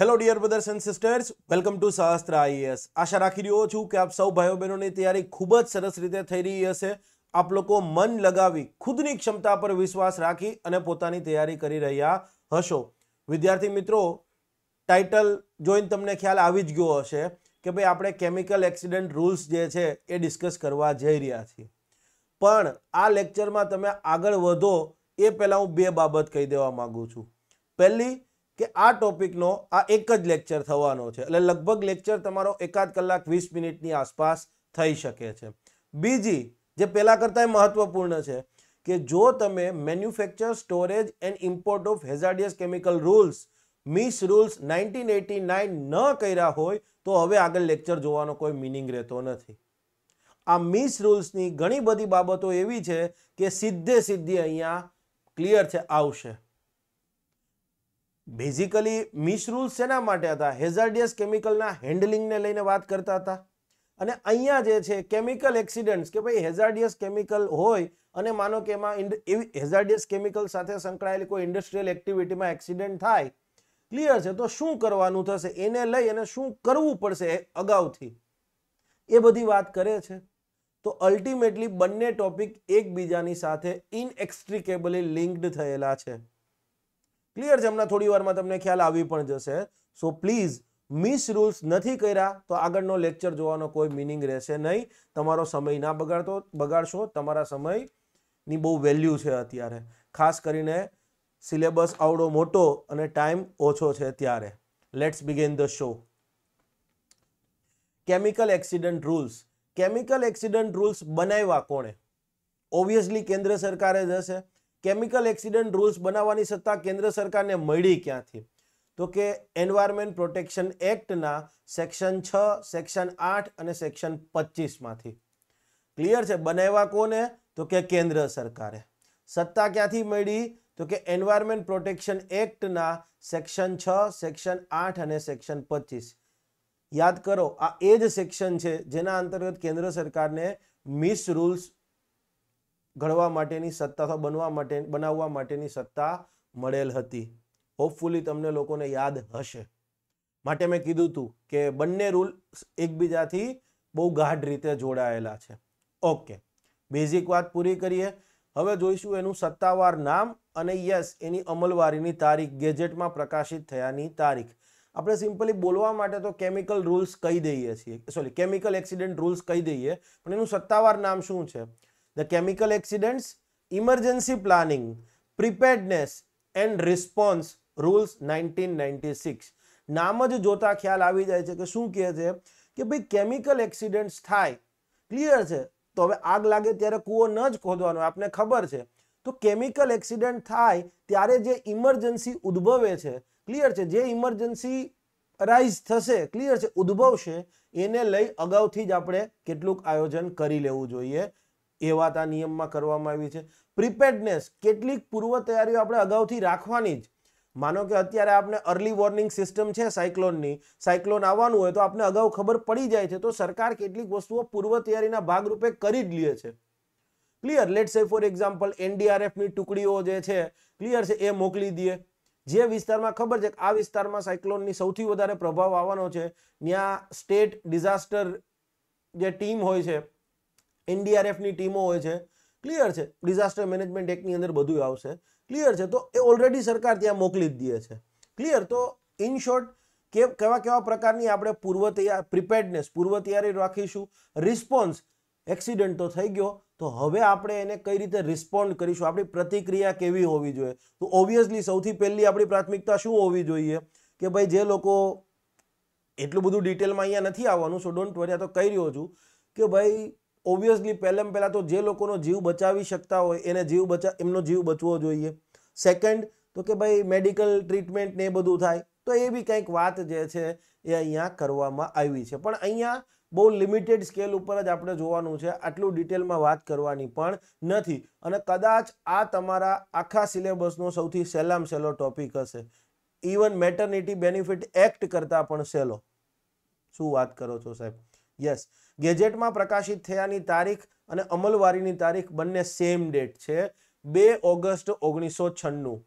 Hello dear brothers and sisters welcome to Sahastra IAS આશા રાખી રહ્યો છું કે આપ સૌ ભાઈઓ બહેનોની તૈયારી ખૂબ જ સરસ રીતે થઈ રહી હશે આપ લોકો મન લગાવી ખુદની ક્ષમતા પર વિશ્વાસ રાખી અને પોતાની તૈયારી કરી રહ્યા હશો વિદ્યાર્થી મિત્રો ટાઇટલ જોઈને તમને ખ્યાલ આવી જ ગયો હશે કે ભાઈ આપણે કેમિકલ એક્સિડન્ટ રૂલ્સ જે છે એ ડિસ્કસ કરવા જઈ રહ્યા છીએ પણ આ લેક્ચરમાં તમે આગળ વધો એ પહેલાં હું બે બાબત કહી દેવા માગું છું પહેલી કે આ ટોપિકનો આ એક જ લેક્ચર થવાનો છે એટલે લગભગ લેક્ચર તમારો એકાદ કલાક વીસ મિનિટની આસપાસ થઈ શકે છે બીજી જે પહેલાં કરતાં મહત્વપૂર્ણ છે કે જો તમે manufacture storage and import of hazardous chemical rules મિસ રૂલ્સ નાઇન્ટીન એટી નાઇન ન કર્યા હોય તો હવે આગળ લેક્ચર જોવાનો કોઈ મિનિંગ રહેતો નથી આ મિસ રૂલ્સની ઘણી બધી બાબતો એવી છે કે સીધે સીધી અહીંયા ક્લિયર છે આવશે બેઝિકલી મિસ રૂલ શેના માટે હતા હેઝાર્ડિયસ કેમિકલના હેન્ડલિંગને લઈને વાત કરતા હતા અને અહીંયા જે છે કેમિકલ એક્સિડન્ટ્સ કે ભાઈ હેઝાર્ડિયસ કેમિકલ હોય અને માનો કે એમાં હેઝાર્ડિયસ કેમિકલ સાથે સંકળાયેલી કોઈ ઇન્ડસ્ટ્રીયલ એક્ટિવિટીમાં એક્સિડન્ટ થાય ક્લિયર છે તો શું કરવાનું થશે એને લઈ અને શું કરવું પડશે અગાઉથી એ બધી વાત કરે છે તો અલ્ટિમેટલી બંને ટોપિક એકબીજાની સાથે ઇનએક્સ્ટ્રિકેબલી લિંક્ડ થયેલા છે ક્લિયર છે હમણાં થોડી વારમાં તમને ખ્યાલ આવી પણ જશે સો પ્લીઝ મિસ રૂલ્સ નથી કર્યા તો આગળનો લેક્ચર જોવાનો કોઈ મિનિંગ રહેશે નહીં તમારો સમય ના બગાડતો બગાડશો તમારા સમયની બહુ વેલ્યુ છે અત્યારે ખાસ કરીને સિલેબસ આવડો મોટો અને ટાઈમ ઓછો છે ત્યારે let's begin the show chemical accident rules chemical accident rules બનાવ્યા કોણે ઓબ્વિયસલી કેન્દ્ર સરકારે જ હશે કેમિકલ એક્સિડન્ટ રૂલ્સ બનાવવાની સત્તા કેન્દ્ર સરકારને મળી ક્યાંથી તો કે એન્વાયરમેન્ટ પ્રોટેક્શન એક્ટના સેક્શન છ સેક્શન આઠ અને સેક્શન પચીસમાંથી ક્લિયર છે બનાવ્યા કોને તો કે કેન્દ્ર સરકારે સત્તા ક્યાંથી મળી તો કે એન્વાયરમેન્ટ પ્રોટેક્શન એક્ટના સેક્શન છ સેક્શન આઠ અને સેક્શન પચીસ યાદ કરો આ એ જ સેક્શન છે જેના અંતર્ગત કેન્દ્ર સરકારને મિસ રૂલ્સ ઘડવા માટેની સત્તા અથવા બનવા માટે બનાવવા માટેની સત્તા મળેલ હતી હોપફુલી તમને લોકોને યાદ હશે માટે મેં કીધું હતું કે બંને રૂલ એકબીજાથી બહુ ગાઢ રીતે જોડાયેલા છે ઓકે બેઝિક વાત પૂરી કરીએ હવે જોઈશું એનું સત્તાવાર નામ અને યસ એની અમલવારીની તારીખ ગેજેટમાં પ્રકાશિત થયાની તારીખ આપણે સિમ્પલી બોલવા માટે તો કેમિકલ રૂલ્સ કહી દઈએ છીએ સોરી કેમિકલ એક્સિડન્ટ રૂલ્સ કહી દઈએ પણ એનું સત્તાવાર નામ શું છે the chemical accidents, emergency planning, preparedness and response rules 1996. નામ જ જોતા ખ્યાલ આવી જાય છે કે શું કહે છે કે ભાઈ કેમિકલ એક્સિડન્ટ્સ થાય ક્લિયર છે તો હવે આગ લાગે ત્યારે કૂવો ન જ ખોદવાનો આપને ખબર છે તો કેમિકલ એક્સિડન્ટ થાય ત્યારે જે ઇમરજન્સી ઉદ્ભવે છે ક્લિયર છે જે ઇમરજન્સી રાઈઝ થશે ક્લિયર છે ઉદ્ભવશે એને લઈ અગાઉથી જ આપણે કેટલુંક આયોજન કરી લેવું જોઈએ એવા વાત આ નિયમમાં કરવામાં આવી છે પ્રિપેર્ડનેસ કેટલીક પૂર્વ તૈયારીઓ આપણે અગાઉથી રાખવાની જ માનો કે અત્યારે આપણે અર્લી વોર્નિંગ સિસ્ટમ છે સાયક્લોનની સાયક્લોન આવવાનું હોય તો આપણે અગાઉ ખબર પડી જાય છે તો સરકાર કેટલીક વસ્તુઓ પૂર્વ તૈયારીના ભાગરૂપે કરી જ લે છે clear let say for example એનડીઆરએફની ટુકડીઓ જે છે ક્લિયર છે એ મોકલી દઈએ જે વિસ્તારમાં ખબર છે કે આ વિસ્તારમાં સાયક્લોનની સૌથી વધારે પ્રભાવ આવવાનો છે ત્યાં સ્ટેટ ડિઝાસ્ટર જે ટીમ હોય છે એનડીઆરએફની ટીમો હોય છે ક્લિયર છે ડિઝાસ્ટર મેનેજમેન્ટ એક્ટની અંદર બધું આવશે ક્લિયર છે તો એ ઓલરેડી સરકાર ત્યાં મોકલી જ દે છે ક્લિયર તો ઇન શોર્ટ કે કેવા કેવા પ્રકારની આપણે પૂર્વ તૈયાર પ્રિપેર્ડનેસ પૂર્વ તૈયારી રાખીશું રિસ્પોન્સ એક્સિડન્ટ તો થઈ ગયો તો હવે આપણે એને કઈ રીતે રિસ્પોન્ડ કરીશું આપણી પ્રતિક્રિયા કેવી હોવી જોઈએ તો ઓબ્વિયસલી સૌથી પહેલી આપણી પ્રાથમિકતા શું હોવી જોઈએ કે ભાઈ જે લોકો એટલું બધું ડિટેલમાં અહીંયા નથી આવવાનું સો ડોન્ટ વરી આ તો કહી રહ્યો છું કે ભાઈ ઓબ્વિયસલી પહેલાં પહેલાં તો જે લોકોનો જીવ બચાવી શકતા હોય એને જીવ બચા એમનો જીવ બચવો જોઈએ સેકન્ડ તો કે ભાઈ મેડિકલ ટ્રીટમેન્ટ ને એ બધું થાય તો એ બી કંઈક વાત જે છે એ અહીંયા કરવામાં આવી છે પણ અહીંયા બહુ લિમિટેડ સ્કેલ ઉપર જ આપણે જોવાનું છે આટલું ડિટેલમાં વાત કરવાની પણ નથી અને કદાચ આ તમારા આખા સિલેબસનો સૌથી સહેલામ સહેલો ટોપિક હશે ઇવન મેટર્નિટી બેનિફિટ એક્ટ કરતાં પણ સહેલો શું વાત કરો છો સાહેબ યસ ગેજેટમાં પ્રકાશિત થયાની તારીખ અને અમલવારીની તારીખ બંને સેમ ડેટ છે બે ઓગસ્ટ ઓગણીસો છન્નું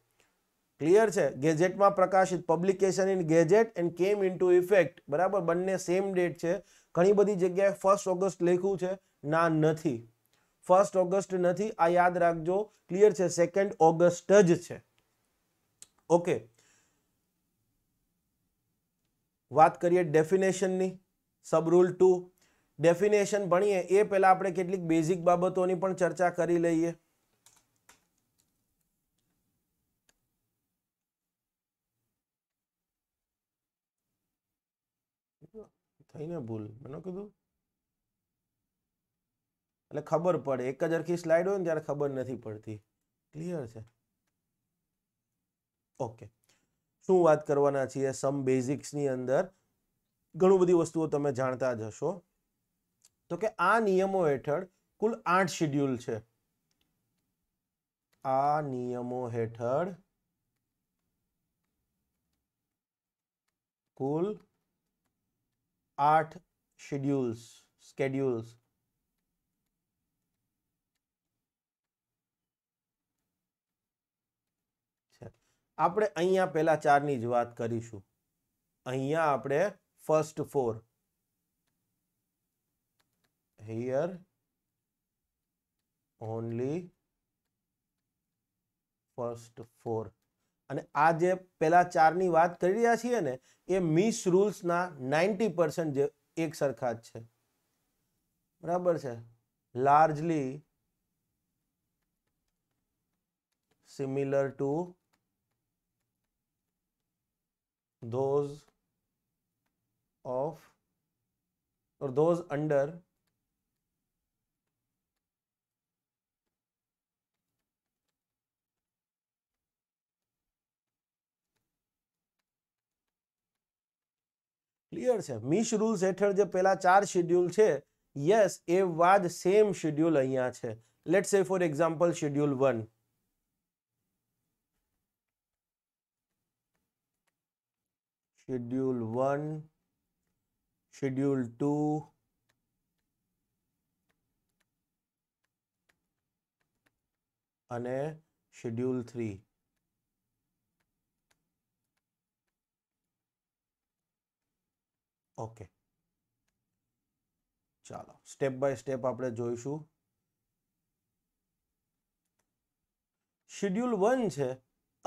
ક્લિયર છે ગેજેટમાં પ્રકાશિત publication in gazette and come into effect બરાબર બંને સેમ ડેટ છે ઘણી બધી જગ્યાએ ફર્સ્ટ ઓગસ્ટ લખ્યું છે ના નથી ફર્સ્ટ ઓગસ્ટ નથી આ યાદ રાખજો ક્લિયર છે સેકન્ડ ઓગસ્ટ જ છે ઓકે વાત કરીએ ડેફિનેશનની સબરૂલ ટુ ડેફિનેશન ભણીએ એ પહેલાં આપણે કેટલીક બેઝિક બાબતોની પણ ચર્ચા કરી લઈએ થઈને ભૂલ મને કીધું એટલે ખબર પડે એક જ અરખી સ્લાઇડ હોય ને ત્યારે ખબર નથી પડતી ક્લિયર છે ઓકે શું વાત કરવાના છીએ સમ બેઝિક્સની અંદર ઘણી બધી વસ્તુઓ તમે જાણતા જ હશો તો કે આ નિયમો હેઠળ કુલ આઠ શિડ્યુલ છે આ નિયમો હેઠળ કુલ આઠ શિડ્યુલ્સ સ્કેડ્યુલ્સ આપણે અહીંયા પહેલા ચારની જ વાત કરીશું અહીંયા આપણે first for here only first four અને આ જે પેલા ચાર ની વાત કરી રહ્યા છીએ ને એ મિસ રૂલ્સના નાઇન્ટી પર્સન્ટ જે એક સરખા જ છે બરાબર છે largely similar to those of or those under clear છે મિશ રૂલ્સ હેઠળ જે પહેલા ચાર શેડ્યુલ છે યસ એ જ સેમ શેડ્યુલ અહીંયા છે let say for example schedule one schedule one schedule two અને શેડ્યુલ થ્રી ઓકે ચાલો સ્ટેપ બાય સ્ટેપ આપણે જોઈશું શિડ્યુલ વન છે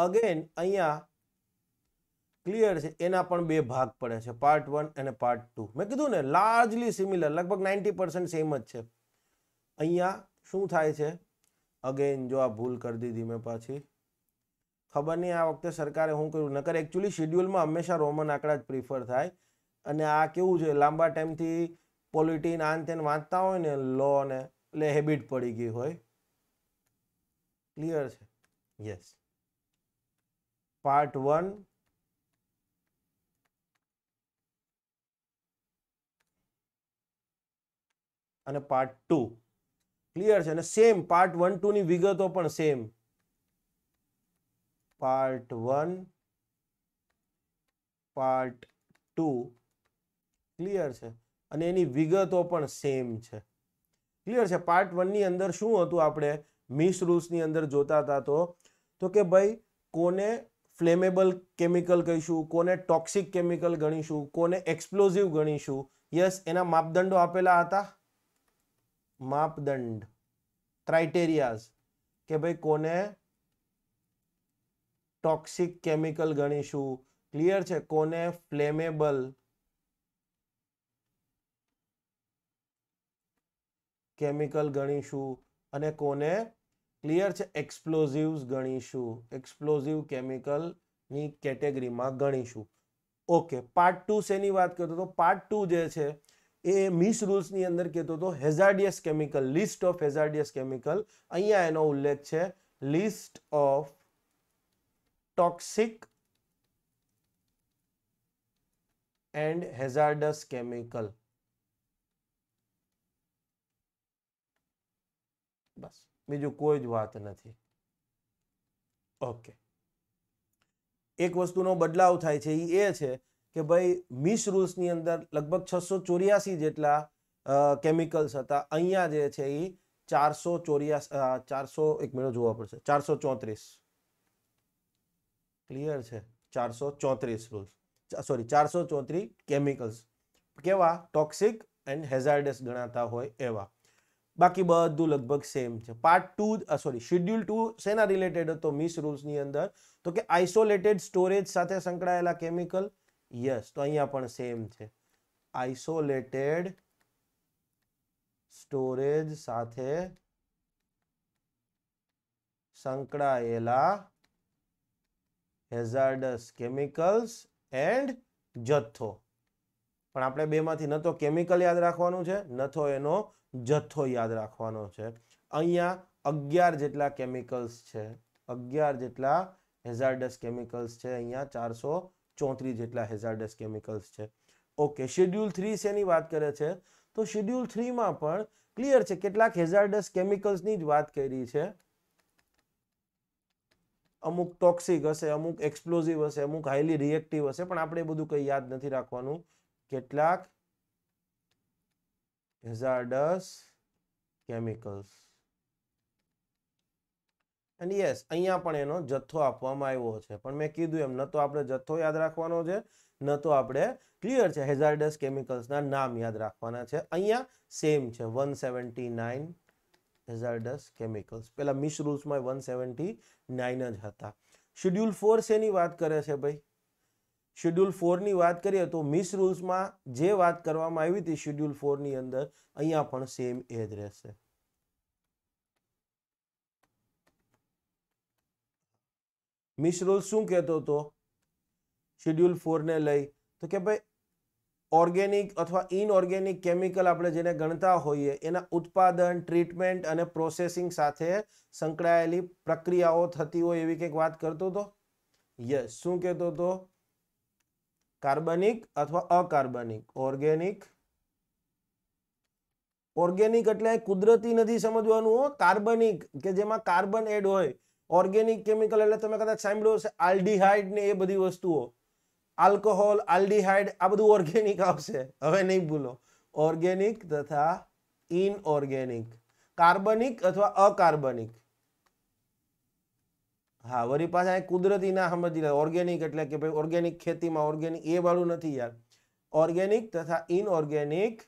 અગેન અહીંયા ક્લિયર છે એના પણ બે ભાગ પડે છે પાર્ટ વન અને પાર્ટ ટુ મેં કીધું ને લાર્જલી સિમિલર લગભગ નાઇન્ટી પર્સન્ટ સેમ જ છે અહીંયા શું થાય છે અગેન જો આ ભૂલ કરી દીધી મેં પાછી ખબર નહીં આ વખતે સરકારે હું કર્યું નકર એકચ્યુઅલી શિડ્યુલમાં હંમેશા રોમન આંકડા જ પ્રિફર થાય અને આ કેવું છે લાંબા ટાઈમથી પોલિટીન આન તેન વાંચતા હોય ને લો ને એટલે હેબિટ પડી ગઈ હોય ક્લિયર છે યસ પાર્ટ વન અને પાર્ટ ટુ ક્લિયર છે અને સેમ પાર્ટ વન ટુ ની વિગતો પણ same part one part two clear છે અને એની વિગતો પણ સેમ છે ક્લિયર છે પાર્ટ વનની અંદર શું હતું આપણે મિસ રૂલ્સની અંદર જોતા હતા તો તો કે ભાઈ કોને ફ્લેમેબલ કેમિકલ કહીશું કોને ટોક્સિક કેમિકલ ગણીશું કોને એક્સપ્લોઝિવ ગણીશું યસ એના માપદંડો આપેલા હતા માપદંડ ક્રાઇટેરિયાઝ કે ભાઈ કોને ટોક્સિક કેમિકલ ગણીશું ક્લિયર છે કોને ફ્લેમેબલ કેમિકલ ગણીશું અને કોને ક્લિયર છે એક્સપ્લોઝિવ્સ ગણીશું એક્સપ્લોઝિવ કેમિકલની કેટેગરીમાં ગણીશું ઓકે પાર્ટ ટુ શેની વાત કરતો હતો પાર્ટ ટુ જે છે એ મિસ રૂલ્સની અંદર કહેતો હતો hazardous chemical list of hazardous chemical અહીંયા એનો ઉલ્લેખ છે list of toxic and hazardous chemical બસ બીજું કોઈ જ વાત નથી ઓકે એક વસ્તુનો બદલાવ થાય છે એ એ છે કે ભાઈ મિસ રૂલ્સની અંદર લગભગ છસો ચોર્યાસી જેટલા કેમિકલ્સ હતા અહીંયા જે છે એ ચારસો ચોર્યાસી ચારસો એક મિનિટ જોવા પડશે ચારસો ચોત્રીસ ક્લિયર છે ચારસો ચોત્રીસ રૂલ્સ સોરી ચારસો ચોત્રીસ કેમિકલ્સ કેવા ટોક્સિક એન્ડ હેઝાર્ડસ ગણાતા હોય એવા બાકી બધું લગભગ સેમ છે part two sorry schedule two શેના રિલેટેડ હતો મિસ રૂલ્સની અંદર તો કે આઇસોલેટેડ સ્ટોરેજ સાથે સંકળાયેલા કેમિકલ યસ તો અહીંયા પણ સેમ છે આઇસોલેટેડ સ્ટોરેજ સાથે સંકળાયેલા હેઝાર્ડસ કેમિકલ્સ એન્ડ જથ્થો પણ આપણે બેમાંથી ન તો કેમિકલ યાદ રાખવાનું છે ન તો એનો જથ્થો યાદ રાખવાનો છે અહીંયા અગિયાર જેટલા કેમિકલ્સ છે અગિયાર જેટલા હેઝાર્ડસ કેમિકલ્સ છે અહીંયા ચારસો ચોત્રીસ જેટલા હેઝાર્ડસ કેમિકલ્સ છે ઓકે શેડ્યુલ થ્રી શેની વાત કરે છે તો શેડ્યુલ થ્રીમાં પણ ક્લિયર છે કેટલાક હેઝાર્ડસ કેમિકલ્સની જ વાત કરી છે અમુક ટોક્સિક હશે અમુક એક્સપ્લોઝિવ હશે અમુક હાઈલી રિએક્ટિવ હશે પણ આપણે બધું કંઈ યાદ નથી રાખવાનું કેટલાક હેઝાર્ડસ કેમિકલ્સ એન્ડ યસ અહીંયા પણ એનો જથ્થો આપવામાં આવ્યો છે પણ મેં કીધું એમ ન તો આપણે જથ્થો યાદ રાખવાનો છે ન તો આપણે ક્લિયર છે હેઝાર્ડસ કેમિકલ્સના નામ યાદ રાખવાના છે અહીંયા સેમ છે one seventy nine hazardous chemicals પેલા મિસ રૂલ્સમાં વન સેવન્ટી નાઇન જ હતા શેડ્યુલ ફોર શેની વાત કરે છે ભાઈ શેડ્યુલ ફોરની વાત કરીએ તો મિસ રૂલ્સમાં જે વાત કરવામાં આવી હતી શેડ્યુલ ફોરની અંદર અહીંયા પણ સેમ એ જ રહેશે મિસ રૂલ્સ શું કહેતો હતો શેડ્યુલ ફોરને લઈ તો કે ભાઈ ઓર્ગેનિક અથવા ઇનઓર્ગેનિક કેમિકલ આપણે જેને ગણતા હોઈએ એના ઉત્પાદન ટ્રીટમેન્ટ અને પ્રોસેસિંગ સાથે સંકળાયેલી પ્રક્રિયાઓ થતી હોય એવી કંઈક વાત કરતો હતો યસ શું કહેતો હતો કાર્બનિક અથવા અકાર્બનિક ઓર્ગેનિક ઓર્ગેનિક એટલે કુદરતી નથી સમજવાનું કાર્બનિક કે જેમાં કાર્બન એડ હોય ઓર્ગેનિક કેમિકલ એટલે તમે કદાચ સાંભળ્યું હશે આલ્ડીહાઇડ ને એ બધી વસ્તુઓ આલ્કોહોલ આલ્ડીહાઇડ આ બધું ઓર્ગેનિક આવશે હવે નહીં ભૂલો ઓર્ગેનિક તથા ઇનઓર્ગેનિક કાર્બનિક અથવા અકાર્બનિક हाँ वरी पास कूदरती ना समझ ऑर्गेनिक एट ऑर्गेनिक खेती में ऑर्गेनिक ए वालू नहीं यार ऑर्गेनिक तथा इनऑर्गेनिक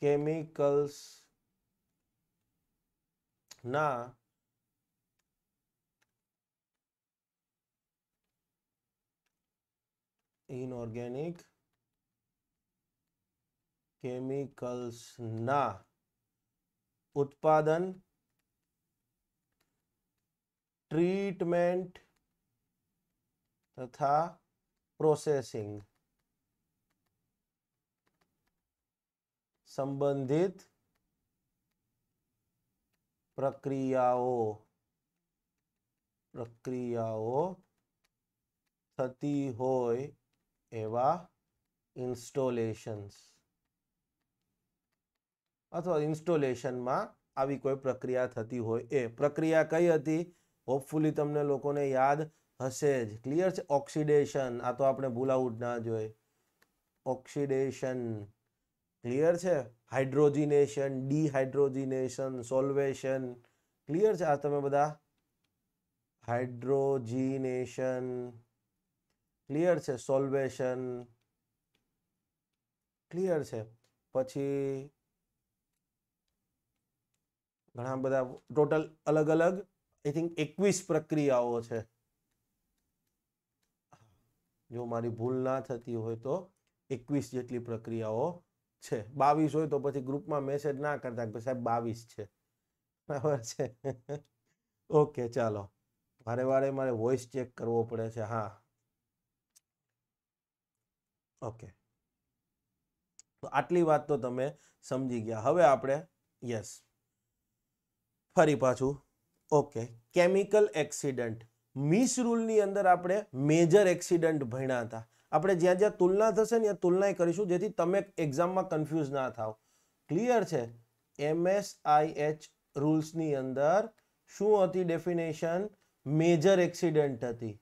केमिकल्स ना इनऑर्गेनिक केमिकल्स ना उत्पादन ट्रीटमेंट तथा प्रोसेसिंग संबंधित प्रक्रियाओं प्रक्रियाओं થતી હોય એવા ઇન્સ્ટોલેશન્સ અથવા ઇન્સ્ટોલેશન માં આવી કોઈ પ્રક્રિયા થતી હોય એ પ્રક્રિયા કઈ હતી હોપફુલી તમને લોકોને યાદ હશે જ ક્લિયર છે ઓક્સિડેશન આ તો આપણે ભૂલાવું ના જોઈએ ઓક્સિડેશન ક્લિયર છે હાઇડ્રોજિનેશન ડિહાઇડ્રોજિનેશન સોલ્વેશન ક્લિયર છે આ તમે બધા હાઇડ્રોજિનેશન ક્લિયર છે સોલ્વેશન ક્લિયર છે પછી ઘણા બધા ટોટલ અલગ અલગ આઈ થિંક એકવીસ પ્રક્રિયાઓ છે જો મારી ભૂલ ના થતી હોય તો એકવીસ જેટલી પ્રક્રિયાઓ છે બાવીસ હોય તો પછી ગ્રુપમાં મેસેજ ના કરતા કે સાહેબ બાવીસ છે બરાબર છે ઓકે ચાલો વારે વારે મારે વોઇસ ચેક કરવો પડે છે હા ઓકે તો આટલી વાત તો તમે સમજી ગયા હવે આપણે યસ ફરી પાછું ઓકે કેમિકલ એક્સિડન્ટ મિસ રૂલની અંદર આપણે મેજર એક્સિડન્ટ ભણ્યા હતા આપણે જ્યાં જ્યાં તુલના થશે ને ત્યાં તુલના કરીશું જેથી તમે એક્ઝામમાં કન્ફ્યુઝ ના થાવ ક્લિયર છે એમએસઆઈએચ રૂલ્સની અંદર શું હતી ડેફિનેશન મેજર એક્સિડન્ટ હતી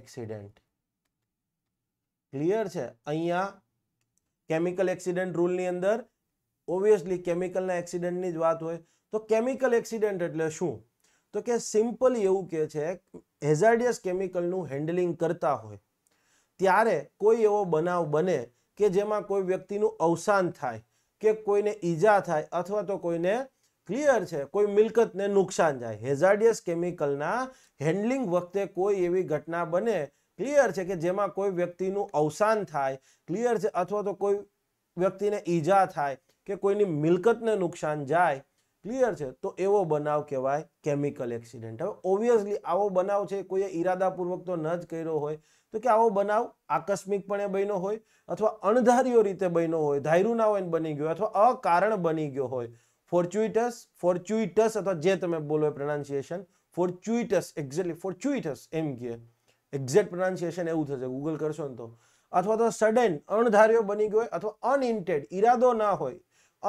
એક્સિડન્ટ ક્લિયર છે અહીંયા કેમિકલ એક્સિડન્ટ રૂલની અંદર ઓબ્વિયસલી કેમિકલના એક્સિડન્ટની જ વાત હોય તો કેમિકલ એક્સિડન્ટ એટલે શું તો કે સિમ્પલ એવું કે છે હેઝાર્ડિયસ કેમિકલનું હેન્ડલિંગ કરતા હોય ત્યારે કોઈ એવો બનાવ બને કે જેમાં કોઈ વ્યક્તિનું અવસાન થાય કે કોઈને ઈજા થાય અથવા તો કોઈને ક્લિયર છે કોઈ મિલકતને નુકસાન જાય હેઝાર્ડિયસ કેમિકલના હેન્ડલિંગ વખતે કોઈ એવી ઘટના બને ક્લિયર છે કે જેમાં કોઈ વ્યક્તિનું અવસાન થાય ક્લિયર છે અથવા તો કોઈ વ્યક્તિને ઈજા થાય કે કોઈની મિલકતને નુકસાન જાય ક્લિયર છે તો એવો બનાવ કહેવાય કેમિકલ એક્સિડન્ટ હવે ઓબ્વિયસલી આવો બનાવ છે કોઈએ ઈરાદાપૂર્વક તો ન જ કર્યો હોય તો કે આવો બનાવ આકસ્મિકપણે બન્યો હોય અથવા અણધાર્યો રીતે બન્યો હોય ધાર્યું ના હોય બની ગયો અથવા અકારણ બની ગયો હોય ફોર્ચ્યુઇટસ ફોર્ચ્યુઇટસ અથવા જે તમે બોલો એ પ્રોનાઉન્સિએશન ફોર્ચ્યુઇટસ એક્ઝેક્ટલી ફોર્ચ્યુઇટસ એમ કે એક્ઝેક્ટ પ્રોનાઉન્સિએશન એવું થશે ગૂગલ કરશો ને તો અથવા તો સડન અણધાર્યો બની ગયો હોય અથવા અનઇન્ટેડ ઈરાદો ના હોય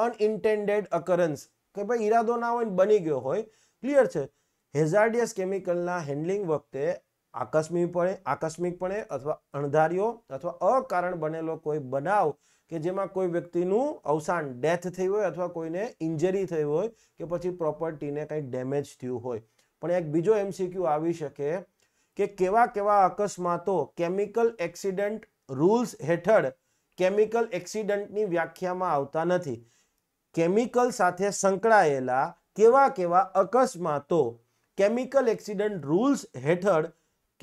અનઇન્ટેન્ડેડ અકરન્સ કે ભાઈ ઈરાદો ના હોય બની ગયો હોય ક્લિયર છે હેઝાર્ડિયસ કેમિકલના હેન્ડલિંગ વખતે આકસ્મિકપણે આકસ્મિકપણે અથવા અણધાર્યો અથવા અકારણ બનેલો કોઈ બનાવ કે જેમાં કોઈ વ્યક્તિનું અવસાન ડેથ થયું હોય અથવા કોઈને ઇન્જરી થઈ હોય કે પછી પ્રોપર્ટીને કંઈ ડેમેજ થયું હોય પણ એક બીજો એમસીક્યુ આવી શકે કે કેવા કેવા અકસ્માતો કેમિકલ એક્સિડન્ટ રૂલ્સ હેઠળ કેમિકલ એક્સિડન્ટની વ્યાખ્યામાં આવતા નથી કેમિકલ સાથે સંકળાયેલા કેવા કેવા અકસ્માતો કેમિકલ એક્સિડન્ટ રૂલ્સ હેઠળ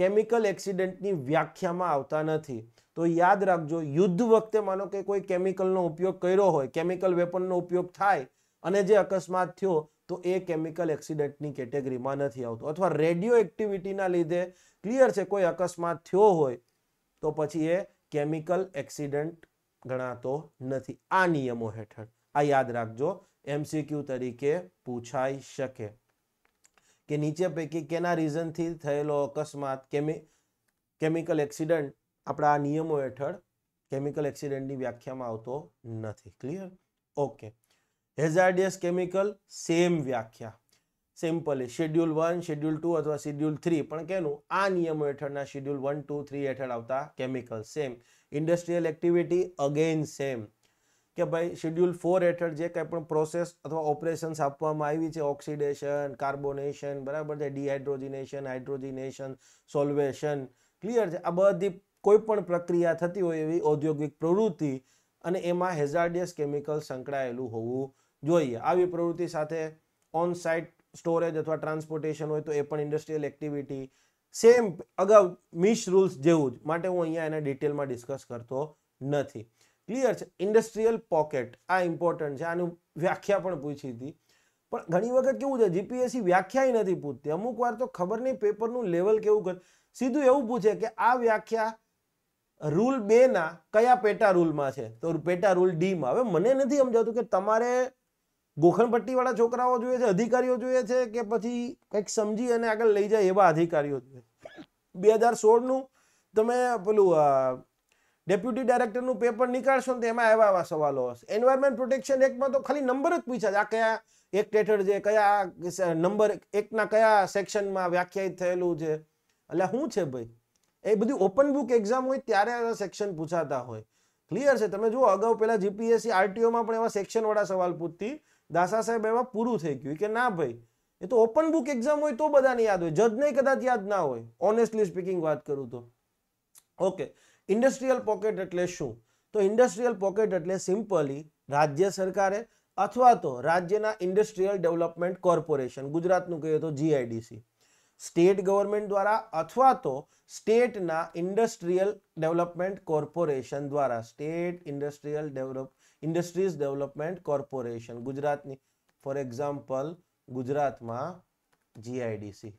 કેમિકલ એક્સિડન્ટની વ્યાખ્યામાં આવતા નથી તો યાદ રાખજો યુદ્ધ વખતે માનો કે કોઈ કેમિકલનો ઉપયોગ કર્યો હોય કેમિકલ વેપનનો ઉપયોગ થાય અને જે અકસ્માત થયો તો એ કેમિકલ એક્સિડન્ટની કેટેગરીમાં નથી આવતો અથવા રેડિયો એક્ટિવિટીના લીધે ક્લિયર છે કોઈ અકસ્માત થયો હોય તો પછી એ કેમિકલ એક્સિડન્ટ ગણાતો નથી આ નિયમો હેઠળ આ યાદ રાખજો એમસીક્યુ તરીકે પૂછાઈ શકે કે નીચે પૈકી કેના રીઝનથી થયેલો અકસ્માત કેમી કેમિકલ એક્સિડન્ટ આપણા આ નિયમો હેઠળ કેમિકલ એક્સિડન્ટની વ્યાખ્યામાં આવતો નથી clear okay hazardous chemical same વ્યાખ્યા simply schedule one schedule two અથવા શેડ્યુલ થ્રી પણ કેનું આ નિયમો હેઠળના શેડ્યુલ વન ટુ થ્રી હેઠળ આવતા chemical same industrial activity again same કે ભાઈ શિડ્યુલ ફોર હેઠળ જે કંઈ પણ પ્રોસેસ અથવા ઓપરેશન્સ આપવામાં આવી છે ઓક્સિડેશન કાર્બોનેશન બરાબર છે ડિહાઇડ્રોજિનેશન હાઇડ્રોજિનેશન સોલ્વેશન ક્લિયર છે આ બધી કોઈ પણ પ્રક્રિયા થતી હોય એવી ઔદ્યોગિક પ્રવૃત્તિ અને એમાં હેઝાર્ડિયસ કેમિકલ સંકળાયેલું હોવું જોઈએ આવી પ્રવૃત્તિ સાથે ઓન સાઇટ સ્ટોરેજ અથવા ટ્રાન્સપોર્ટેશન હોય તો એ પણ ઇન્ડસ્ટ્રીયલ એક્ટિવિટી સેમ અગાઉ મિશ રૂલ્સ જેવું જ માટે હું અહીંયા એને ડિટેલમાં ડિસ્કસ કરતો નથી ક્લિયર છે ઇન્ડસ્ટ્રીયલ પોકેટ આ ઇમ્પોર્ટન્ટ છે આનું વ્યાખ્યા પણ પૂછી હતી પણ ઘણી વખત કેવું છે જીપીએસસી વ્યાખ્યા નથી પૂછતી અમુક વાર તો ખબર નહીં પેપરનું લેવલ કેવું કરે સીધું એવું પૂછે કે આ વ્યાખ્યા રૂલ બે ના કયા પેટા રૂલમાં છે તો પેટા રૂલ ડીમાં હવે મને નથી સમજાતું કે તમારે ગોખણપટ્ટીવાળા છોકરાઓ જોઈએ છે અધિકારીઓ જોઈએ છે કે પછી કંઈક સમજી અને આગળ લઈ જાય એવા અધિકારીઓ જોઈએ બે હજાર સોળનું તમે પેલું ડેપ્યુટી ડાયરેક્ટરનું પેપર નીકાળશો ને એમાં એવા આવા સવાલો હશે એન્વાયરમેન્ટ પ્રોટેક્શન એક્ટમાં તો ખાલી નંબર જ પૂછ્યા છે આ કયા એક્ટ હેઠળ છે કયા નંબર એકના કયા સેક્શનમાં વ્યાખ્યાયિત થયેલું છે એટલે શું છે ભાઈ એ બધી ઓપન બુક એક્ઝામ હોય ત્યારે આ સેક્શન પૂછાતા હોય ક્લિયર છે તમે જુઓ અગાઉ પહેલાં જીપીએસસી આરટીઓમાં પણ એવા સેક્શનવાળા સવાલ પૂછતી દાસા સાહેબ એમાં પૂરું થઈ ગયું કે ના ભાઈ એ તો ઓપન બુક એક્ઝામ હોય તો બધાને યાદ હોય જજને કદાચ યાદ ના હોય ઓનેસ્ટલી સ્પીકિંગ વાત કરું તો ઓકે ઇન્ડસ્ટ્રીયલ પોકેટ એટલે શું તો ઇન્ડસ્ટ્રીયલ પોકેટ એટલે સિમ્પલી રાજ્ય સરકારે અથવા તો રાજ્યના ઇન્ડસ્ટ્રીયલ ડેવલપમેન્ટ કોર્પોરેશન ગુજરાતનું કહીએ તો જીઆઈડીસી સ્ટેટ ગવર્મેન્ટ દ્વારા અથવા તો સ્ટેટના ઇન્ડસ્ટ્રીયલ ડેવલપમેન્ટ કોર્પોરેશન દ્વારા state industrial develop industries development corporation ગુજરાતની ફોર એક્ઝામ્પલ ગુજરાતમાં જીઆઈડીસી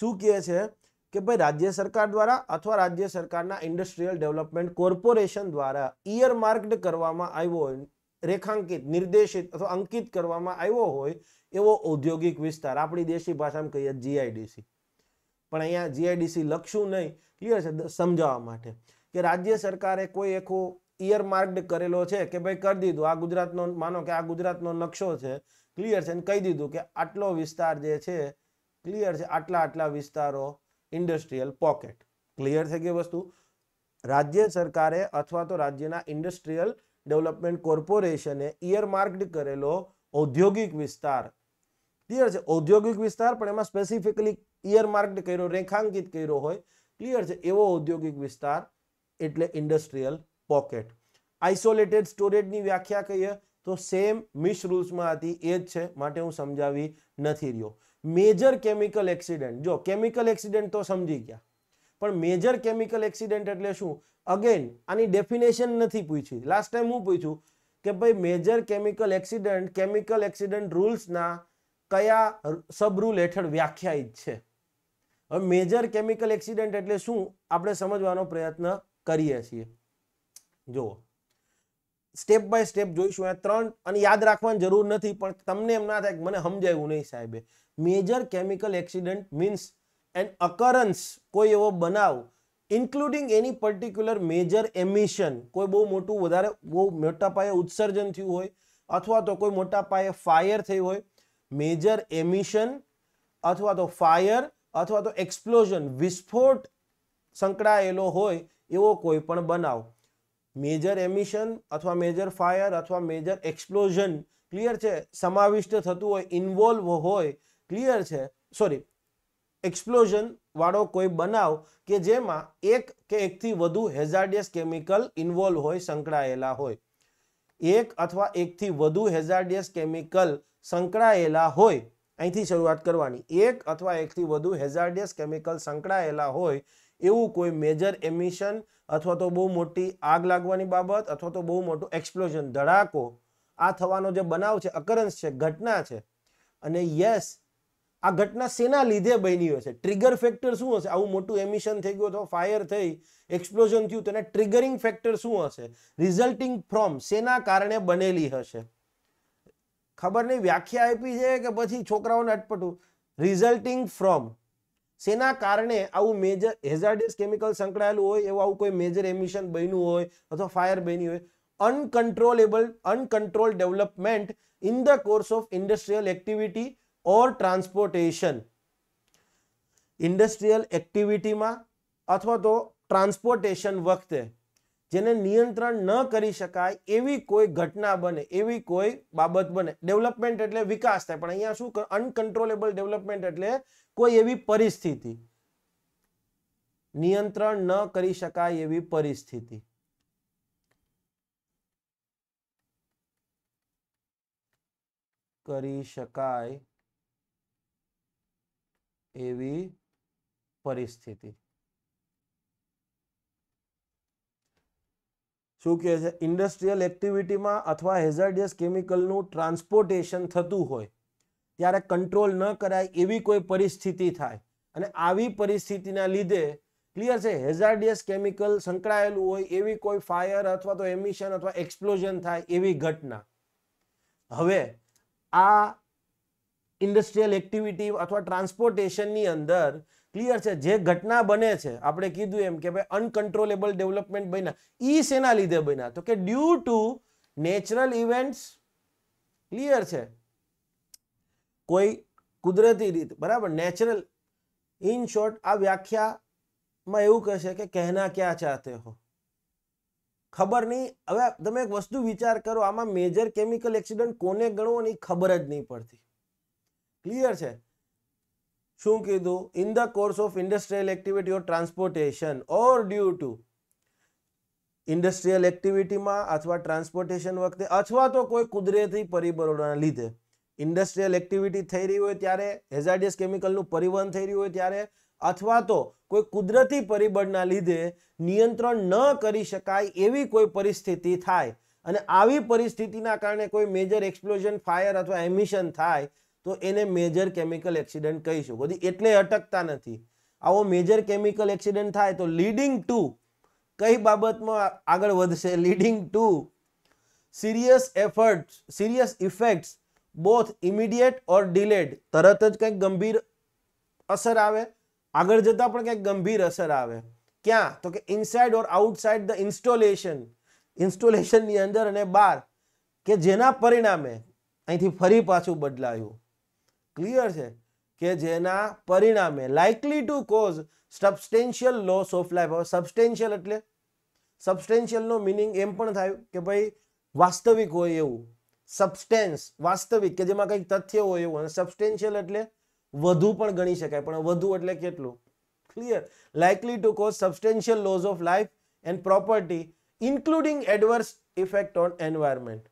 શું કહે છે કે ભાઈ રાજ્ય સરકાર દ્વારા અથવા રાજ્ય સરકારના ઇન્ડસ્ટ્રીયલ ડેવલપમેન્ટ કોર્પોરેશન દ્વારા ઇયર માર્કડ કરવામાં આવ્યો હોય રેખાંકિત નિર્દેશિત અથવા અંકિત કરવામાં આવ્યો હોય એવો ઔદ્યોગિક વિસ્તાર આપણી દેશી ભાષામાં કહીએ જીઆઈડીસી પણ અહીંયા જીઆઈડીસી લખશું નહીં ક્લિયર છે સમજાવવા માટે કે રાજ્ય સરકારે કોઈ આખું ઇયર માર્કડ કરેલો છે કે ભાઈ કરી દીધું આ ગુજરાતનો માનો કે આ ગુજરાતનો નકશો છે ક્લિયર છે અને કહી દીધું કે આટલો વિસ્તાર જે છે ક્લિયર છે આટલા આટલા વિસ્તારો ઇન્ડસ્ટ્રીયલ પોકેટ ક્લિયર થઈ ગઈ વસ્તુ રાજ્ય સરકારે અથવા તો રાજ્યના ઇન્ડસ્ટ્રીયલ ડેવલપમેન્ટ કોર્પોરેશને માર્કડ કરેલો ઔદ્યોગિક વિસ્તાર ક્લિયર છે ઔદ્યોગિક વિસ્તાર પણ એમાં સ્પેસિફિકલી ઇયરમાર્ક્ડ કર્યો રેખાંકિત કર્યો હોય ક્લિયર છે એવો ઔદ્યોગિક વિસ્તાર એટલે ઇન્ડસ્ટ્રીયલ પોકેટ આઇસોલેટેડ સ્ટોરેજની વ્યાખ્યા કહીએ તો સેમ મિસ રૂલ્સમાં હતી એ જ છે માટે હું સમજાવી નથી રહ્યો મેજર કેમિકલ એક્સિડન્ટ જો કેમિકલ એક્સિડન્ટ તો સમજી ગયા પણ મેજર કેમિકલ એક્સિડન્ટ એટલે શું અગેન આની ડેફિનેશન નથી પૂછી લાસ્ટ ટાઈમ હું પૂછ્યું કે ભાઈ major chemical accident chemical accident રૂલ્સના કયા સબ રૂલ હેઠળ વ્યાખ્યાયિત છે હવે મેજર કેમિકલ એક્સિડન્ટ એટલે શું આપણે સમજવાનો પ્રયત્ન કરીએ છીએ જુઓ સ્ટેપ બાય સ્ટેપ જોઈશું આ ત્રણ અને યાદ રાખવાની જરૂર નથી પણ તમને એમ ના થાય કે મને સમજાયું નહીં સાહેબે major chemical accident means an occurrence કોઈ એવો બનાવ ઇન્ક્લુડિંગ એની પર્ટિક્યુલર મેજર એમિશન કોઈ બહુ મોટું વધારે બહુ મોટા પાયે ઉત્સર્જન થયું હોય અથવા તો કોઈ મોટા પાયે ફાયર થઈ હોય મેજર એમિશન અથવા તો ફાયર અથવા તો એક્સપ્લોઝન વિસ્ફોટ સંકળાયેલો હોય એવો કોઈ પણ બનાવ મેજર એમિશન અથવા મેજર ફાયર અથવા મેજર એક્સપ્લોઝન ક્લિયર છે સમાવિષ્ટ થતું હોય ઇન્વોલ્વ હોય ક્લિયર છે સોરી એક્સપ્લોઝન વાળો કોઈ બનાવ કે જેમાં એક કે એકથી વધુ હેઝાર્ડિયસ કેમિકલ ઇન્વોલ્વ હોય સંકળાયેલા હોય એક અથવા એકથી વધુ હેઝાર્ડિયસ કેમિકલ સંકળાયેલા હોય અહીંથી શરૂઆત કરવાની એક અથવા એકથી વધુ હેઝાર્ડિયસ કેમિકલ સંકળાયેલા હોય એવું કોઈ મેજર એમિશન અથવા તો બહુ મોટી આગ લાગવાની બાબત અથવા તો બહુ મોટું એક્સપ્લોઝન ધડાકો આ થવાનો જે બનાવ છે અકરન્સ છે ઘટના છે અને યસ આ ઘટના શેના લીધે બની હશે ટ્રિગર ફેક્ટર શું હશે આવું મોટું એમિશન થઈ ગયું અથવા ફાયર થઈ એક્સપ્લોઝન થયું તેના ટ્રિગરિંગ ફેક્ટર શું હશે રિઝલ્ટિંગ ફ્રોમ શેના કારણે બનેલી હશે ખબર નહીં વ્યાખ્યા આપી છે કે પછી છોકરાઓને અટપટું રિઝલ્ટિંગ ફ્રોમ શેના કારણે આવું મેજર હેઝાર્ડિયસ કેમિકલ સંકળાયેલું હોય એવું આવું કોઈ મેજર એમિશન બન્યું હોય અથવા ફાયર બન્યું હોય uncontrollable uncontrol development in the course of industrial activity or transportation industrial એક્ટિવિટીમાં અથવા તો ટ્રાન્સપોર્ટેશન વખતે જેને નિયંત્રણ ન કરી શકાય એવી કોઈ ઘટના બને એવી કોઈ બાબત બને ડેવલપમેન્ટ એટલે વિકાસ થાય પણ અહીંયા શું અનકન્ટ્રોલેબલ ડેવલપમેન્ટ એટલે કોઈ એવી પરિસ્થિતિ નિયંત્રણ ન કરી શકાય એવી પરિસ્થિતિ કરી શકાય એવી પરિસ્થિતિ શું કહે છે ઇન્ડસ્ટ્રીયલ એક્ટિવિટીમાં અથવા હેઝાર્ડિયસ કેમિકલનું ટ્રાન્સપોર્ટેશન થતું હોય ત્યારે કંટ્રોલ ન કરાય એવી કોઈ પરિસ્થિતિ થાય અને આવી પરિસ્થિતિના લીધે ક્લિયર છે હેઝાર્ડિયસ કેમિકલ સંકળાયેલું હોય એવી કોઈ ફાયર અથવા તો એમિશન અથવા એક્સપ્લોઝન થાય એવી ઘટના હવે આ ઇન્ડસ્ટ્રીયલ એક્ટિવિટી અથવા ટ્રાન્સપોર્ટેશનની અંદર ક્લિયર છે જે ઘટના બને છે આપણે કીધું એમ કે ભાઈ અનકન્ટ્રોલેબલ ડેવલપમેન્ટ બન્યા એ શેના લીધે બન્યા તો કે due to natural events clear છે કોઈ કુદરતી રીત બરાબર નેચરલ ઇન શોર્ટ આ વ્યાખ્યામાં એવું કહેશે કે કહેના ક્યાં ચાહતે હો ખબર નહીં હવે તમે એક વસ્તુ વિચાર કરો આમાં મેજર કેમિકલ એક્સિડન્ટ કોને ગણવો એની ખબર જ નહીં પડતી ક્લિયર છે શું કીધું in the course of industrial activity or transportation or due to industrial એક્ટિવિટીમાં અથવા ટ્રાન્સપોર્ટેશન વખતે અથવા તો કોઈ કુદરતી પરિબળોના લીધે ઇન્ડસ્ટ્રીયલ એક્ટિવિટી થઈ રહી હોય ત્યારે હેઝાર્ડિયસ કેમિકલનું પરિવહન થઈ રહ્યું હોય ત્યારે અથવા તો કોઈ કુદરતી પરિબળના લીધે નિયંત્રણ ન કરી શકાય એવી કોઈ પરિસ્થિતિ થાય અને આવી પરિસ્થિતિના કારણે કોઈ મેજર એક્સપ્લોઝન ફાયર અથવા એમિશન થાય તો એને મેજર કેમિકલ એક્સિડન્ટ કહીશું બધી એટલે અટકતા નથી આવો મેજર કેમિકલ એક્સિડન્ટ થાય તો લીડિંગ ટુ કઈ બાબતમાં આગળ વધશે leading to serious effort serious effects both immediate or delayed તરત જ કંઈક ગંભીર અસર આવે આગળ જતાં પણ કંઈક ગંભીર અસર આવે ક્યાં તો કે inside or outside the installation ઇન્સ્ટોલેશનની અંદર અને બહાર કે જેના પરિણામે અહીંથી ફરી પાછું બદલાયું ક્લિયર છે કે જેના પરિણામે likely to cause substantial loss of life હવે સબસ્ટેન્શિયલ એટલે સબસ્ટેન્શિયલનો મિનિંગ એમ પણ થાય કે ભાઈ વાસ્તવિક હોય એવું સબસ્ટેન્સ વાસ્તવિક કે જેમાં કંઈક તથ્ય હોય એવું અને સબસ્ટેન્શિયલ એટલે વધુ પણ ગણી શકાય પણ વધુ એટલે કેટલું clear likely to cause substantial loss of life and property including adverse effect on environment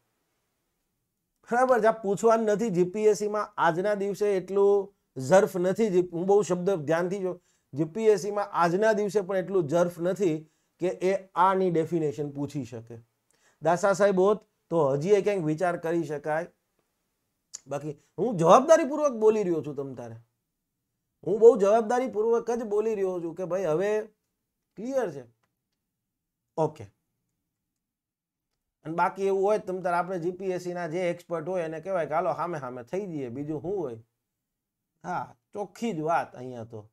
બરાબર છે આ પૂછવાનું નથી જીપીએસસીમાં આજના દિવસે એટલું ઝર્ફ નથી હું બહુ શબ્દ ધ્યાનથી જો જીપીએસસીમાં આજના દિવસે પણ એટલું ઝર્ફ નથી કે એ આની ડેફિનેશન પૂછી શકે દાસા સાહેબ હોત તો હજી એ ક્યાંક વિચાર કરી શકાય બાકી હું જવાબદારીપૂર્વક બોલી રહ્યો છું તમ તારે હું બહુ જવાબદારીપૂર્વક જ બોલી રહ્યો છું કે ભાઈ હવે ક્લિયર છે ઓકે અને બાકી એવું હોય તમ તાર આપણે જીપીએસસીના જે એક્સપર્ટ હોય એને કહેવાય કે હાલો સામે સામે થઈ જઈએ બીજું શું હોય હા ચોખ્ખી જ વાત અહીંયા તો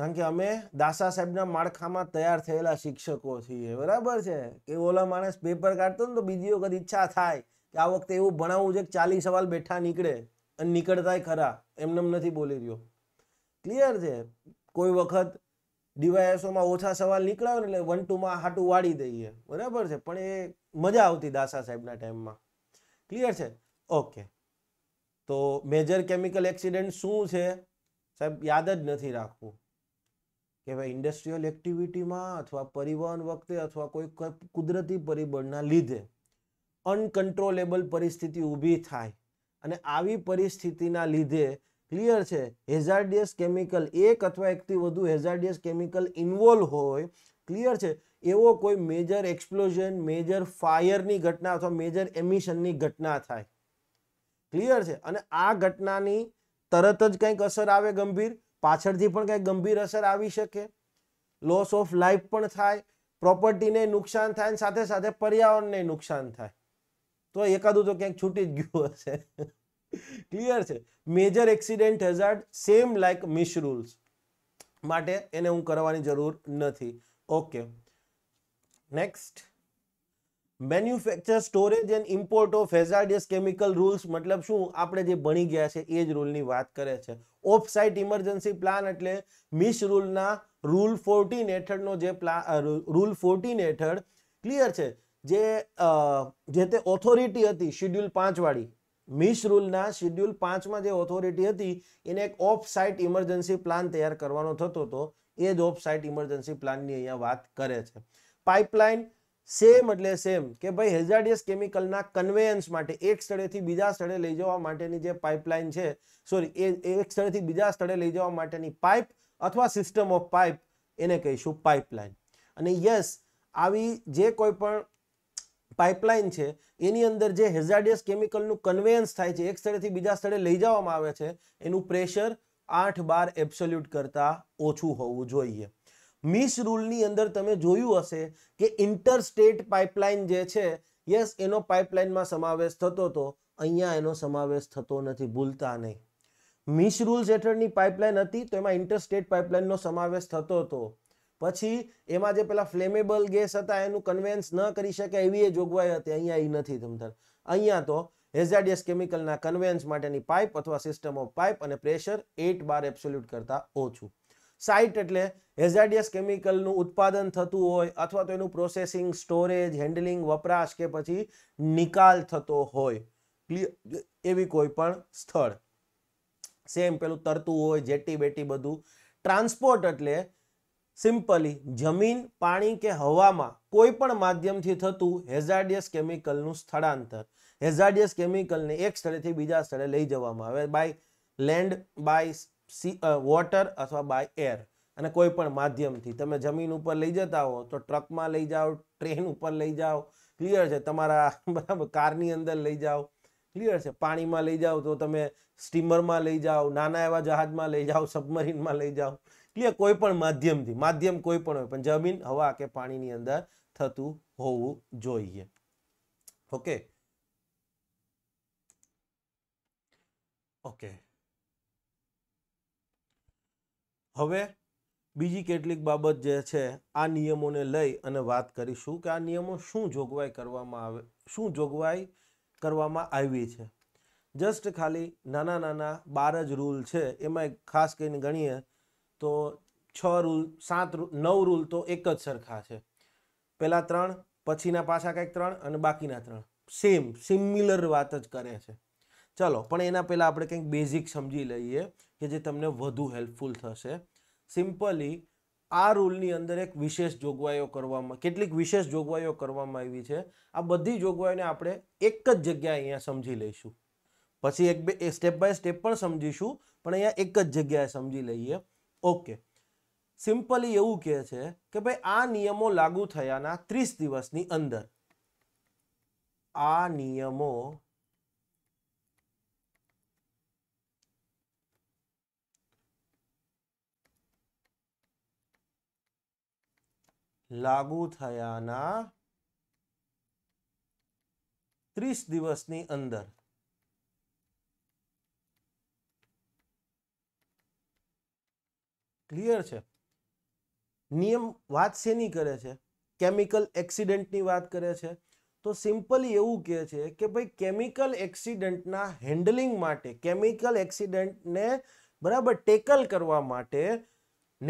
કારણ કે અમે દાસા સાહેબના માળખામાં તૈયાર થયેલા શિક્ષકો છીએ બરાબર છે કે ઓલા માણસ પેપર કાઢતો ને તો બીજી વખત ઈચ્છા થાય કે આ વખતે એવું ભણાવવું છે કે ચાલીસ સવાલ બેઠા નીકળે અને નીકળતાય ખરા એમને નથી બોલી રહ્યો ક્લિયર છે કોઈ વખત ડીવાયએસઓમાં ઓછા સવાલ નીકળાવે એટલે વન ટુમાં હાટું વાળી દઈએ બરાબર છે પણ એ મજા આવતી દાસા સાહેબના ટાઈમમાં ક્લિયર છે ઓકે તો મેજર કેમિકલ એક્સિડન્ટ શું છે સાહેબ યાદ જ નથી રાખવું કે ભાઈ ઇન્ડસ્ટ્રીયલ એક્ટિવિટીમાં અથવા પરિવહન વખતે અથવા કોઈ કુદરતી પરિબળના લીધે અનકન્ટ્રોલેબલ પરિસ્થિતિ ઊભી થાય અને આવી પરિસ્થિતિના લીધે ક્લિયર છે હેઝાર્ડિયસ કેમિકલ એક અથવા એકથી વધુ હેઝાર્ડિયસ કેમિકલ ઇન્વોલ્વ હોય ક્લિયર છે એવો કોઈ મેજર એક્સપ્લોઝન મેજર ફાયરની ઘટના અથવા મેજર એમિશનની ઘટના થાય ક્લિયર છે અને આ ઘટનાની તરત જ કંઈક અસર આવે ગંભીર પાછળથી પણ કંઈક ગંભીર અસર આવી શકે લોસ ઓફ લાઈફ પણ થાય પ્રોપર્ટીને નુકસાન થાય અને સાથે સાથે પર્યાવરણને નુકસાન થાય તો એકાદું તો ક્યાંક છૂટી જ ગયું હશે ક્લિયર છે major accident hazard same like MIS rules માટે એને હું કરવાની જરૂર નથી okay next manufacture storage and import of hazardous chemical rules મતલબ શું આપણે જે ભણી ગયા છે એ જ રૂલની વાત કરે છે ઓફ સાઇટ ઇમરજન્સી પ્લાન એટલે મિસ રૂલના રૂલ ફોર્ટીન હેઠળનો જે પ્લાન રૂલ ફોર્ટીન હેઠળ ક્લિયર છે જે જે તે ઓથોરિટી હતી શેડ્યુલ પાંચવાળી મિસ રૂલના શિડ્યુલ પાંચમાં જે ઓથોરિટી હતી એને એક ઓફ સાઇટ ઇમરજન્સી પ્લાન તૈયાર કરવાનો થતો હતો એ જ ઓફ સાઇટ ઇમરજન્સી પ્લાનની અહીંયા વાત કરે છે પાઇપલાઇન સેમ એટલે સેમ કે ભાઈ હેઝાડિયસ કેમિકલના કન્વેયન્સ માટે એક સ્થળેથી બીજા સ્થળે લઈ જવા માટેની જે પાઇપલાઇન છે સોરી એ એક સ્થળેથી બીજા સ્થળે લઈ જવા માટેની પાઇપ અથવા સિસ્ટમ ઓફ પાઇપ એને કહીશું પાઇપલાઇન અને યસ આવી જે કોઈ પણ પાઇપલાઇન છે એની અંદર જે હેઝાડિયસ કેમિકલનું કન્વેયન્સ થાય છે એક સ્થળેથી બીજા સ્થળે લઈ જવામાં આવે છે એનું પ્રેશર આઠ બાર એબ્સોલ્યુટ કરતાં ઓછું હોવું જોઈએ મિસ રૂલની અંદર તમે જોયું હશે કે ઇન્ટરસ્ટેટ પાઇપલાઇન જે છે યસ એનો પાઇપલાઇનમાં સમાવેશ થતો હતો અહીંયા એનો સમાવેશ થતો નથી ભૂલતા નહીં મિસ રૂલ્સ હેઠળની પાઇપલાઇન હતી તો એમાં ઇન્ટરસ્ટેટ પાઇપલાઇનનો સમાવેશ થતો હતો પછી એમાં જે પેલા ફ્લેમેબલ ગેસ હતા એનું કન્વેન્સ ન કરી શકે એવી એ જોગવાઈ હતી અહીંયા એ નથી તમતર અહીંયા તો હેઝાડિયસ કેમિકલના કન્વેન્સ માટેની પાઇપ અથવા સિસ્ટમ ઓફ પાઇપ અને પ્રેશર એટ બાર એબ્સોલ્યુટ કરતાં ઓછું સાઇટ એટલે હેઝાડિયસ કેમિકલનું ઉત્પાદન થતું હોય અથવા તો એનું પ્રોસેસિંગ સ્ટોરેજ હેન્ડલિંગ વપરાશ કે પછી નિકાલ થતો હોય એવી કોઈ પણ સ્થળ સેમ પેલું તરતું હોય જેટી બેટી બધું ટ્રાન્સપોર્ટ એટલે સિમ્પલી જમીન પાણી કે હવામાં કોઈ પણ માધ્યમથી થતું હેઝાર્ડિયસ કેમિકલનું સ્થળાંતર હેઝાર્ડિયસ કેમિકલને એક સ્થળેથી બીજા સ્થળે લઈ જવામાં આવે by land by sea water અથવા બાય એર અને કોઈ પણ માધ્યમથી તમે જમીન ઉપર લઈ જતા હો તો ટ્રકમાં લઈ જાઓ ટ્રેન ઉપર લઈ જાઓ ક્લિયર છે તમારા બરાબર કારની અંદર લઈ જાઓ ક્લિયર છે પાણીમાં લઈ જાઓ તો તમે સ્ટીમરમાં લઈ જાઓ નાના એવા જહાજમાં લઈ જાઓ સબમરીનમાં લઈ જાઓ ક્લિયર કોઈ પણ માધ્યમથી માધ્યમ કોઈ પણ હોય પણ જમીન હવા કે પાણીની અંદર થતું હોવું જોઈએ ઓકે ઓકે હવે બીજી કેટલીક બાબત જે છે આ નિયમોને લઈ અને વાત કરીશું કે આ નિયમો શું જોગવાઈ કરવામાં આવે શું જોગવાઈ કરવામાં આવી છે જસ્ટ ખાલી નાના નાના બાર જ રૂલ છે એમાં ખાસ કરીને ગણીએ તો છ રૂલ સાત રૂલ નવ રૂલ તો એક જ સરખા છે પહેલાં ત્રણ પછીના પાછા કંઈક ત્રણ અને બાકીના ત્રણ સેમ સિમિલર વાત જ કરે છે ચલો પણ એના પહેલાં આપણે કંઈક બેઝિક સમજી લઈએ કે જે તમને વધુ હેલ્પફુલ થશે સિમ્પલી આ રૂલની અંદર એક વિશેષ જોગવાઈઓ કરવામાં કેટલીક વિશેષ જોગવાઈઓ કરવામાં આવી છે આ બધી જોગવાઈઓને આપણે એક જ જગ્યાએ અહીંયા સમજી લઈશું પછી એક બે સ્ટેપ બાય સ્ટેપ પણ સમજીશું પણ અહીંયા એક જ જગ્યાએ સમજી લઈએ ઓકે સિમ્પલી એવું કહે છે કે ભાઈ આ નિયમો લાગુ થયાના ત્રીસ દિવસની અંદર આ નિયમો લાગુ થયાના ત્રીસ દિવસની અંદર ક્લિયર છે નિયમ વાત શેની કરે છે કેમિકલ એક્સિડન્ટની વાત કરે છે તો સિમ્પલી એવું કહે છે કે ભાઈ કેમિકલ એક્સિડન્ટના હેન્ડલિંગ માટે કેમિકલ એક્સિડન્ટને બરાબર ટેકલ કરવા માટે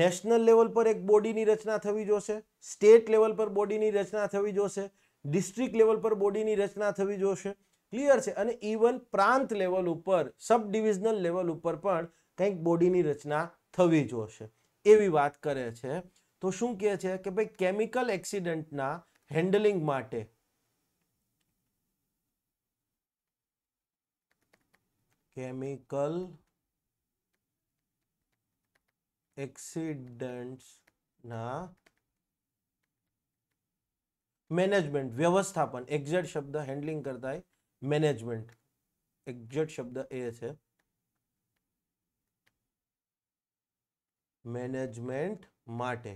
નેશનલ લેવલ પર એક બોડીની રચના થવી જોશે સ્ટેટ લેવલ પર બોડીની રચના થવી જોશે ડિસ્ટ્રિક્ટ લેવલ પર બોડીની રચના થવી જોશે ક્લિયર છે અને ઇવન પ્રાંત લેવલ ઉપર સબ ડિવિઝનલ લેવલ ઉપર પણ કંઈક બોડીની રચના થવી જોશે એવી વાત કરે છે તો શું કહે છે કે ભાઈ કેમિકલ એક્સિડન્ટના હેન્ડલિંગ માટે કેમિકલ એક્સિડન્ટના મેનેજમેન્ટ વ્યવસ્થાપન એક્ઝેટ શબ્દ હેન્ડલિંગ કરતા મેનેજમેન્ટ એક્ઝેટ શબ્દ એ છે મેનેજમેન્ટ માટે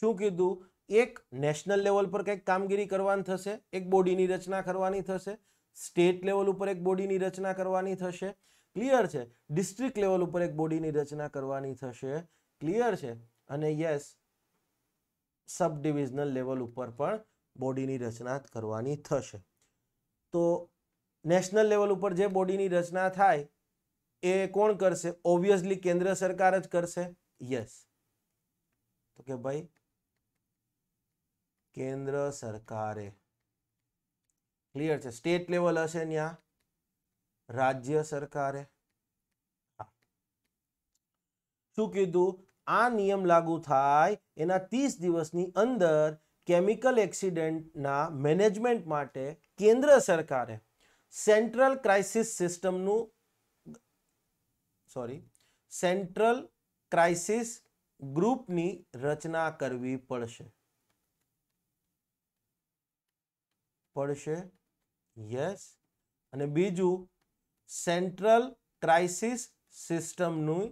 શું કીધું એક નેશનલ લેવલ પર કંઈક કામગીરી કરવાની થશે એક બોડીની રચના કરવાની થશે સ્ટેટ લેવલ ઉપર એક બોડીની રચના કરવાની થશે ક્લિયર છે ડિસ્ટ્રિક્ટ લેવલ ઉપર એક બોડીની રચના કરવાની થશે ક્લિયર છે અને યસ સબ ડિવિઝનલ લેવલ ઉપર પણ બોડીની રચના કરવાની થશે તો નેશનલ લેવલ ઉપર જે બોડીની રચના થાય એ કોણ કરશે ઓબ્વિયસલી કેન્દ્ર સરકાર જ કરશે યસ તો કે ભાઈ કેન્દ્ર સરકારે ક્લિયર છે સ્ટેટ લેવલ હશે ત્યાં રાજ્ય સરકારે શું કીધું આ નિયમ લાગુ થાય એના ત્રીસ દિવસની અંદર કેમિકલ એક્સિડન્ટના મેનેજમેન્ટ માટે કેન્દ્ર સરકારે સેન્ટ્રલ ક્રાઇસિસ સિસ્ટમનું સોરી સેન્ટ્રલ ક્રાઇસિસ ગ્રુપની રચના કરવી પડશે પડશે યસ અને બીજું સેન્ટ્રલ ક્રાઇસિસ સિસ્ટમનું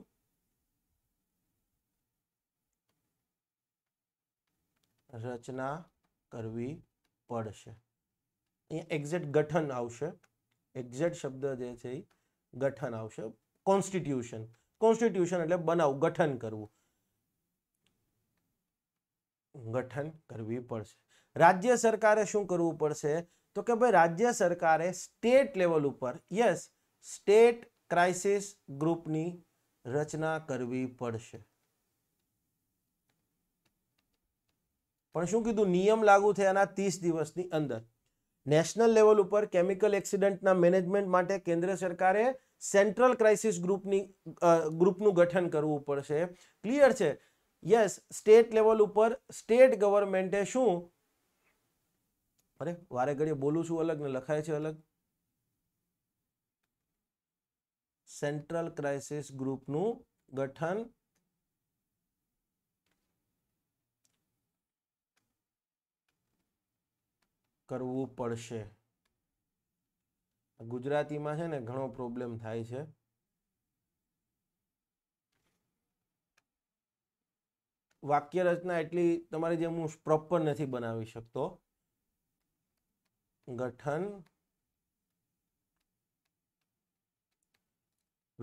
રચના કરવી પડશે અહીંયા એક્ઝેક્ટ ગઠન આવશે એક્ઝેક્ટ શબ્દ જે છે એ ગઠન આવશે કોન્સ્ટિટ્યુશન કોન્સ્ટિટ્યુશન એટલે બનાવ ગઠન કરવું ગઠન કરવી પડશે રાજ્ય સરકારે શું કરવું પડશે તો કે ભાઈ રાજ્ય સરકારે સ્ટેટ લેવલ ઉપર યસ સ્ટેટ ક્રાઇસિસ ગ્રુપની રચના કરવી પડશે પણ શું કીધું નિયમ લાગુ થયાના ત્રીસ દિવસની અંદર નેશનલ લેવલ ઉપર કેમિકલ એક્સિડન્ટના મેનેજમેન્ટ માટે કેન્દ્ર સરકારે સેન્ટ્રલ ક્રાઇસિસ ગ્રુપની ગ્રુપનું ગઠન કરવું પડશે ક્લિયર છે યસ સ્ટેટ લેવલ ઉપર સ્ટેટ ગવર્મેન્ટે શું અરે વારે ઘડીએ બોલું છું અલગ ને લખાય છે અલગ સેન્ટ્રલ ક્રાઇસિસ ગ્રુપનું ગઠન કરવું પડશે ગુજરાતીમાં છે ને ઘણો પ્રોબ્લેમ થાય છે વાક્ય રચના એટલી તમારી જેમ હું પ્રોપર નથી બનાવી શકતો ગઠન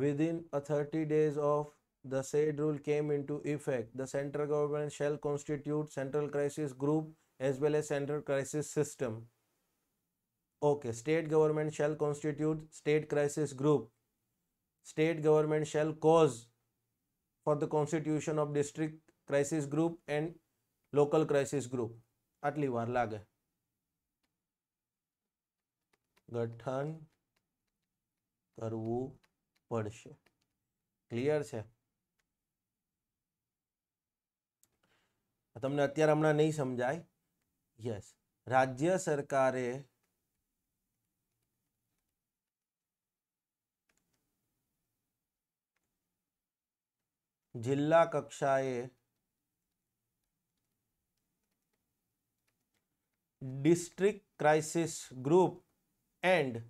within a 30 days of the said rule came into effect the central government shall constitute central crisis group as well as central crisis system Okay, state government shall constitute state crisis group. State government shall cause for the constitution of district crisis group and local crisis group. આટલી વાર લાગે ગઠન કરવું પડશે clear છે તમને અત્યારે હમણાં નહીં સમજાય યસ રાજ્ય સરકારે जिला कक्षाए डिस्ट्रिक्ट क्राइसिस ग्रुप एंड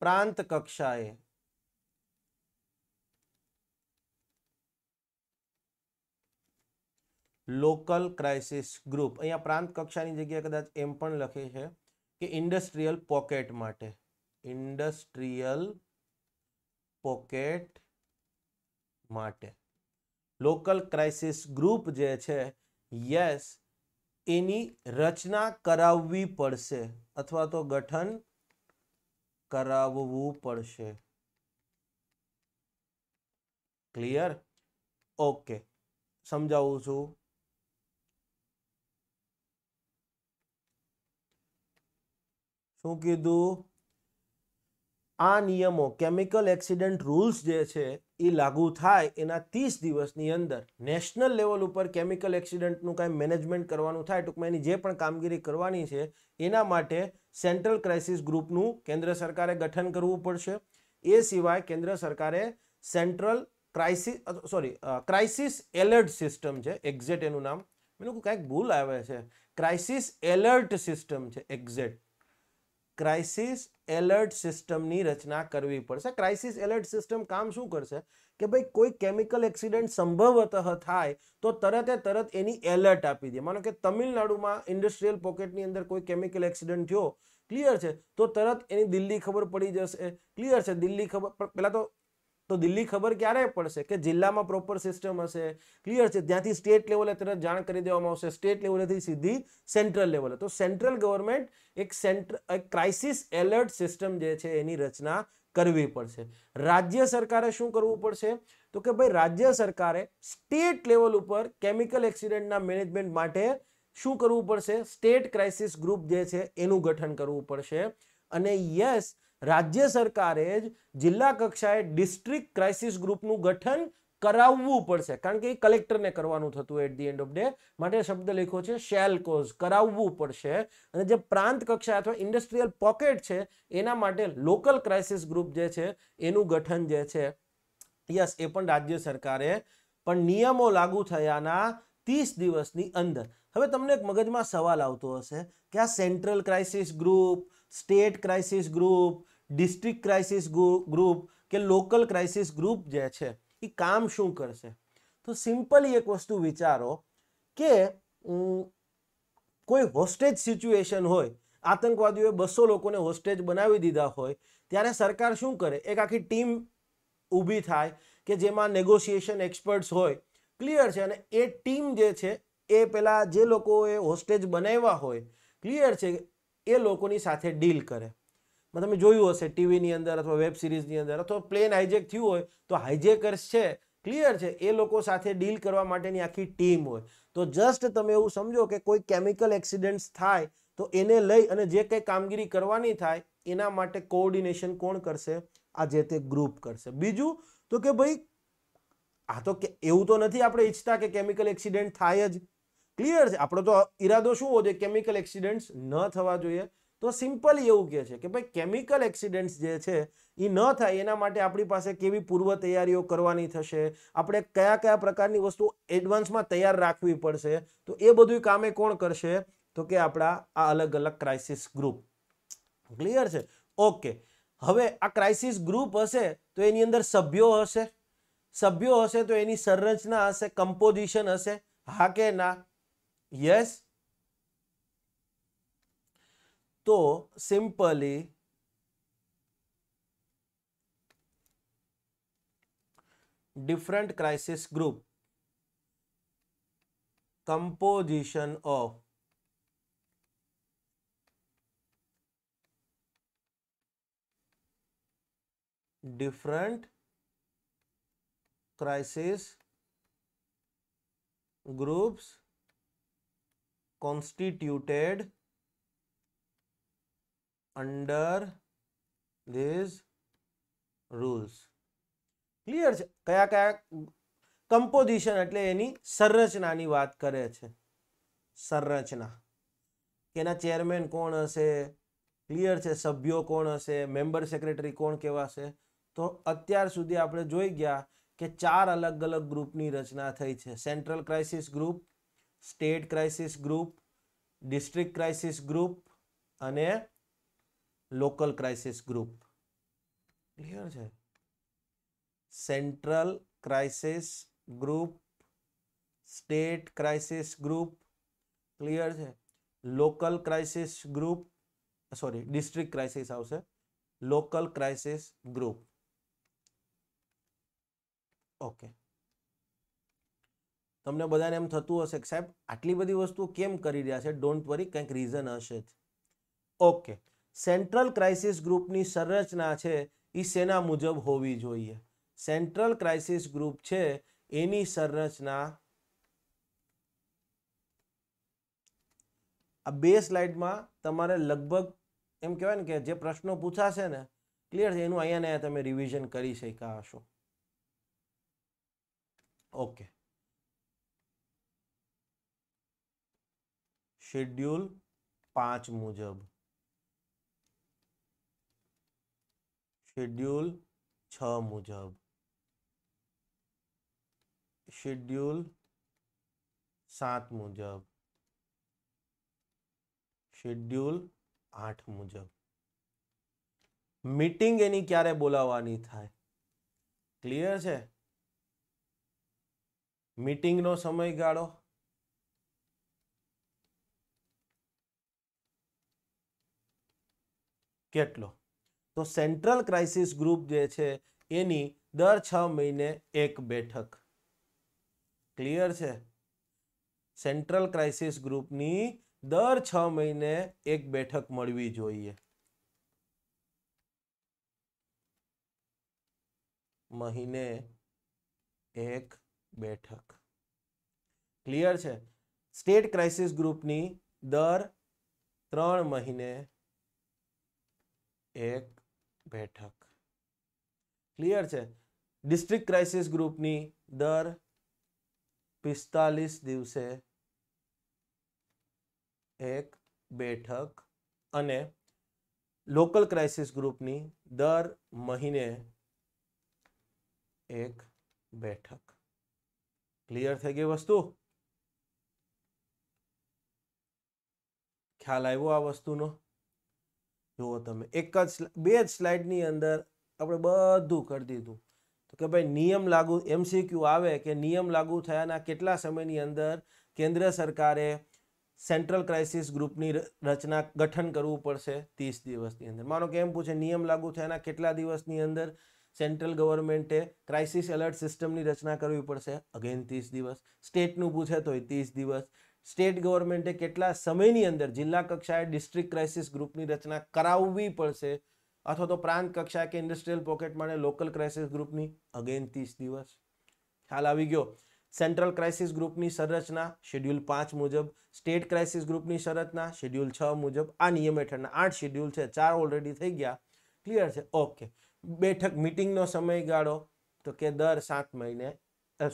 प्रांत कक्षाए लोकल क्राइसिस ग्रुप अँ प्रांत कक्षा जगह कदाच एम लखे है कि इंडस्ट्रियल पॉकेट मैं इंडस्ट्रियल पॉकेट માટે લોકલ ક્રાઇસિસ ગ્રુપ જે છે યસ એની રચના કરાવવી પડશે અથવા તો ગઠન કરાવવું પડશે ક્લિયર ઓકે સમજાવું છું શું કીધું આ નિયમો કેમિકલ એક્સિડન્ટ રૂલ્સ જે છે એ લાગુ થાય એના ત્રીસ દિવસની અંદર નેશનલ લેવલ ઉપર કેમિકલ એક્સિડન્ટનું કાંઈ મેનેજમેન્ટ કરવાનું થાય ટૂંકમાં એની જે પણ કામગીરી કરવાની છે એના માટે સેન્ટ્રલ ક્રાઇસિસ ગ્રુપનું કેન્દ્ર સરકારે ગઠન કરવું પડશે એ સિવાય કેન્દ્ર સરકારે central crisis sorry crisis alert system છે એક્ઝેટ એનું નામ મેં લોકો કાંઈક ભૂલ આવે છે ક્રાઇસિસ એલર્ટ સિસ્ટમ છે એક્ઝેટ ક્રાઇસિસ એલર્ટ સિસ્ટમની રચના કરવી પડશે ક્રાઇસિસ એલર્ટ સિસ્ટમ કામ શું કરશે કે ભાઈ કોઈ કેમિકલ એક્સિડન્ટ સંભવતઃ થાય તો તરતે તરત એની એલર્ટ આપી દે માનો કે તમિલનાડુમાં ઇન્ડસ્ટ્રીયલ પોકેટની અંદર કોઈ કેમિકલ એક્સિડન્ટ થયો ક્લિયર છે તો તરત એની દિલ્હી ખબર પડી જશે ક્લિયર છે દિલ્હી ખબર પહેલાં તો તો દિલ્હી ખબર ક્યારે પડશે કે જિલ્લામાં પ્રોપર સિસ્ટમ હશે ક્લિયર છે ત્યાંથી સ્ટેટ લેવલે તરત જાણ કરી દેવામાં આવશે સ્ટેટ લેવલેથી સીધી સેન્ટ્રલ લેવલે તો સેન્ટ્રલ ગવર્મેન્ટ એક સેન્ટ્ર એક ક્રાઇસિસ એલર્ટ સિસ્ટમ જે છે એની રચના કરવી પડશે રાજ્ય સરકારે શું કરવું પડશે તો કે ભાઈ રાજ્ય સરકારે સ્ટેટ લેવલ ઉપર કેમિકલ એક્સિડન્ટના મેનેજમેન્ટ માટે શું કરવું પડશે સ્ટેટ ક્રાઇસિસ ગ્રુપ જે છે એનું ગઠન કરવું પડશે અને યસ રાજ્ય સરકારે જ જિલ્લા કક્ષાએ ડિસ્ટ્રિક્ટ ક્રાઇસિસ ગ્રુપનું ગઠન કરાવવું પડશે કારણ કે એ કલેક્ટરને કરવાનું થતું at the end of day માટે શબ્દ લખ્યો છે શેલ કોઝ કરાવવું પડશે અને જે પ્રાંત કક્ષા અથવા ઇન્ડસ્ટ્રીયલ પોકેટ છે એના માટે લોકલ ક્રાઇસિસ ગ્રુપ જે છે એનું ગઠન જે છે યસ એ પણ રાજ્ય સરકારે પણ નિયમો લાગુ થયાના ત્રીસ દિવસની અંદર હવે તમને એક મગજમાં સવાલ આવતો હશે કે આ central crisis group state crisis group district crisis group કે લોકલ ક્રાઇસિસ ગ્રુપ જે છે એ કામ શું કરશે તો સિમ્પલી એક વસ્તુ વિચારો કે કોઈ હોસ્ટેજ સિચ્યુએશન હોય આતંકવાદીઓએ બસો લોકોને હોસ્ટેજ બનાવી દીધા હોય ત્યારે સરકાર શું કરે એક આખી ટીમ ઊભી થાય કે જેમાં નેગોશિએશન એક્સપર્ટ્સ હોય ક્લિયર છે અને એ ટીમ જે છે એ પેલા જે લોકોએ હોસ્ટેજ બનાવ્યા હોય ક્લિયર છે એ લોકોની સાથે ડીલ કરે તમે જોયું હશે ટીવીની અંદર અથવા વેબ સિરીઝની અંદર અથવા પ્લેન હાઇજેક થયું હોય તો હાઇજેકર્સ છે ક્લિયર છે એ લોકો સાથે ડીલ કરવા માટેની આખી ટીમ હોય તો જસ્ટ તમે એવું સમજો કે કોઈ કેમિકલ એક્સિડન્ટ્સ થાય તો એને લઈ અને જે કંઈ કામગીરી કરવાની થાય એના માટે કોઓર્ડિનેશન કોણ કરશે આ જે તે ગ્રુપ કરશે બીજું તો કે ભાઈ આ તો એવું તો નથી આપણે ઈચ્છતા કે કેમિકલ એક્સિડન્ટ થાય જ ક્લિયર છે આપણો તો ઈરાદો શું હોવો જોઈએ કેમિકલ એક્સિડન્ટ્સ ન થવા જોઈએ તો સિમ્પલ એવું કહે છે કે ભાઈ કેમિકલ એક્સિડન્ટ્સ જે છે એ ન થાય એના માટે આપણી પાસે કેવી પૂર્વ તૈયારીઓ કરવાની થશે આપણે કયા કયા પ્રકારની વસ્તુ એડવાન્સમાં તૈયાર રાખવી પડશે તો એ બધું કામે કોણ કરશે તો કે આપણા આ અલગ અલગ ક્રાઇસિસ ગ્રુપ ક્લિયર છે ઓકે હવે આ ક્રાઇસિસ ગ્રુપ હશે તો એની અંદર સભ્યો હશે સભ્યો હશે તો એની સંરચના હશે કમ્પોઝિશન હશે હા કે ના यस तो simply different crisis group composition of different crisis groups constituted under these rules clear છે કયા કયા કમ્પોઝિશન એટલે એની સંરચનાની વાત કરે છે સંરચના કેના ચેરમેન કોણ હશે ક્લિયર છે સભ્યો કોણ હશે મેમ્બર સેક્રેટરી કોણ કહેવાશે તો અત્યાર સુધી આપણે જોઈ ગયા કે ચાર અલગ અલગ ગ્રુપની રચના થઈ છે central crisis group state crisis group district crisis group અને લોકલ ક્રાઇસિસ ગ્રુપ ક્લિયર છે central crisis group state crisis group clear છે local crisis group sorry district crisis આવશે લોકલ ક્રાઇસિસ ગ્રુપ ઓકે તમને બધાને એમ થતું હશે કે સાહેબ આટલી બધી વસ્તુઓ કેમ કરી રહ્યા છે ડોન્ટ વરી કંઈક રીઝન હશે જ ઓકે સેન્ટ્રલ ક્રાઇસિસ ગ્રુપની સંરચના છે એ સેના મુજબ હોવી જોઈએ સેન્ટ્રલ ક્રાઇસિસ ગ્રુપ છે એની સંરચના આ બે સ્લાઇડમાં તમારે લગભગ એમ કહેવાય ને કે જે પ્રશ્નો પૂછાશે ને ક્લિયર છે એનું અહીંયા ને અહીંયા તમે રિવિઝન કરી શક્યા હશો ઓકે શેડ્યુલ પાંચ મુજબ શેડ્યુલ છ મુજબ શેડ્યુલ સાત મુજબ શેડ્યુલ આઠ મુજબ મીટિંગ એની ક્યારે બોલાવવાની થાય ક્લિયર છે મીટિંગનો સમયગાળો કેટલો તો સેન્ટ્રલ ક્રાઇસિસ ગ્રુપ જે છે એની દર છ મહિને એક બેઠક ક્લિયર છે સેન્ટ્રલ ક્રાઇસિસ ગ્રુપની દર છ મહિને એક બેઠક મળવી જોઈએ મહિને એક બેઠક ક્લિયર છે સ્ટેટ ક્રાઇસિસ ગ્રુપની દર ત્રણ મહિને એક બેઠક ક્લિયર છે ડિસ્ટ્રિક્ટ ક્રાઇસિસ ગ્રુપની દર પિસ્તાલીસ દિવસે એક બેઠક અને લોકલ ક્રાઇસિસ ગ્રુપની દર મહિને એક બેઠક ક્લિયર થઈ ગઈ વસ્તુ ખ્યાલ આવ્યો આ વસ્તુનો જુઓ તમે એક જ બે જ સ્લાઇડની અંદર આપણે બધું કરી દીધું તો કે ભાઈ નિયમ લાગુ એમસીક્યુ આવે કે નિયમ લાગુ થયાના કેટલા સમયની અંદર કેન્દ્ર સરકારે સેન્ટ્રલ ક્રાઇસિસ ગ્રુપની રચના ગઠન કરવું પડશે ત્રીસ દિવસની અંદર માનો કે એમ પૂછે નિયમ લાગુ થયાના કેટલા દિવસની અંદર સેન્ટ્રલ ગવર્મેન્ટે ક્રાઇસિસ એલર્ટ સિસ્ટમની રચના કરવી પડશે અગેન ત્રીસ દિવસ સ્ટેટનું પૂછે તોય ત્રીસ દિવસ સ્ટેટ ગવર્મેન્ટે કેટલા સમયની અંદર જિલ્લા કક્ષાએ ડિસ્ટ્રિક્ટ ક્રાઇસિસ ગ્રુપની રચના કરાવવી પડશે અથવા તો પ્રાંત કક્ષાએ કે ઇન્ડસ્ટ્રીયલ પોકેટમાં લોકલ ક્રાઇસિસ ગ્રુપની અગેન ત્રીસ દિવસ ખ્યાલ આવી ગયો સેન્ટ્રલ ક્રાઇસિસ ગ્રુપની સંરચના શેડ્યુલ પાંચ મુજબ સ્ટેટ ક્રાઇસિસ ગ્રુપની સંરચના શેડ્યુલ છ મુજબ આ નિયમ હેઠળના આઠ શેડ્યુલ છે ચાર ઓલરેડી થઈ ગયા ક્લિયર છે ઓકે બેઠક મિટિંગનો સમયગાળો તો કે દર સાત મહિને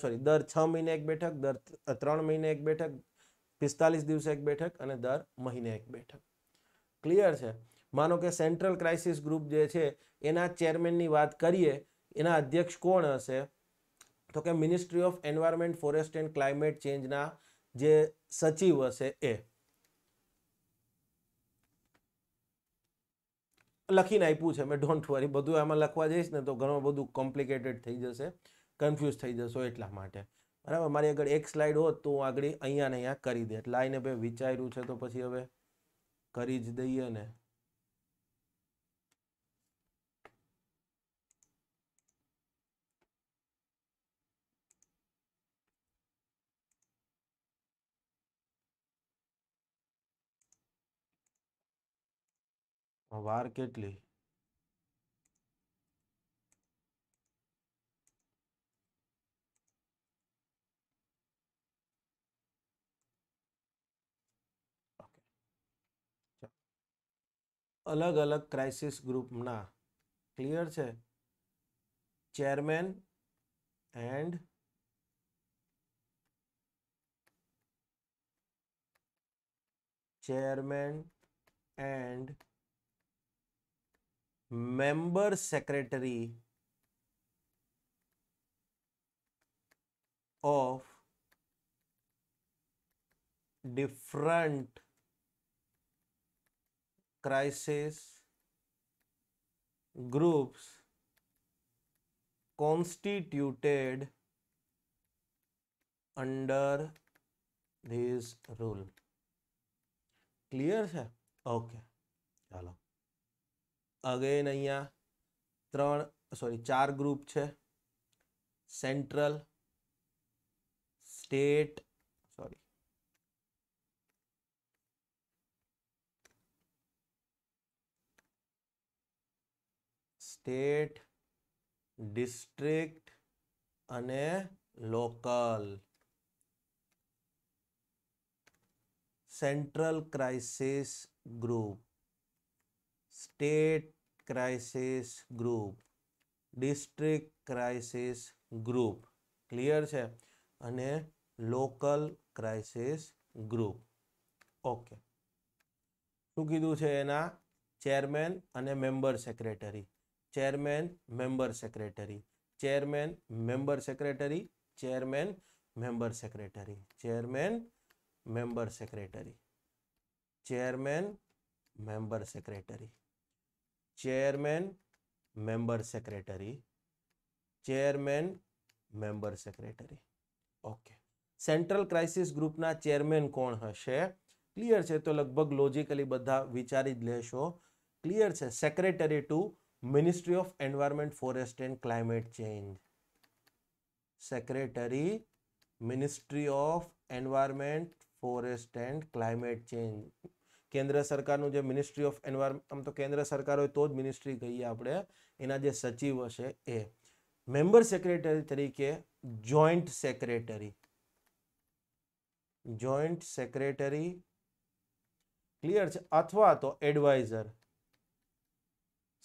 સોરી દર છ મહિને એક બેઠક દર ત્રણ મહિને એક બેઠક પિસ્તાલીસ દિવસે એક બેઠક અને દર મહિને એક બેઠક ક્લિયર છે માનો કે સેન્ટ્રલ ક્રાઇસિસ ગ્રુપ જે છે એના ચેરમેનની વાત કરીએ એના અધ્યક્ષ કોણ હશે તો કે ministry of environment forest and climate ચેન્જના જે સચિવ હશે એ લખીને આપ્યું છે મેં ડોન્ટ વરી બધું આમાં લખવા જઈશ ને તો ઘણું બધું કોમ્પ્લિકેટેડ થઈ જશે કન્ફ્યુઝ થઈ જશો એટલા માટે બરાબર મારી આગળ એક સ્લાઇડ હોત તો હું આગળ અહીંયા ને અહીંયા કરી દે એટલે આઈને ભાઈ વિચાર્યું છે તો પછી હવે કરી જ દઈએ ને વાર કેટલી अलग अलग क्राइसिस ग्रुपना क्लियर है chairman and chairman and member secretary of different crisis groups constituted under this rule clear है ओके okay. ચાલો અગેન અહીંયા ત્રણ સોરી ચાર ગ્રુપ છે સેન્ટ્રલ સ્ટેટ સ્ટેટ ડિસ્ટ્રિક્ટ અને local central crisis group state crisis group district crisis group clear છે અને local crisis group okay શું કીધું છે એના ચેરમેન અને member secretary chairman member secretary chairman member secretary chairman member secretary chairman member secretary chairman member secretary chairman member secretary chairman member secretary okay central crisis ગ્રુપના chairman કોણ હશે clear છે તો લગભગ લોજિકલી બધા વિચારી જ લેશો ક્લિયર છે secretary to ministry of environment forest and climate change secretary ministry of environment forest and climate change કેન્દ્ર સરકારનું જે મિનિસ્ટ્રી ઓફ એન્વાયરમેન્ટ આમ તો કેન્દ્ર સરકાર હોય તો જ મિનિસ્ટ્રી કહીએ આપણે એના જે સચિવ હશે એ મેમ્બર સેક્રેટરી તરીકે joint secretary joint secretary clear છે અથવા તો એડવાઇઝર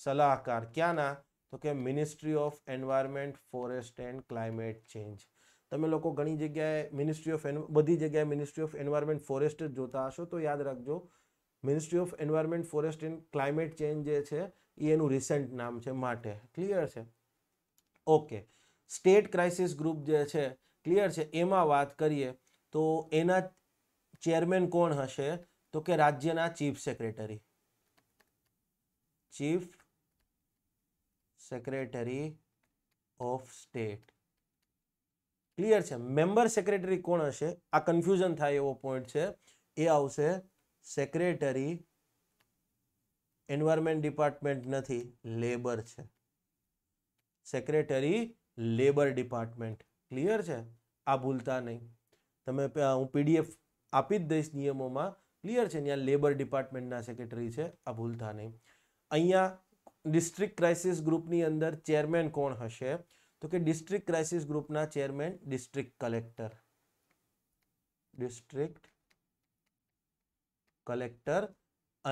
સલાહકાર ક્યાંના તો કે ministry of environment forest and climate change તમે લોકો ઘણી જગ્યાએ મિનિસ્ટ્રી ઓફ બધી જગ્યાએ મિનિસ્ટ્રી ઓફ એન્વાયરમેન્ટ ફોરેસ્ટ જ જોતા હશો તો યાદ રાખજો ministry of environment forest and climate change જે છે એ એનું રિસેન્ટ નામ છે માટે ક્લિયર છે ઓકે સ્ટેટ ક્રાઇસિસ ગ્રુપ જે છે ક્લિયર છે એમાં વાત કરીએ તો એના ચેરમેન કોણ હશે તો કે રાજ્યના chief secretary chief secretary of state clear છે મેમ્બર સેક્રેટરી કોણ હશે આ કન્ફ્યુઝન થાય એવો પોઈન્ટ છે એ આવશે સેક્રેટરી એન્વાયરમેન્ટ ડિપાર્ટમેન્ટ નથી લેબર છે સેક્રેટરી લેબર ડિપાર્ટમેન્ટ ક્લિયર છે આ ભૂલતા નહીં તમે હું પીડીએફ આપી જ દઈશ નિયમોમાં ક્લિયર છે ત્યાં લેબર ડિપાર્ટમેન્ટના સેક્રેટરી છે આ ભૂલતા નહીં અહીંયા ડિસ્ટ્રિક્ટ ક્રાઇસિસ ગ્રુપની અંદર ચેરમેન કોણ હશે તો કે ડિસ્ટ્રિક્ટ ક્રાઇસિસ ગ્રુપના chairman district collector district collector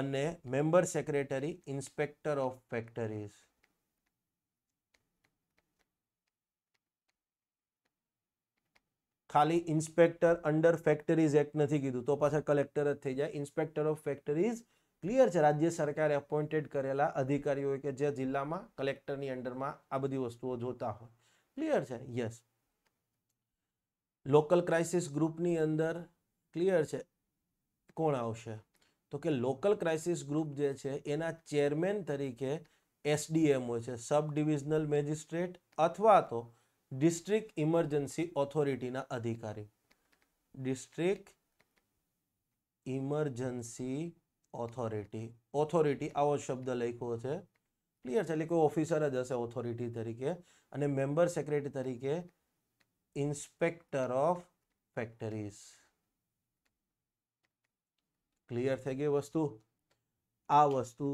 અને member secretary inspector of factories ખાલી ઇન્સ્પેક્ટર અંડર ફેક્ટરીઝ એક્ટ નથી કીધું તો પાછા કલેક્ટર જ થઈ જાય ઇન્સ્પેક્ટર ઓફ ફેક્ટરીઝ ક્લિયર છે રાજ્ય સરકારે અપોઇન્ટેડ કરેલા અધિકારીઓ કે જે જિલ્લામાં કલેક્ટરની અંડરમાં આ બધી વસ્તુઓ જોતા હોય ક્લિયર છે યસ લોકલ ક્રાઇસિસ ગ્રુપની અંદર ક્લિયર છે કોણ આવશે તો કે લોકલ ક્રાઇસિસ ગ્રુપ જે છે એના ચેરમેન તરીકે એસડીએમ હોય છે સબ ડિવિઝનલ મેજિસ્ટ્રેટ અથવા તો ડિસ્ટ્રિક્ટ ઇમરજન્સી ઓથોરિટીના અધિકારી ડિસ્ટ્રિક્ટ ઇમરજન્સી ઓથોરિટી ઓથોરિટી આવો શબ્દ લખ્યો છે ક્લિયર છે એટલે કોઈ ઓફિસર જ હશે ઓથોરિટી તરીકે અને મેમ્બર સેક્રેટરી તરીકે ઇન્સ્પેક્ટર ઓફ ફેક્ટરીઝ ક્લિયર થઈ ગઈ વસ્તુ આ વસ્તુ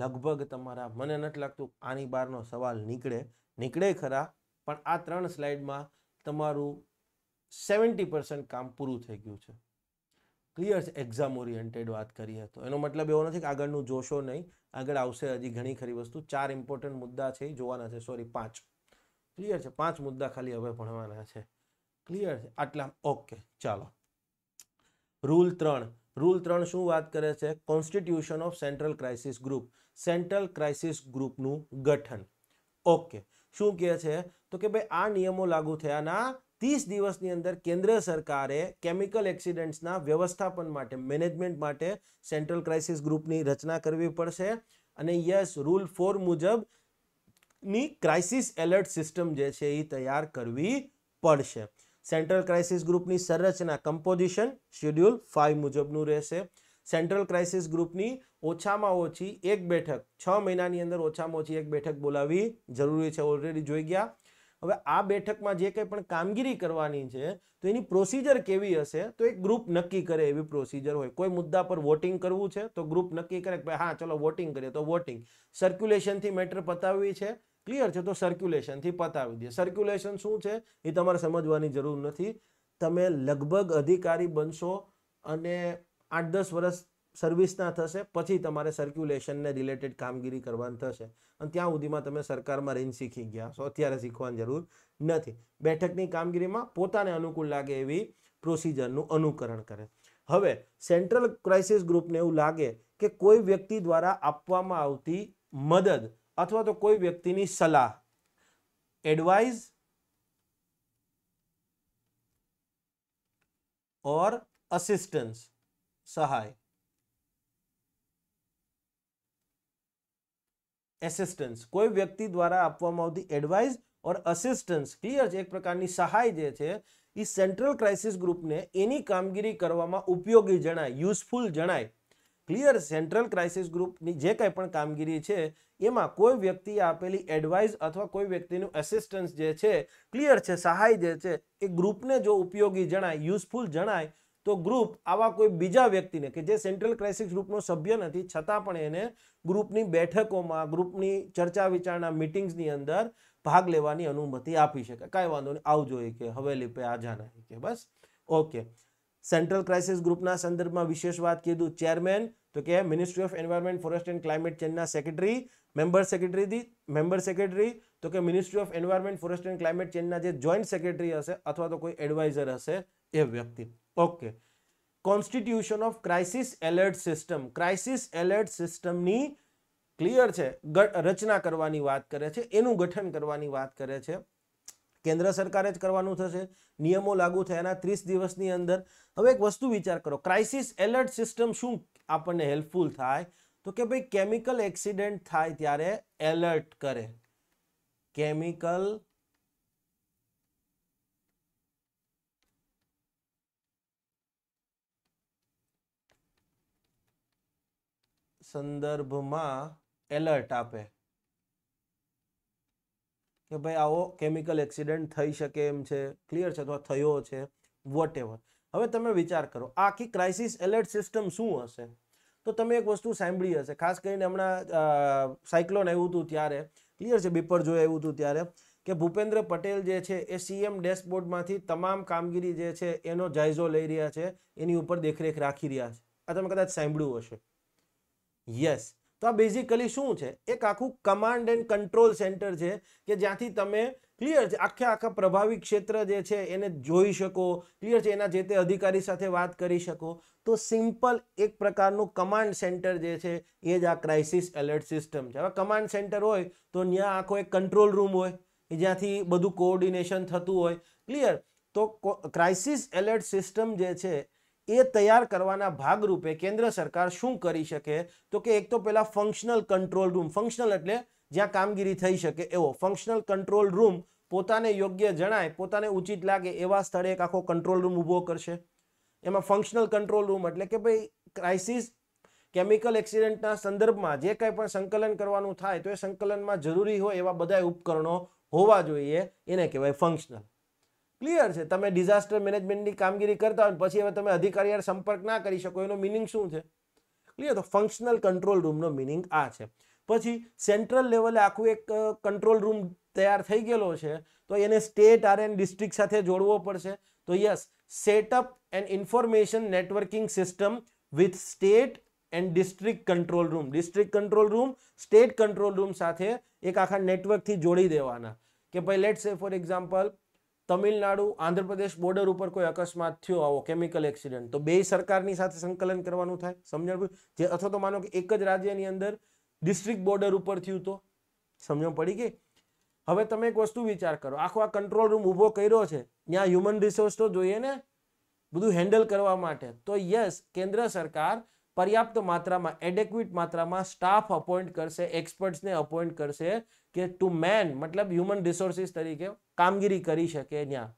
લગભગ તમારા મને નથી લાગતું આની બહારનો સવાલ નીકળે નીકળે ખરા પણ આ ત્રણ સ્લાઇડમાં તમારું સેવન્ટી કામ પૂરું થઈ ગયું છે ક્લિયર છે એક્ઝામ ઓરિએન્ટેડ વાત કરી હતો એનો મતલબ એવો નથી કે આગળનું જોશો નહીં આગળ આવશે હજી ઘણી ખરી વસ્તુ ચાર ઇમ્પોર્ટન્ટ મુદ્દા છે જોવાના છે સોરી પાંચ ક્લિયર છે પાંચ મુદ્દા ખાલી હવે ભણવાના છે ક્લિયર છે આટલા ઓકે ચાલો રૂલ ત્રણ રૂલ ત્રણ શું વાત કરે છે constitution of central crisis group central crisis ગ્રુપનું ગઠન ઓકે શું કહે છે તો કે ભાઈ આ નિયમો લાગુ થયાના ત્રીસ દિવસની અંદર કેન્દ્ર સરકારે કેમિકલ એક્સિડન્ટ્સના વ્યવસ્થાપન માટે મેનેજમેન્ટ માટે સેન્ટ્રલ ક્રાઇસિસ ગ્રુપની રચના કરવી પડશે અને યસ રૂલ ફોર મુજબની ક્રાઇસિસ એલર્ટ સિસ્ટમ જે છે એ તૈયાર કરવી પડશે સેન્ટ્રલ ક્રાઇસિસ ગ્રુપની સંરચના કમ્પોઝિશન શેડ્યુલ ફાઇવ મુજબનું રહેશે સેન્ટ્રલ ક્રાઇસિસ ગ્રુપની ઓછામાં ઓછી એક બેઠક છ મહિનાની અંદર ઓછામાં ઓછી એક બેઠક બોલાવી જરૂરી છે ઓલરેડી જોઈ ગયા હવે આ બેઠકમાં જે કંઈ પણ કામગીરી કરવાની છે તો એની પ્રોસિજર કેવી હશે તો એક ગ્રુપ નક્કી કરે એવી પ્રોસિજર હોય કોઈ મુદ્દા પર વોટિંગ કરવું છે તો ગ્રુપ નક્કી કરે કે ભાઈ હા ચલો વોટિંગ કરીએ તો વોટિંગ સર્ક્યુલેશનથી મેટર પતાવવી છે ક્લિયર છે તો સર્ક્યુલેશનથી પતાવી દે સર્ક્યુલેશન શું છે એ તમારે સમજવાની જરૂર નથી તમે લગભગ અધિકારી બનશો અને આઠ દસ વર્ષ સર્વિસના થશે પછી તમારે સર્ક્યુલેશનને રિલેટેડ કામગીરી કરવાની થશે અને ત્યાં સુધીમાં તમે સરકારમાં રહીને શીખી ગયા છો અત્યારે શીખવાની જરૂર નથી બેઠકની કામગીરીમાં પોતાને અનુકૂળ લાગે એવી પ્રોસિજરનું અનુકરણ કરે હવે સેન્ટ્રલ ક્રાઇસિસ ગ્રુપને એવું લાગે કે કોઈ વ્યક્તિ દ્વારા આપવામાં આવતી મદદ અથવા તો કોઈ વ્યક્તિની સલાહ એડવાઇઝ ઓર અસિસ્ટન્સ સહાય એસિસ્ટન્સ કોઈ વ્યક્તિ દ્વારા આપવામાં આવતી એડવાઇસ ઓર અસિસ્ટન્સ ક્લિયર છે એક પ્રકારની સહાય જે છે એ સેન્ટ્રલ ક્રાઇસિસ ગ્રુપને એની કામગીરી કરવામાં ઉપયોગી જણાય યુઝફુલ જણાય ક્લિયર સેન્ટ્રલ ક્રાઇસિસ ગ્રુપની જે કંઈ પણ કામગીરી છે એમાં કોઈ વ્યક્તિ આપેલી એડવાઇસ અથવા કોઈ વ્યક્તિનું એસિસ્ટન્સ જે છે ક્લિયર છે સહાય જે છે એ ગ્રુપને જો ઉપયોગી જણાય યુઝફુલ જણાય તો ગ્રુપ આવા કોઈ બીજા વ્યક્તિને કે જે સેન્ટ્રલ ક્રાઇસિસ ગ્રુપનો સભ્ય નથી છતાં પણ એને ગ્રુપની બેઠકોમાં ગ્રુપની ચર્ચા વિચારણા મિટિંગ્સની અંદર ભાગ લેવાની અનુમતિ આપી શકે કાંઈ વાંધો નહીં આવજો એ કે હવેલી પે આજા નહીં કે બસ ઓકે સેન્ટ્રલ ક્રાઇસિસ ગ્રુપના સંદર્ભમાં વિશેષ વાત કીધું ચેરમેન તો કે ministry of environment forest and climate ચેન્જના સેક્રેટરી મેમ્બર સેક્રેટરીથી મેમ્બર સેક્રેટરી તો કે ministry of environment forest and climate ચેન્જના જે જોઈન્ટ સેક્રેટરી હશે અથવા તો કોઈ એડવાઇઝર હશે એ વ્યક્તિ okay constitution of crisis alert system crisis alert સિસ્ટમની ક્લિયર છે રચના કરવાની વાત કરે છે એનું ગઠન કરવાની વાત કરે છે કેન્દ્ર સરકારે જ કરવાનું થશે નિયમો લાગુ થયાના ત્રીસ દિવસની અંદર હવે એક વસ્તુ વિચાર કરો ક્રાઇસિસ એલર્ટ સિસ્ટમ શું આપણને હેલ્પફુલ થાય તો કે ભાઈ કેમિકલ એક્સિડન્ટ થાય ત્યારે એલર્ટ કરે કેમિકલ સંદર્ભમાં એલર્ટ આપે કે ભાઈ આવો કેમિકલ એક્સિડન્ટ થઈ શકે એમ છે ક્લિયર છે અથવા થયો છે વોટ હવે તમે વિચાર કરો આખી ક્રાઇસિસ એલર્ટ સિસ્ટમ શું હશે તો તમે એક વસ્તુ સાંભળી હશે ખાસ કરીને હમણાં સાયક્લોન આવ્યું હતું ત્યારે ક્લિયર છે બીપર બિપરજોય આવ્યું હતું ત્યારે કે ભૂપેન્દ્ર પટેલ જે છે એ સીએમ ડેશબોર્ડમાંથી તમામ કામગીરી જે છે એનો જાયઝો લઈ રહ્યા છે એની ઉપર દેખરેખ રાખી રહ્યા છે આ તમે કદાચ સાંભળ્યું હશે યસ તો આ બેઝિકલી શું છે એક આખું કમાન્ડ એન્ડ કંટ્રોલ સેન્ટર છે કે જ્યાંથી તમે ક્લિયર છે આખા આખા પ્રભાવી ક્ષેત્ર જે છે એને જોઈ શકો ક્લિયર છે એના જે તે અધિકારી સાથે વાત કરી શકો તો સિમ્પલ એક પ્રકારનું કમાન્ડ સેન્ટર જે છે એ જ આ ક્રાઇસિસ એલર્ટ સિસ્ટમ છે હવે કમાન્ડ સેન્ટર હોય તો ત્યાં આખો એક કંટ્રોલ રૂમ હોય કે જ્યાંથી બધું કોઓર્ડિનેશન થતું હોય ક્લિયર તો ક્રાઇસિસ એલર્ટ સિસ્ટમ જે છે એ તૈયાર કરવાના ભાગરૂપે કેન્દ્ર સરકાર શું કરી શકે તો કે એક તો પેલા ફંક્શનલ કંટ્રોલ રૂમ ફંક્શનલ એટલે જ્યાં કામગીરી થઈ શકે એવો ફંક્શનલ કંટ્રોલ રૂમ પોતાને યોગ્ય જણાય પોતાને ઉચિત લાગે એવા સ્થળે એક આખો કંટ્રોલ રૂમ ઊભો કરશે એમાં ફંક્શનલ કંટ્રોલ રૂમ એટલે કે ભાઈ ક્રાઇસિસ કેમિકલ એક્સિડન્ટના સંદર્ભમાં જે કંઈ પણ સંકલન કરવાનું થાય તો એ સંકલનમાં જરૂરી હોય એવા બધા ઉપકરણો હોવા જોઈએ એને કહેવાય ફંક્શનલ ક્લિયર છે તમે ડિઝાસ્ટર મેનેજમેન્ટની કામગીરી કરતા હોય પછી હવે તમે અધિકારી સંપર્ક ના કરી શકો એનો મિનિંગ શું છે ક્લિયર તો ફંક્શનલ કંટ્રોલ રૂમનો મિનિંગ આ છે પછી સેન્ટ્રલ લેવલે આખું એક કંટ્રોલ રૂમ તૈયાર થઈ ગયેલો છે તો એને સ્ટેટ આર એન્ડ ડિસ્ટ્રિક્ટ સાથે જોડવો પડશે તો yes setup and information networking system with state and district control room district control room state control room સાથે એક આખા નેટવર્કથી જોડી દેવાના કે ભાઈ late say for example Tamil Nadu Andhra Pradesh border ઉપર કોઈ અકસ્માત થયો આવો કેમિકલ એક્સિડન્ટ તો બે સરકારની સાથે સંકલન કરવાનું થાય સમજણ જે અથવા તો માનો કે એક જ રાજ્યની અંદર ડિસ્ટ્રિક્ટ બોર્ડર ઉપર થયું તો સમજણ પડી ગઈ હવે તમે એક વસ્તુ વિચાર કરો આખો આ કંટ્રોલ રૂમ ઊભો કર્યો છે ત્યાં હ્યુમન રિસોર્સ તો જોઈએ ને બધું હેન્ડલ કરવા માટે તો યસ કેન્દ્ર સરકાર પર્યાપ્ત માત્રામાં એડેક્વિટ માત્રામાં સ્ટાફ અપોઇન્ટ કરશે એક્સપર્ટ્સને અપોઇન્ટ કરશે કે ટુ મેન મતલબ હ્યુમન રિસોર્સિસ તરીકે કામગીરી કરી શકે ત્યાં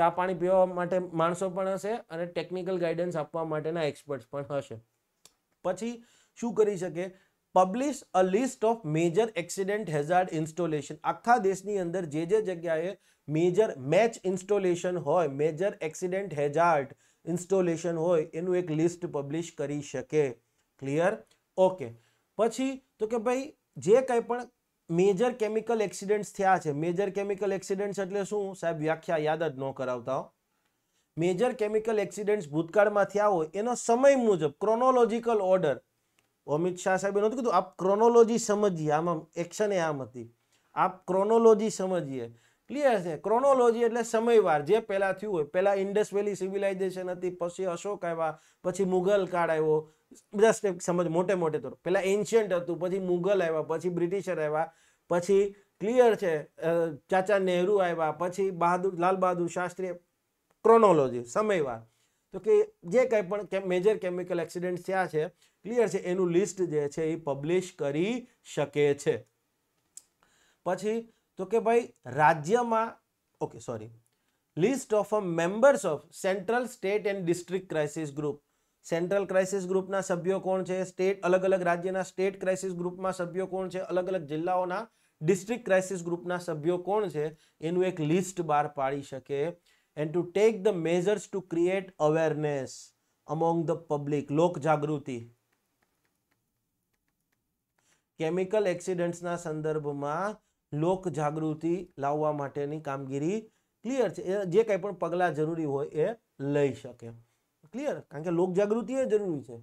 ચા પાણી પીવા માટે માણસો પણ હશે અને ટેકનિકલ ગાઈડન્સ આપવા માટેના એક્સપર્ટ્સ પણ હશે પછી શું કરી શકે publish a list of major accident hazard installation આખા દેશની અંદર જે જે જગ્યાએ મેજર મેચ ઇન્સ્ટોલેશન હોય મેજર એક્સિડેન્ટ હેઝાર્ડ ઇન્સ્ટોલેશન હોય એનું એક લિસ્ટ પબ્લિશ કરી શકે ક્લિયર ઓકે પછી તો કે ભાઈ જે કંઈ પણ મેજર કેમિકલ એક્સિડન્ટ્સ થયા છે મેજર કેમિકલ એક્સિડન્ટ્સ એટલે શું સાહેબ વ્યાખ્યા યાદ જ ન કરાવતા મેજર કેમિકલ એક્સિડન્ટ્સ ભૂતકાળમાં થયા હોય એનો સમય મુજબ ક્રોનોલોજીકલ ઓર્ડર અમિત શાહ સાહેબે નહોતું કીધું આપ ક્રોનોલોજી સમજીએ આમાં એક્શન એ આમ હતી આપ ક્રોનોલોજી સમજીએ ક્લિયર છે ક્રોનોલોજી એટલે સમયવાર જે પહેલા થયું હોય પહેલા ઇન્ડસ વેલી સિવિલાઇઝેશન હતી પછી અશોક આવ્યા પછી મુગલ કાળ આવ્યો બધા સ્ટેપ સમજ મોટે મોટે તો પહેલા એન્શિયન્ટ હતું પછી મુગલ આવ્યા પછી બ્રિટિશર આવ્યા પછી ક્લિયર છે ચાચા નેહરુ આવ્યા પછી બહાદુર લાલ બહાદુર શાસ્ત્રી ક્રોનોલોજી સમયવાર તો કે જે કંઈ પણ મેજર કેમિકલ એક્સિડન્ટ થયા છે ક્લિયર છે એનું લિસ્ટ જે છે એ પબ્લિશ કરી શકે છે પછી તો કે ભાઈ રાજ્યમાં okay sorry list of a members of central state and district crisis group central crisis ગ્રુપના સભ્યો કોણ છે સ્ટેટ અલગ અલગ રાજ્યના સ્ટેટ ક્રાઇસિસ ગ્રુપમાં સભ્યો કોણ છે અલગ અલગ જિલ્લાઓના ડિસ્ટ્રિક્ટ ક્રાઇસિસ ગ્રુપના સભ્યો કોણ છે એનું એક લિસ્ટ બહાર પાડી શકે and to take the measures to create awareness among the public લોક જાગૃતિ કેમિકલ એક્સિડન્ટ્સના સંદર્ભમાં લોક જાગૃતિ લાવવા માટેની કામગીરી ક્લિયર છે એ જે કંઈ પણ પગલાં જરૂરી હોય એ લઈ શકે ક્લિયર કારણ કે લોક જાગૃતિ એ જરૂરી છે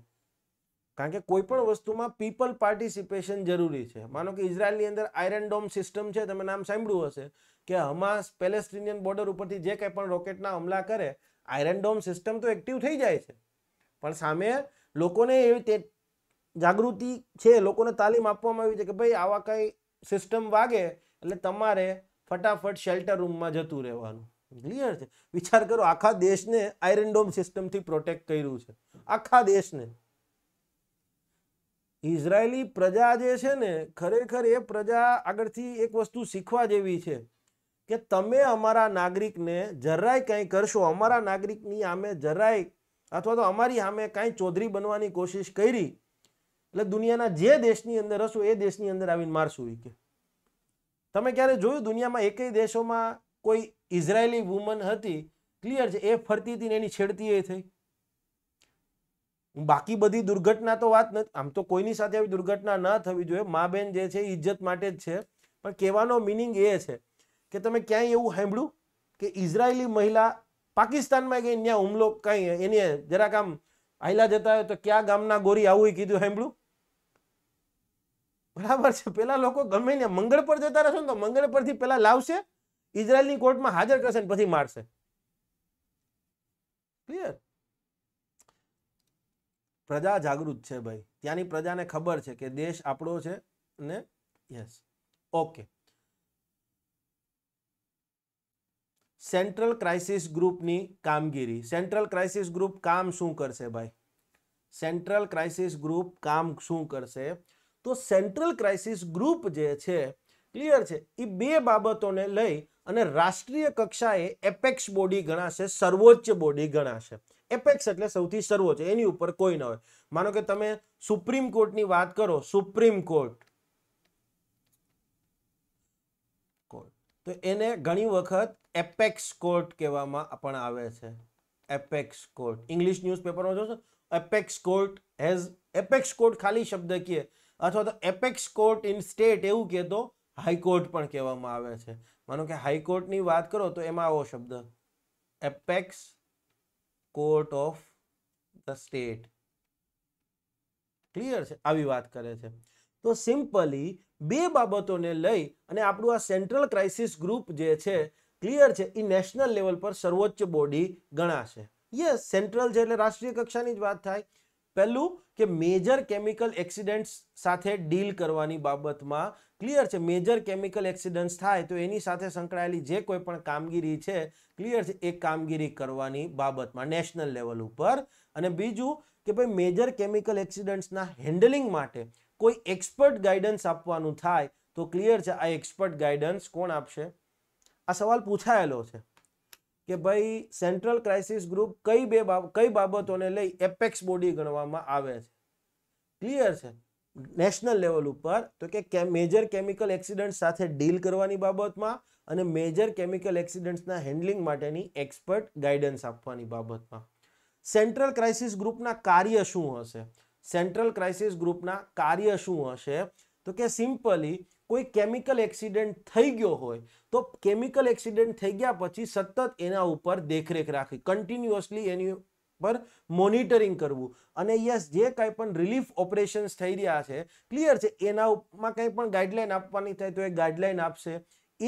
કારણ કે કોઈ પણ વસ્તુમાં પીપલ પાર્ટિસિપેશન જરૂરી છે માનો કે ઇઝરાયલની અંદર આયરન ડોમ સિસ્ટમ છે તમે નામ સાંભળ્યું હશે કે હમાસ પેલેસ્ટિનિયન બોર્ડર ઉપરથી જે કંઈ પણ રોકેટના હમલા કરે આયરન ડોમ સિસ્ટમ તો એક્ટિવ થઈ જાય છે પણ સામે લોકોને એવી જાગૃતિ છે લોકોને તાલીમ આપવામાં આવી છે કે ભાઈ આવા કંઈ સિસ્ટમ વાગે એટલે તમારે ફટાફટ શેલ્ટર રૂમમાં જતું રહેવાનું ક્લિયર છે વિચાર કરો આખા દેશને આયરન સિસ્ટમથી પ્રોટેક્ટ કર્યું છે આખા દેશને ઇઝરાયેલી પ્રજા જે છે ને ખરેખર એ પ્રજા આગળથી એક વસ્તુ શીખવા જેવી છે કે તમે અમારા નાગરિકને જરાય કંઈ કરશો અમારા નાગરિકની આમે જરાય અથવા તો અમારી સામે કાંઈ ચૌધરી બનવાની કોશિશ કરી એટલે દુનિયાના જે દેશની અંદર હશો એ દેશની અંદર આવીને મારશું એ કે તમે ક્યારે જોયું દુનિયામાં એકય દેશોમાં કોઈ ઇઝરાયેલી વુમન હતી ક્લિયર છે એ ફરતી હતી ને એની છેડતી એ થઈ બાકી બધી દુર્ઘટના તો વાત નથી આમ તો કોઈની સાથે આવી દુર્ઘટના ન થવી જોઈએ મા બેન જે છે ઇજ્જત માટે જ છે પણ કહેવાનો મિનિંગ એ છે કે તમે ક્યાંય એવું સાંભળ્યું કે ઇઝરાયેલી મહિલા પાકિસ્તાનમાં ગઈ ત્યાં હુમલો કંઈ એને જરાક આમ આયલા જતા હોય તો ક્યાં ગામના ગોરી આવું કીધું સાંભળ્યું બરાબર છે પેલા લોકો ગમે ને મંગળ પર જતા રહેશો ને તો મંગળ પરથી પેલા લાવશે ઇઝરાયલની કોર્ટમાં હાજર કરશે ને પછી મારશે ક્લિયર પ્રજા જાગૃત છે ભાઈ ત્યાંની પ્રજાને ખબર છે કે દેશ આપણો છે ને યસ ઓકે સેન્ટ્રલ ક્રાઇસિસ ગ્રુપની કામગીરી સેન્ટ્રલ ક્રાઇસિસ ગ્રુપ કામ શું કરશે ભાઈ સેન્ટ્રલ ક્રાઇસિસ ગ્રુપ કામ શું કરશે તો સેન્ટ્રલ ક્રાઇસિસ ગ્રુપ જે છે ક્લિયર છે એ બે બાબતોને લઈ અને રાષ્ટ્રીય કક્ષાએ એપેક્સ બોડી ગણાશે સર્વોચ્ચ બોડી ગણાશે એપેક્સ એટલે સૌથી સર્વોચ્ચ એની ઉપર કોઈ ન હોય માનો કે તમે સુપ્રીમ કોર્ટની વાત કરો સુપ્રીમ કોર્ટ તો એને ઘણી વખત એપેક્સ કોર્ટ કહેવામાં પણ આવે છે એપેક્સ કોર્ટ ઇંગ્લિશ ન્યૂઝપેપરમાં જોશો apex court has apex court ખાલી શબ્દ કહીએ અથવા તો એપેક્સ કોર્ટ ઇન સ્ટેટ એવું કહે તો હાઈકોર્ટ પણ કહેવામાં આવે છે માનો કે હાઈકોર્ટની વાત કરો તો એમાં આવો શબ્દ apex court of the state clear છે આવી વાત કરે છે તો સિમ્પલી બે બાબતોને લઈ અને આપણું આ સેન્ટ્રલ ક્રાઇસિસ ગ્રુપ જે છે ક્લિયર છે એ નેશનલ લેવલ પર સર્વોચ્ચ બોડી ગણાશે યસ સેન્ટ્રલ છે એટલે રાષ્ટ્રીય કક્ષાની જ વાત થાય પહેલું કે મેજર કેમિકલ એક્સિડન્ટ્સ સાથે ડીલ કરવાની બાબતમાં ક્લિયર છે મેજર કેમિકલ એક્સિડન્ટ્સ થાય તો એની સાથે સંકળાયેલી જે કોઈ પણ કામગીરી છે ક્લિયર છે એ કામગીરી કરવાની બાબતમાં નેશનલ લેવલ ઉપર અને બીજું કે ભાઈ મેજર કેમિકલ એક્સિડન્ટ્સના હેન્ડલિંગ માટે કોઈ એક્સપર્ટ ગાઈડન્સ આપવાનું થાય તો ક્લિયર છે આ એક્સપર્ટ ગાઈડન્સ કોણ આપશે આ સવાલ પૂછાયેલો છે કે ભાઈ સેન્ટ્રલ ક્રાઇસિસ ગ્રુપ કઈ બે કઈ બાબતોને લઈ એપેક્સ બોડી ગણવામાં આવે છે ક્લિયર છે નેશનલ લેવલ ઉપર તો કે મેજર કેમિકલ એક્સિડન્ટ સાથે ડીલ કરવાની બાબતમાં અને મેજર કેમિકલ એક્સિડન્ટ્સના હેન્ડલિંગ માટેની એક્સપર્ટ ગાઈડન્સ આપવાની બાબતમાં સેન્ટ્રલ ક્રાઇસિસ ગ્રુપના કાર્ય શું હશે સેન્ટ્રલ ક્રાઇસિસ ગ્રુપના કાર્ય શું હશે તો કે સિમ્પલી કોઈ કેમિકલ એક્સિડન્ટ થઈ ગયો હોય તો કેમિકલ એક્સિડન્ટ થઈ ગયા પછી સતત એના ઉપર દેખરેખ રાખવી કન્ટિન્યુઅસલી એની પર મોનિટરિંગ કરવું અને યસ જે કાંઈ પણ રિલીફ ઓપરેશન્સ થઈ રહ્યા છે ક્લિયર છે એનામાં કંઈ પણ ગાઈડલાઇન આપવાની થાય તો એ ગાઈડલાઇન આપશે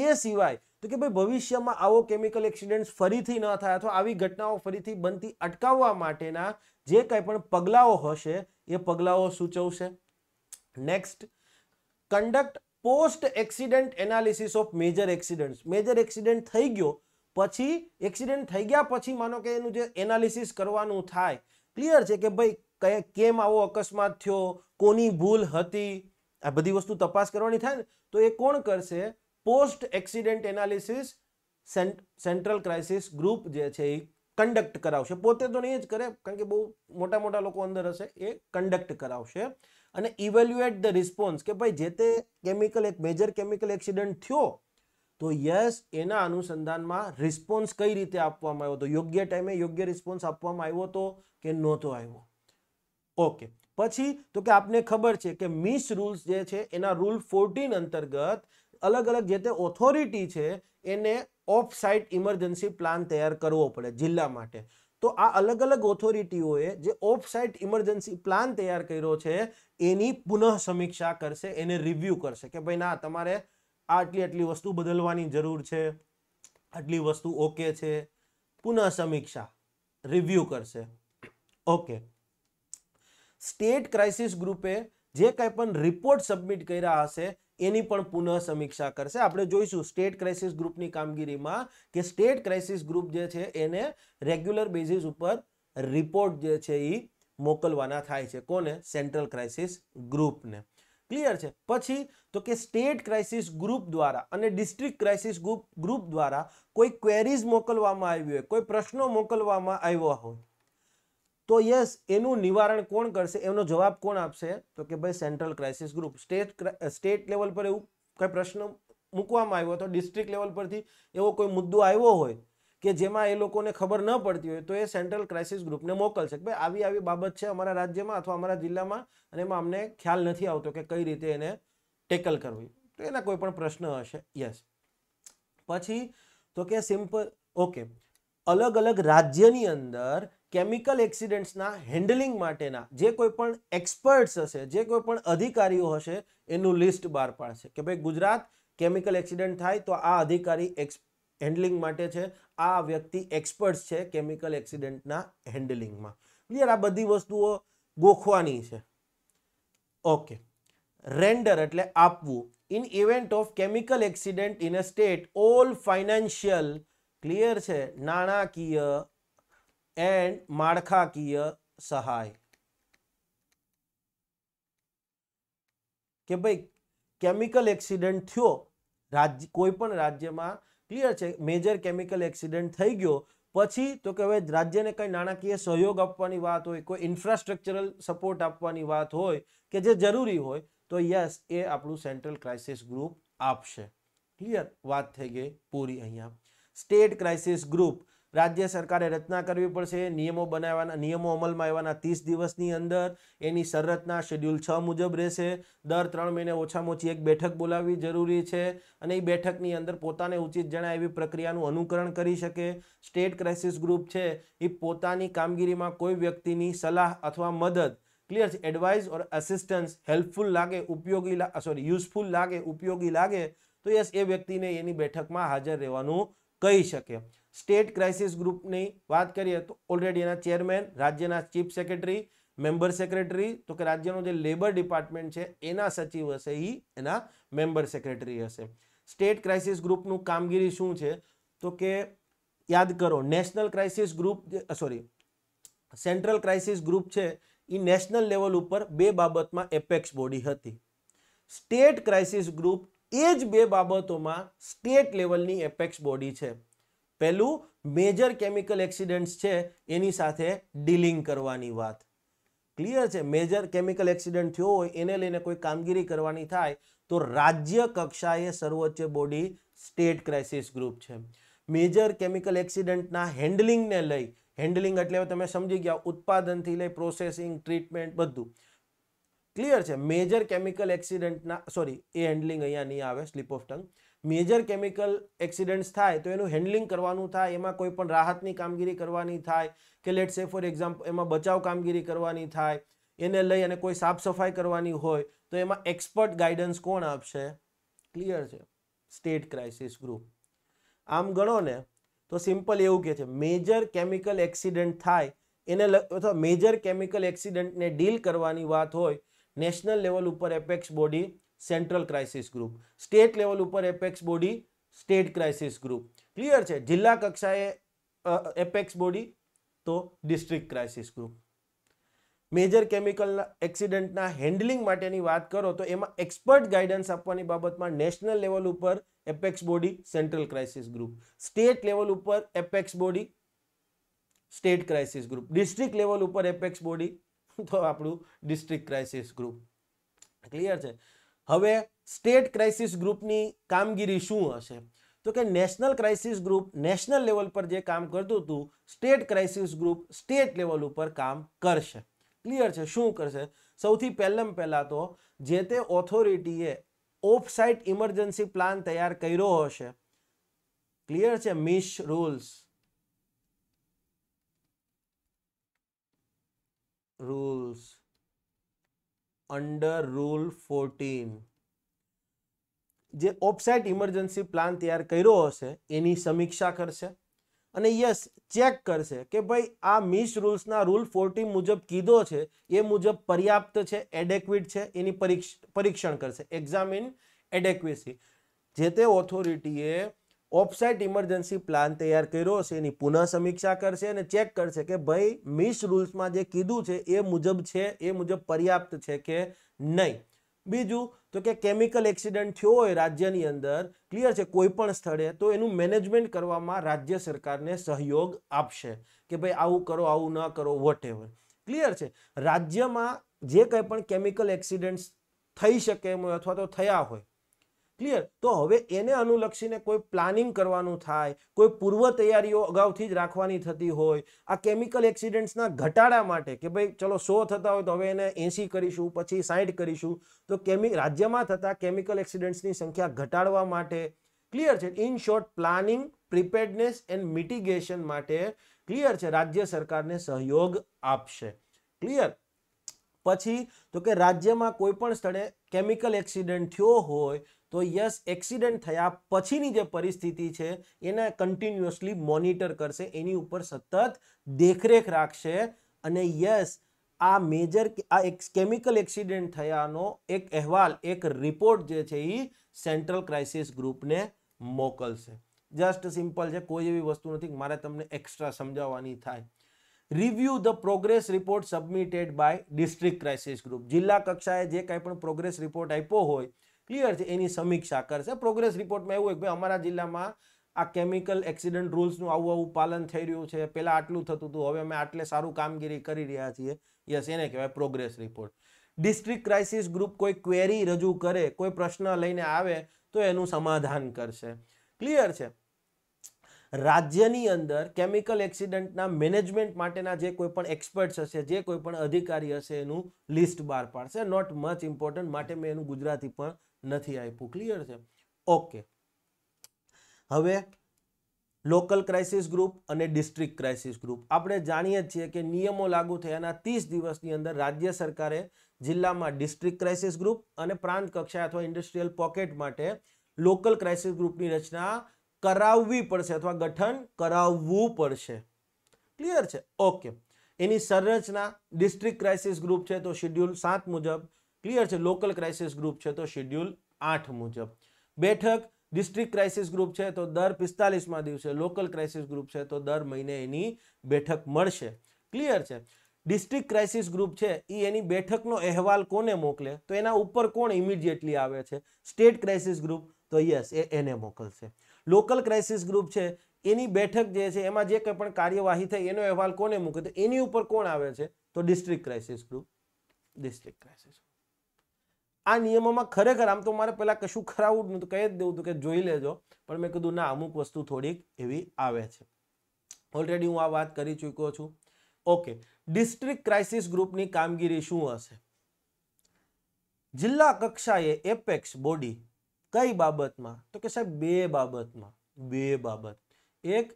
એ સિવાય તો કે ભાઈ ભવિષ્યમાં આવો કેમિકલ એક્સિડન્ટ ફરીથી ન થાય અથવા આવી ઘટનાઓ ફરીથી બનતી અટકાવવા માટેના જે કાંઈ પણ પગલાઓ હશે એ પગલાઓ સૂચવશે next conduct post accident analysis of major accident major accident થઈ ગયો પછી એક્સિડન્ટ થઈ ગયા પછી માનો કે એનું જે એનાલિસિસ કરવાનું થાય ક્લિયર છે કે ભાઈ કયા કેમ આવો અકસ્માત થયો કોની ભૂલ હતી આ બધી વસ્તુ તપાસ કરવાની થાય ને તો એ કોણ કરશે post accident analysis central crisis group જે છે એ કન્ડક્ટ કરાવશે પોતે તો નહીં જ કરે કારણ કે બહુ મોટા મોટા લોકો અંદર હશે એ કન્ડક્ટ કરાવશે અને ઇવેલ્યુએટ ધ રિસ્પોન્સ કે ભાઈ જે તે કેમિકલ એક મેજર કેમિકલ એક્સિડન્ટ થયો તો યસ એના અનુસંધાનમાં રિસ્પોન્સ કઈ રીતે આપવામાં આવ્યો હતો યોગ્ય ટાઈમે યોગ્ય રિસ્પોન્સ આપવામાં આવ્યો હતો કે નહોતો આવ્યો ઓકે પછી તો કે આપને ખબર છે કે મિસ રૂલ્સ જે છે એના રૂલ ફોર્ટીન અંતર્ગત અલગ અલગ જે તે ઓથોરિટી છે એને ઓફ સાઇટ ઇમરજન્સી પ્લાન તૈયાર કરવો પડે જિલ્લા માટે તો આ અલગ અલગ ઓથોરિટીઓએ જે ઓફ સાઇટ ઇમરજન્સી પ્લાન તૈયાર કર્યો છે એની પુનઃ સમીક્ષા કરશે એને રિવ્યૂ કરશે કે ભાઈ ના તમારે આ આટલી આટલી વસ્તુ બદલવાની જરૂર છે આટલી વસ્તુ ઓકે છે પુનઃ સમીક્ષા રિવ્યૂ કરશે ઓકે સ્ટેટ ક્રાઇસિસ ગ્રુપે જે કંઈ પણ રિપોર્ટ સબમિટ કર્યા હશે એની પણ પુનઃ સમીક્ષા કરશે આપણે જોઈશું સ્ટેટ ક્રાઇસિસ ગ્રુપની કામગીરીમાં કે સ્ટેટ ક્રાઇસિસ ગ્રુપ જે છે એને રેગ્યુલર બેઝિસ ઉપર રિપોર્ટ જે છે એ મોકલવાના થાય છે કોને સેન્ટ્રલ ક્રાઇસિસ ગ્રુપને ક્લિયર છે પછી તો કે સ્ટેટ ક્રાઇસિસ ગ્રુપ દ્વારા અને ડિસ્ટ્રિક્ટ ક્રાઇસિસ ગ્રુપ ગ્રુપ દ્વારા કોઈ ક્વેરીઝ મોકલવામાં આવી હોય કોઈ પ્રશ્નો મોકલવામાં આવ્યા હોય તો યસ એનું નિવારણ કોણ કરશે એનો જવાબ કોણ આપશે તો કે ભાઈ central crisis group state state level પર એવું કંઈ પ્રશ્ન મૂકવામાં આવ્યો હતો ડિસ્ટ્રિક્ટ લેવલ પરથી એવો કોઈ મુદ્દો આવ્યો હોય કે જેમાં એ લોકોને ખબર ન પડતી હોય તો એ સેન્ટ્રલ ક્રાઇસિસ ગ્રુપને મોકલશે કે ભાઈ આવી આવી બાબત છે અમારા રાજ્યમાં અથવા અમારા જિલ્લામાં અને એમાં અમને ખ્યાલ નથી આવતો કે કઈ રીતે એને ટેકલ કરવી તો એના કોઈ પણ પ્રશ્ન હશે યસ પછી તો કે સિમ્પલ ઓકે અલગ અલગ રાજ્યની અંદર કેમિકલ એક્સિડન્ટ્સના હેન્ડલિંગ માટેના જે કોઈ પણ એક્સપર્ટ્સ હશે જે કોઈ પણ અધિકારીઓ હશે એનું લિસ્ટ બહાર પાડશે કે ભાઈ ગુજરાત કેમિકલ એક્સિડન્ટ થાય તો આ અધિકારી એક્સ હેન્ડલિંગ માટે છે આ વ્યક્તિ એક્સપર્ટ્સ છે કેમિકલ એક્સિડન્ટના હેન્ડલિંગમાં ક્લિયર આ બધી વસ્તુઓ ગોખવાની છે ઓકે રેન્ડર એટલે આપવું in event of chemical accident in a state all financial clear છે નાણાકીય એન્ડ માળખાકીય સહાય કે ભાઈ કેમિકલ એક્સિડન્ટ થયો કોઈ પણ રાજ્યમાં ક્લિયર છે મેજર કેમિકલ એક્સિડન્ટ થઈ ગયો પછી તો કે હવે રાજ્યને કંઈ નાણાકીય સહયોગ આપવાની વાત હોય કોઈ ઇન્ફ્રાસ્ટ્રક્ચરલ સપોર્ટ આપવાની વાત હોય કે જે જરૂરી હોય તો યસ એ આપણો સેન્ટ્રલ ક્રાઇસિસ ગ્રુપ આવશે ક્લિયર વાત થઈ ગઈ પૂરી અહીંયા સ્ટેટ ક્રાઇસિસ ગ્રુપ રાજ્ય સરકારે રચના કરવી પડશે નિયમો બનાવવાના નિયમો અમલમાં આવ્યાના ત્રીસ દિવસની અંદર એની સરરચના શેડ્યુલ છ મુજબ રહેશે દર ત્રણ મહિને ઓછામાં ઓછી એક બેઠક બોલાવવી જરૂરી છે અને એ બેઠકની અંદર પોતાને ઉચિત જણાય એવી પ્રક્રિયાનું અનુકરણ કરી શકે સ્ટેટ ક્રાઇસિસ ગ્રુપ છે એ પોતાની કામગીરીમાં કોઈ વ્યક્તિની સલાહ અથવા મદદ ક્લિયર છે એડવાઇસ ઓર અસિસ્ટન્સ હેલ્પફુલ લાગે ઉપયોગી સોરી યુઝફુલ લાગે ઉપયોગી લાગે તો યસ એ વ્યક્તિને એની બેઠકમાં હાજર રહેવાનું કહી શકે સ્ટેટ ક્રાઇસિસ ગ્રુપની વાત કરીએ તો ઓલરેડી એના ચેરમેન રાજ્યના ચીફ સેક્રેટરી મેમ્બર સેક્રેટરી તો કે રાજ્યનું જે લેબર ડિપાર્ટમેન્ટ છે એના સચિવ હશે એ એના મેમ્બર સેક્રેટરી હશે સ્ટેટ ક્રાઇસિસ ગ્રુપનું કામગીરી શું છે તો કે યાદ કરો national crisis group sorry central crisis group છે એ નેશનલ લેવલ ઉપર બે બાબતમાં એપેક્સ બોડી હતી સ્ટેટ ક્રાઇસિસ ગ્રુપ એ જ બે બાબતોમાં સ્ટેટ લેવલની એપેક્સ બોડી છે પહેલું મેજર કેમિકલ એક્સિડન્ટ્સ છે એની સાથે ડીલિંગ કરવાની વાત ક્લિયર છે મેજર કેમિકલ એક્સિડન્ટ થયો હોય એને લઈને કોઈ કામગીરી કરવાની થાય તો રાજ્ય કક્ષાએ સર્વોચ્ચ બોડી સ્ટેટ ક્રાઇસિસ ગ્રુપ છે મેજર કેમિકલ એક્સિડન્ટના હેન્ડલિંગને લઈ હેન્ડલિંગ એટલે તમે સમજી ગયા ઉત્પાદનથી લઈ પ્રોસેસિંગ ટ્રીટમેન્ટ બધું ક્લિયર છે મેજર કેમિકલ એક્સિડન્ટના સોરી એ હેન્ડલિંગ અહીંયા નહીં આવે slip of tongue major chemical accidents થાય તો એનું હેન્ડલિંગ કરવાનું થાય એમાં કોઈ પણ રાહતની કામગીરી કરવાની થાય કે લેટ સે ફોર એક્ઝામ્પલ એમાં બચાવ કામગીરી કરવાની થાય એને લઈ અને કોઈ સાફ સફાઈ કરવાની હોય તો એમાં એક્સપર્ટ ગાઈડન્સ કોણ આપશે ક્લિયર છે સ્ટેટ ક્રાઇસિસ ગ્રુપ આમ ગણો ને તો સિમ્પલ એવું કે છે મેજર કેમિકલ એક્સિડન્ટ થાય એને અથવા મેજર કેમિકલ એક્સિડન્ટને ડીલ કરવાની વાત હોય નેશનલ લેવલ ઉપર apex body central crisis group state level ઉપર apex body state crisis group clear છે જિલ્લા કક્ષાએ એપેક્સ બોડી તો district crisis group major chemical એક્સિડન્ટના હેન્ડલિંગ માટેની વાત કરો તો એમાં એક્સપર્ટ ગાઈડન્સ આપવાની બાબતમાં નેશનલ લેવલ ઉપર apex body central crisis group state level ઉપર apex body state crisis group district level ઉપર એપેક્સ બોડી તો આપણું ડિસ્ટ્રિક્ટ ક્રાઇસિસ ગ્રુપ ક્લિયર છે હવે સ્ટેટ ક્રાઇસિસ ગ્રુપની કામગીરી શું હશે તો કે national crisis group national level પર જે કામ કરતું હતું state crisis group state level ઉપર કામ કરશે ક્લિયર છે શું કરશે સૌથી પહેલાં પહેલાં તો જે તે ઓથોરિટીએ ઓફ સાઇટ ઇમરજન્સી પ્લાન તૈયાર કર્યો હશે ક્લિયર છે MIS rules rules under rule fourteen જે ઓફસાઇટ ઇમરજન્સી પ્લાન તૈયાર કર્યો હશે એની સમીક્ષા કરશે અને યસ ચેક કરશે કે ભાઈ આ મિસ રૂલ્સના રૂલ ફોર્ટીન મુજબ કીધો છે એ મુજબ પર્યાપ્ત છે એડેક્વિટ છે એની પરીક્ષણ કરશે એક્ઝામિન એડેક્વેસી જે તે ઓથોરિટીએ ઓફસાઇટ ઇમરજન્સી પ્લાન તૈયાર કર્યો હશે એની પુનઃ સમીક્ષા કરશે અને ચેક કરશે કે ભાઈ મિસ રૂલ્સમાં જે કીધું છે એ મુજબ છે એ મુજબ પર્યાપ્ત છે કે નહીં બીજું તો કે કેમિકલ એક્સિડન્ટ થયો હોય રાજ્યની અંદર ક્લિયર છે કોઈ પણ સ્થળે તો એનું મેનેજમેન્ટ કરવામાં રાજ્ય સરકારને સહયોગ આપશે કે ભાઈ આવું કરો આવું ન કરો વોટ ક્લિયર છે રાજ્યમાં જે કંઈ પણ કેમિકલ એક્સિડન્ટ્સ થઈ શકે એમ અથવા તો થયા હોય ક્લિયર તો હવે એને અનુલક્ષીને કોઈ પ્લાનિંગ કરવાનું થાય કોઈ પૂર્વ તૈયારીઓ અગાઉથી જ રાખવાની થતી હોય આ કેમિકલ એક્સિડન્ટ્સના ઘટાડા માટે કે ભાઈ ચલો સો થતા હોય તો હવે એને એંસી કરીશું પછી સાઠ કરીશું તો કેમિ રાજ્યમાં થતા કેમિકલ એક્સિડન્ટ્સની સંખ્યા ઘટાડવા માટે ક્લિયર છે in short planning preparedness and mitigation માટે ક્લિયર છે રાજ્ય સરકારને સહયોગ આપશે ક્લિયર પછી તો કે રાજ્યમાં કોઈ પણ સ્થળે કેમિકલ એક્સિડન્ટ થયો હોય તો યસ એક્સિડન્ટ થયા પછીની જે પરિસ્થિતિ છે એને કન્ટિન્યુઅસલી મોનિટર કરશે એની ઉપર સતત દેખરેખ રાખશે અને યસ આ મેજર આ એક કેમિકલ એક્સિડન્ટ થયાનો એક અહેવાલ એક રિપોર્ટ જે છે એ સેન્ટ્રલ ક્રાઇસિસ ગ્રુપને મોકલશે જસ્ટ સિમ્પલ છે કોઈ એવી વસ્તુ નથી મારે તમને એક્સ્ટ્રા સમજાવવાની થાય review the progress report submitted by district crisis group જિલ્લા કક્ષાએ જે કાંઈ પણ પ્રોગ્રેસ રિપોર્ટ આપ્યો હોય ક્લિયર છે એની સમીક્ષા કરશે પ્રોગ્રેસ રિપોર્ટમાં એવું એક ભાઈ અમારા જિલ્લામાં આ કેમિકલ એક્સિડન્ટ રૂલ્સનું આવું આવું પાલન થઈ રહ્યું છે પહેલાં આટલું થતું હતું હવે અમે આટલે સારું કામગીરી કરી રહ્યા છીએ યસ એને કહેવાય progress report district crisis group કોઈ ક્વેરી રજૂ કરે કોઈ પ્રશ્ન લઈને આવે તો એનું સમાધાન કરશે ક્લિયર છે રાજ્યની અંદર કેમિકલ એક્સિડન્ટના મેનેજમેન્ટ માટેના જે કોઈ પણ એક્સપર્ટ્સ હશે જે કોઈ પણ અધિકારી હશે એનું લિસ્ટ બહાર પાડશે નોટ મચ ઇમ્પોર્ટન્ટ માટે મેં એનું ગુજરાતી પણ નથી આપ્યું ક્લિયર છે ઓકે હવે લોકલ ક્રાઇસિસ ગ્રુપ અને ડિસ્ટ્રિક્ટ ક્રાઇસિસ ગ્રુપ આપણે જાણીએ જ છીએ કે નિયમો લાગુ થયાના ત્રીસ દિવસની અંદર રાજ્ય સરકારે જિલ્લામાં ડિસ્ટ્રિક્ટ ક્રાઇસિસ ગ્રુપ અને પ્રાંત કક્ષા અથવા ઇન્ડસ્ટ્રીયલ પોકેટ માટે લોકલ ક્રાઇસિસ ગ્રુપની રચના કરાવવી પડશે અથવા ગઠન કરાવવું પડશે ક્લિયર છે ઓકે એની સંરચના ડિસ્ટ્રિક્ટ ક્રાઇસિસ ગ્રુપ છે તો શેડ્યુલ સાત મુજબ ક્લિયર છે લોકલ ક્રાઇસિસ ગ્રુપ છે તો શેડ્યુલ આઠ મુજબ બેઠક ડિસ્ટ્રિક્ટ ક્રાઇસિસ ગ્રુપ છે તો દર પિસ્તાલીસમાં દિવસે લોકલ ક્રાઇસિસ ગ્રુપ છે તો દર મહિને એની બેઠક મળશે ક્લિયર છે ડિસ્ટ્રિક્ટ ક્રાઇસિસ ગ્રુપ છે એ એની બેઠકનો અહેવાલ કોને મોકલે તો એના ઉપર કોણ ઇમિડિયેટલી આવે છે સ્ટેટ ક્રાઇસિસ ગ્રુપ તો યસ એ એને મોકલશે લોકલ ક્રાઇસિસ ગ્રુપ છે એની બેઠક જે છે એમાં જે કંઈ પણ કાર્યવાહી થાય એનો અહેવાલ કોને મૂકે તો એની ઉપર કોણ આવે છે તો district crisis group district crisis આ નિયમોમાં ખરેખર આમ તો મારે પહેલાં કશું ખરાવું નહોતું કહી જ દેવું કે જોઈ લેજો પણ મેં કીધું ના અમુક વસ્તુ થોડીક એવી આવે છે ઓલરેડી હું આ વાત કરી ચૂક્યો છું ઓકે ડિસ્ટ્રિક્ટ ક્રાઇસિસ ગ્રુપની કામગીરી શું હશે જિલ્લા કક્ષાએ એપેક્સ બોડી કઈ બાબતમાં તો કે સાહેબ બે બાબતમાં બે બાબત એક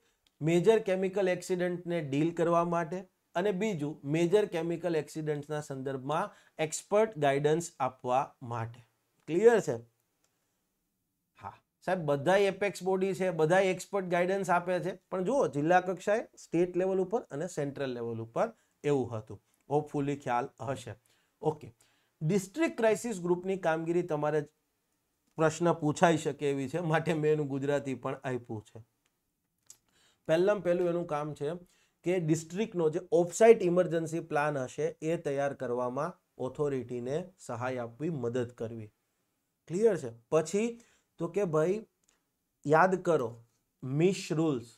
મેજર કેમિકલ એક્સિડન્ટને ડીલ કરવા માટે અને બીજું મેજર કેમિકલ એક્સિડન્ટના સંદર્ભમાં એક્સપર્ટ ગાઈડન્સ આપવા માટે ક્લિયર છે હા સાહેબ બધા એપેક્સ બોડી છે બધા એક્સપર્ટ ગાઈડન્સ આપે છે પણ જુઓ જિલ્લા કક્ષાએ સ્ટેટ લેવલ ઉપર અને સેન્ટ્રલ લેવલ ઉપર એવું હતું હોપફુલી ખ્યાલ હશે ઓકે ડિસ્ટ્રિક્ટ ક્રાઇસિસ ગ્રુપની કામગીરી તમારે પ્રશ્ન પૂછાઈ શકે એવી છે માટે મેં એનું ગુજરાતી પણ આપ્યું છે પહેલાં પહેલું એનું કામ છે કે ડિસ્ટ્રિક્ટનો જે ઓફસાઇટ ઇમરજન્સી પ્લાન હશે એ તૈયાર કરવામાં ઓથોરિટીને સહાય આપવી મદદ કરવી ક્લિયર છે પછી તો કે ભાઈ યાદ કરો MISH rules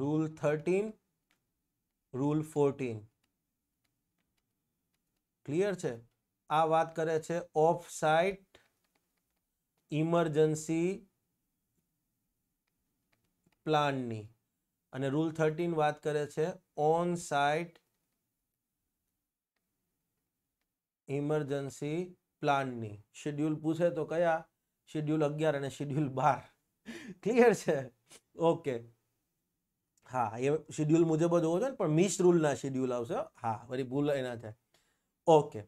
rule thirteen rule fourteen clear છે આ વાત કરે છે ઓફ સાઇટ ઇમરજન્સી પ્લાનની અને રૂલ થર્ટીન વાત કરે છે ઓન સાઇટ ઇમરજન્સી પ્લાનની શેડ્યુલ પૂછે તો કયા શેડ્યુલ અગિયાર અને શેડ્યુલ બાર ક્લિયર છે ઓકે હા એ શિડ્યુલ મુજબ જ હોવો જોઈએ પણ મિસ રૂલના શિડ્યુલ આવશે હા વળી ભૂલ એના થાય ઓકે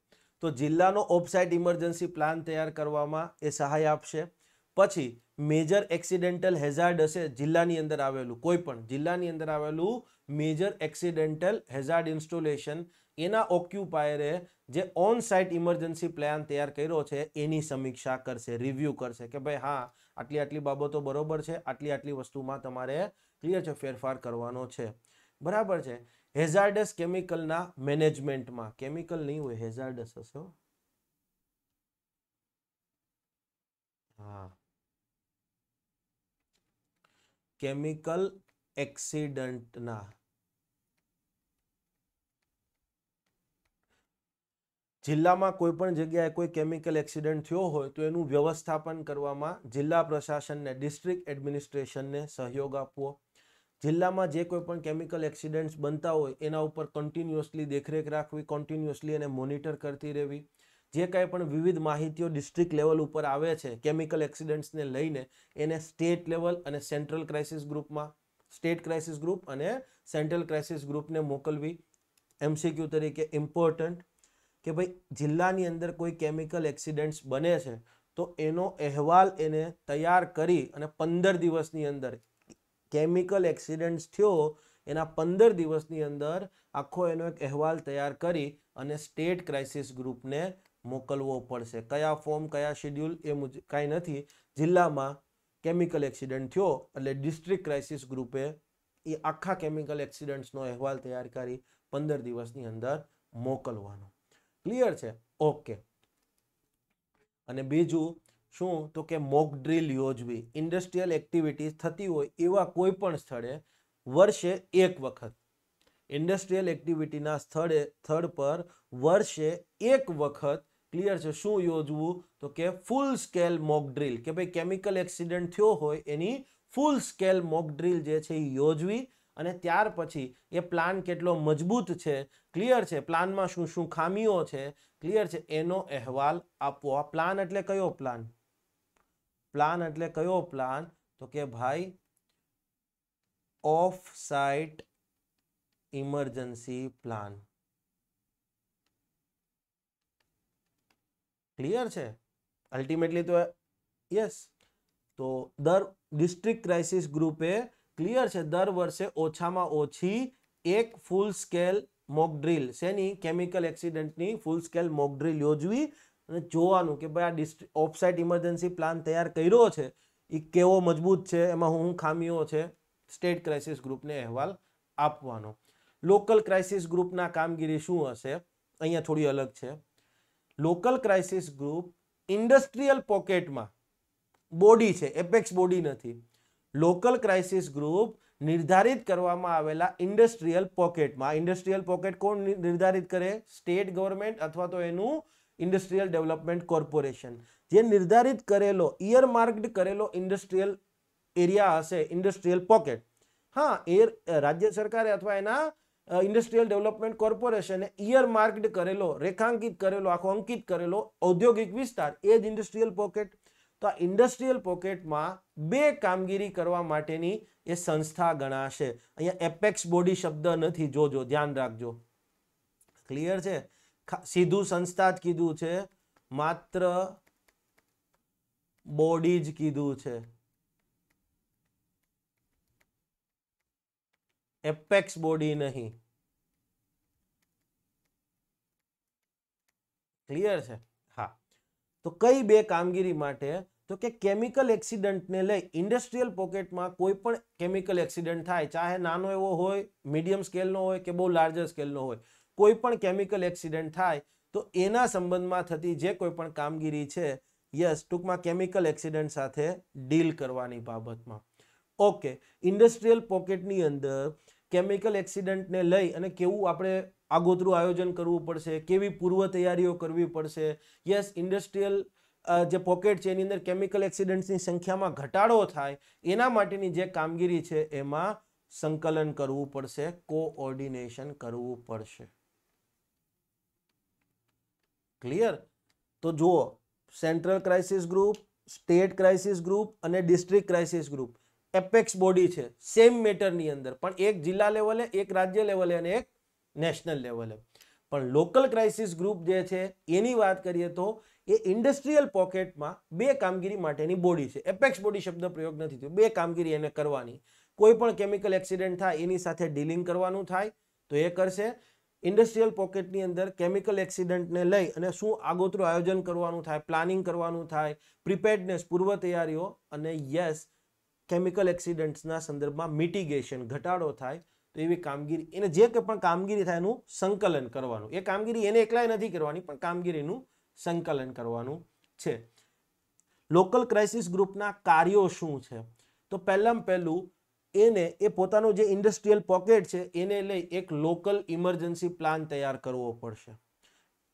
તો જિલ્લાનો ઓફસાઇટ ઇમરજન્સી પ્લાન તૈયાર કરવામાં એ સહાય આપશે પછી મેજર એક્સિડેન્ટલ હેઝાર્ડ હશે જિલ્લાની અંદર આવેલું કોઈ પણ જિલ્લાની અંદર આવેલું મેજર એક્સિડેન્ટલ હેઝાર્ડ ઇન્સ્ટોલેશન એના ઓક્યુપાયરે જે ઓન સાઇટ ઇમરજન્સી પ્લાન તૈયાર કર્યો છે એની સમીક્ષા કરશે રિવ્યૂ કરશે કે ભાઈ હા આટલી આટલી બાબતો બરોબર છે આટલી આટલી વસ્તુમાં તમારે ક્લિયર છે ફેરફાર કરવાનો છે બરાબર છે હેઝાર્ડસ કેમિકલના મેનેજમેન્ટમાં કેમિકલ નહીં હોય હેઝાર્ડસ હશે હા કેમિકલ એક્સિડન્ટના જિલ્લામાં કોઈ પણ જગ્યાએ કોઈ કેમિકલ એક્સિડન્ટ થયો હોય તો એનું વ્યવસ્થાપન કરવામાં જિલ્લા પ્રશાસનને ડિસ્ટ્રિક્ટ એડમિનિસ્ટ્રેશનને સહયોગ આપવો જિલ્લામાં જે કોઈ પણ કેમિકલ એક્સિડન્ટ્સ બનતા હોય એના ઉપર કન્ટિન્યુઅસલી દેખરેખ રાખવી કન્ટિન્યુઅસલી એને મોનિટર કરતી રહેવી જે કાંઈ પણ વિવિધ માહિતીઓ ડિસ્ટ્રિક્ટ લેવલ ઉપર આવે છે કેમિકલ એક્સિડન્ટ્સને લઈને એને સ્ટેટ લેવલ અને સેન્ટ્રલ ક્રાઇસિસ ગ્રુપમાં સ્ટેટ ક્રાઇસિસ ગ્રુપ અને સેન્ટ્રલ ક્રાઇસિસ ગ્રુપને મોકલવી એમસીક્યુ તરીકે ઇમ્પોર્ટન્ટ કે ભાઈ જિલ્લાની અંદર કોઈ કેમિકલ એક્સિડન્ટ્સ બને છે તો એનો અહેવાલ એને તૈયાર કરી અને પંદર દિવસની અંદર કેમિકલ એક્સિડન્ટ થયો એના પંદર દિવસની અંદર આખો એનો એક અહેવાલ તૈયાર કરી અને સ્ટેટ ક્રાઇસિસ ગ્રુપને મોકલવો પડશે કયા ફોર્મ કયા શેડ્યુલ એ કાંઈ નથી જિલ્લામાં કેમિકલ એક્સિડન્ટ થયો એટલે ડિસ્ટ્રિક્ટ ક્રાઇસિસ ગ્રુપે એ આખા કેમિકલ એક્સિડન્ટ્સનો અહેવાલ તૈયાર કરી પંદર દિવસની અંદર મોકલવાનો ક્લિયર છે ઓકે અને બીજું શું તો કે મોક ડ્રીલ યોજવી ઇન્ડસ્ટ્રીયલ એક્ટિવિટીઝ થતી હોય એવા કોઈ પણ સ્થળે વર્ષે એક વખત ઇન્ડસ્ટ્રીયલ એક્ટિવિટીના સ્થળે સ્થળ પર વર્ષે એક વખત ક્લિયર છે શું યોજવું તો કે ફૂલ સ્કેલ મોક ડ્રીલ કે ભાઈ કેમિકલ એક્સિડન્ટ થયો હોય એની ફૂલ સ્કેલ મોક ડ્રીલ જે છે એ યોજવી અને ત્યાર પછી એ પ્લાન કેટલો મજબૂત છે ક્લિયર છે પ્લાનમાં શું શું ખામીઓ છે ક્લિયર છે એનો અહેવાલ આપવો આ પ્લાન એટલે કયો પ્લાન પ્લાન એટલે કયો પ્લાન તો કે ભાઈ off site emergency plan clear છે અલ્ટિમેટલી તો યસ તો દર ડિસ્ટ્રિક્ટ ક્રાઇસિસ ગ્રુપે ક્લિયર છે દર વર્ષે ઓછામાં ઓછી એક ફૂલ સ્કેલ મોક ડ્રીલ શેની કેમિકલ એક્સિડન્ટની ફૂલ સ્કેલ મોક યોજવી અને જોવાનું કે ભાઈ આ ડિસ્ટ ઓફસાઇટ ઇમરજન્સી પ્લાન તૈયાર કર્યો છે એ કેવો મજબૂત છે એમાં હું ખામીઓ છે સ્ટેટ ક્રાઇસિસ ગ્રુપને અહેવાલ આપવાનો લોકલ ક્રાઇસિસ ગ્રુપના કામગીરી શું હશે અહીંયા થોડી અલગ છે લોકલ ક્રાઇસિસ ગ્રુપ ઇન્ડસ્ટ્રીયલ પોકેટમાં બોડી છે એપેક્સ બોડી નથી લોકલ ક્રાઇસિસ ગ્રુપ નિર્ધારિત કરવામાં આવેલા ઇન્ડસ્ટ્રીયલ પોકેટમાં ઇન્ડસ્ટ્રીયલ પોકેટ કોણ નિર્ધારિત કરે સ્ટેટ ગવર્મેન્ટ અથવા તો એનું ઇન્ડસ્ટ્રીયલ ડેવલપમેન્ટ કોર્પોરેશન જે નિર્ધારિત કરેલો ઇયર માર્ક્ડ કરેલો ઇન્ડસ્ટ્રીયલ એરિયા હશે ઇન્ડસ્ટ્રીયલ પોકેટ હા એ રાજ્ય સરકારે અથવા એના ઇન્ડસ્ટ્રીયલ ડેવલપમેન્ટ કોર્પોરેશને ઇયર માર્ક્ડ કરેલો રેખાંકિત કરેલો આખો અંકિત કરેલો ઔદ્યોગિક વિસ્તાર એ જ ઇન્ડસ્ટ્રીયલ પોકેટ તો આ ઇન્ડસ્ટ્રીયલ પોકેટમાં બે કામગીરી કરવા માટેની એ સંસ્થા ગણાશે અહીંયા એપેક્સ બોડી શબ્દ નથી જોજો ધ્યાન રાખજો ક્લિયર છે સીધું સંસ્થા જ કીધું છે માત્ર બોડી જ કીધું છે એપેક્સ બોડી નહીં ક્લિયર છે હા તો કઈ બે કામગીરી માટે તો કે કેમિકલ એક્સિડન્ટને લઈ ઇન્ડસ્ટ્રીયલ પોકેટમાં કોઈ પણ કેમિકલ એક્સિડન્ટ થાય ચાહે નાનો એવો હોય મીડિયમ સ્કેલનો હોય કે બહુ લાર્જર સ્કેલનો હોય કોઈ પણ કેમિકલ એક્સિડન્ટ થાય તો એના સંબંધમાં થતી જે કોઈ પણ કામગીરી છે યસ ટૂંકમાં કેમિકલ એક્સિડન્ટ સાથે ડીલ કરવાની બાબતમાં ઓકે ઇન્ડસ્ટ્રીયલ પોકેટની અંદર કેમિકલ એક્સિડન્ટને લઈ અને કેવું આપણે આગોતરું આયોજન કરવું પડશે કેવી પૂર્વ તૈયારીઓ કરવી પડશે યસ ઇન્ડસ્ટ્રીયલ જે પોકેટ છે એની અંદર કેમિકલ એક્સિડન્ટ્સની સંખ્યામાં ઘટાડો થાય એના માટેની જે કામગીરી છે એમાં સંકલન કરવું પડશે કોઓર્ડિનેશન કરવું પડશે ક્લિયર તો જુઓ central crisis group state crisis group અને district crisis group apex body છે સેમ મેટરની અંદર પણ એક જિલ્લા લેવલે એક રાજ્ય લેવલે અને એક નેશનલ લેવલે પણ લોકલ ક્રાઇસિસ ગ્રુપ જે છે એની વાત કરીએ તો એ ઇન્ડસ્ટ્રીયલ પોકેટમાં બે કામગીરી માટેની બોડી છે એપેક્સ બોડી શબ્દ પ્રયોગ નથી થયો બે કામગીરી એને કરવાની કોઈ પણ કેમિકલ એક્સિડન્ટ થાય એની સાથે ડીલિંગ કરવાનું થાય તો એ કરશે ઇન્ડસ્ટ્રીયલ પોકેટની અંદર કેમિકલ એક્સિડન્ટને લઈ અને શું આગોતરું આયોજન કરવાનું થાય પ્લાનિંગ કરવાનું થાય પ્રિપેર્ડનેસ પૂર્વ તૈયારીઓ અને યસ કેમિકલ એક્સિડન્ટ્સના સંદર્ભમાં મિટિગેશન ઘટાડો થાય તો એવી કામગીરી એને જે કંઈ પણ કામગીરી થાય એનું સંકલન કરવાનું એ કામગીરી એને એકલાય નથી કરવાની પણ કામગીરીનું સંકલન કરવાનું છે લોકલ ક્રાઇસિસ ગ્રુપના કાર્યો શું છે તો પહેલાં પહેલું એને એ પોતાનું જે ઇન્ડસ્ટ્રીયલ પોકેટ છે એને લઈ એક લોકલ ઇમરજન્સી પ્લાન તૈયાર કરવો પડશે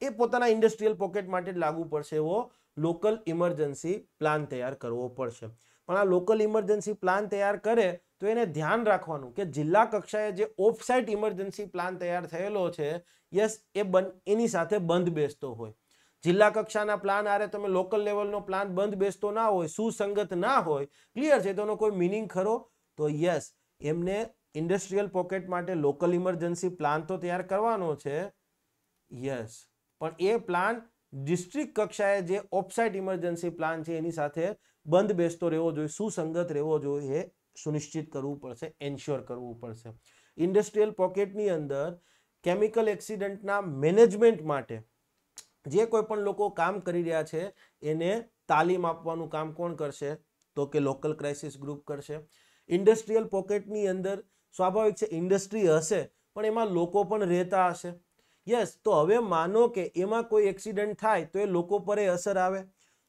એ પોતાના ઇન્ડસ્ટ્રીયલ પોકેટ માટે લાગુ પડશે એવો લોકલ ઇમરજન્સી પ્લાન તૈયાર કરવો પડશે પણ આ લોકલ ઇમરજન્સી પ્લાન તૈયાર કરે તો એને ધ્યાન રાખવાનું કે જિલ્લા કક્ષાએ જે ઓફસાઇટ ઇમરજન્સી પ્લાન તૈયાર થયેલો છે યસ એ બન એની સાથે બંધ બેસતો હોય જિલ્લા કક્ષાના પ્લાન આરે તમે લોકલ લેવલનો પ્લાન બંધ બેસતો ના હોય સુસંગત ના હોય ક્લિયર છે તેનો કોઈ મિનિંગ ખરો તો યસ એમને ઇન્ડસ્ટ્રીયલ પોકેટ માટે લોકલ ઇમરજન્સી પ્લાન તો તૈયાર કરવાનો છે યસ પણ એ પ્લાન ડિસ્ટ્રિક્ટ કક્ષાએ જે ઓફસાઇટ ઇમરજન્સી પ્લાન છે એની સાથે બંધ બેસતો રહેવો જોઈએ સુસંગત રહેવો જોઈએ એ સુનિશ્ચિત કરવું પડશે એન્શ્યોર કરવું પડશે ઇન્ડસ્ટ્રીયલ પોકેટની અંદર કેમિકલ એક્સિડન્ટના મેનેજમેન્ટ માટે જે કોઈ પણ લોકો કામ કરી રહ્યા છે એને તાલીમ આપવાનું કામ કોણ કરશે તો કે લોકલ ક્રાઇસિસ ગ્રુપ કરશે ઇન્ડસ્ટ્રીયલ પોકેટની અંદર સ્વાભાવિક છે ઇન્ડસ્ટ્રી હશે પણ એમાં લોકો પણ રહેતા હશે યસ તો હવે માનો કે એમાં કોઈ એક્સિડન્ટ થાય તો એ લોકો પર એ અસર આવે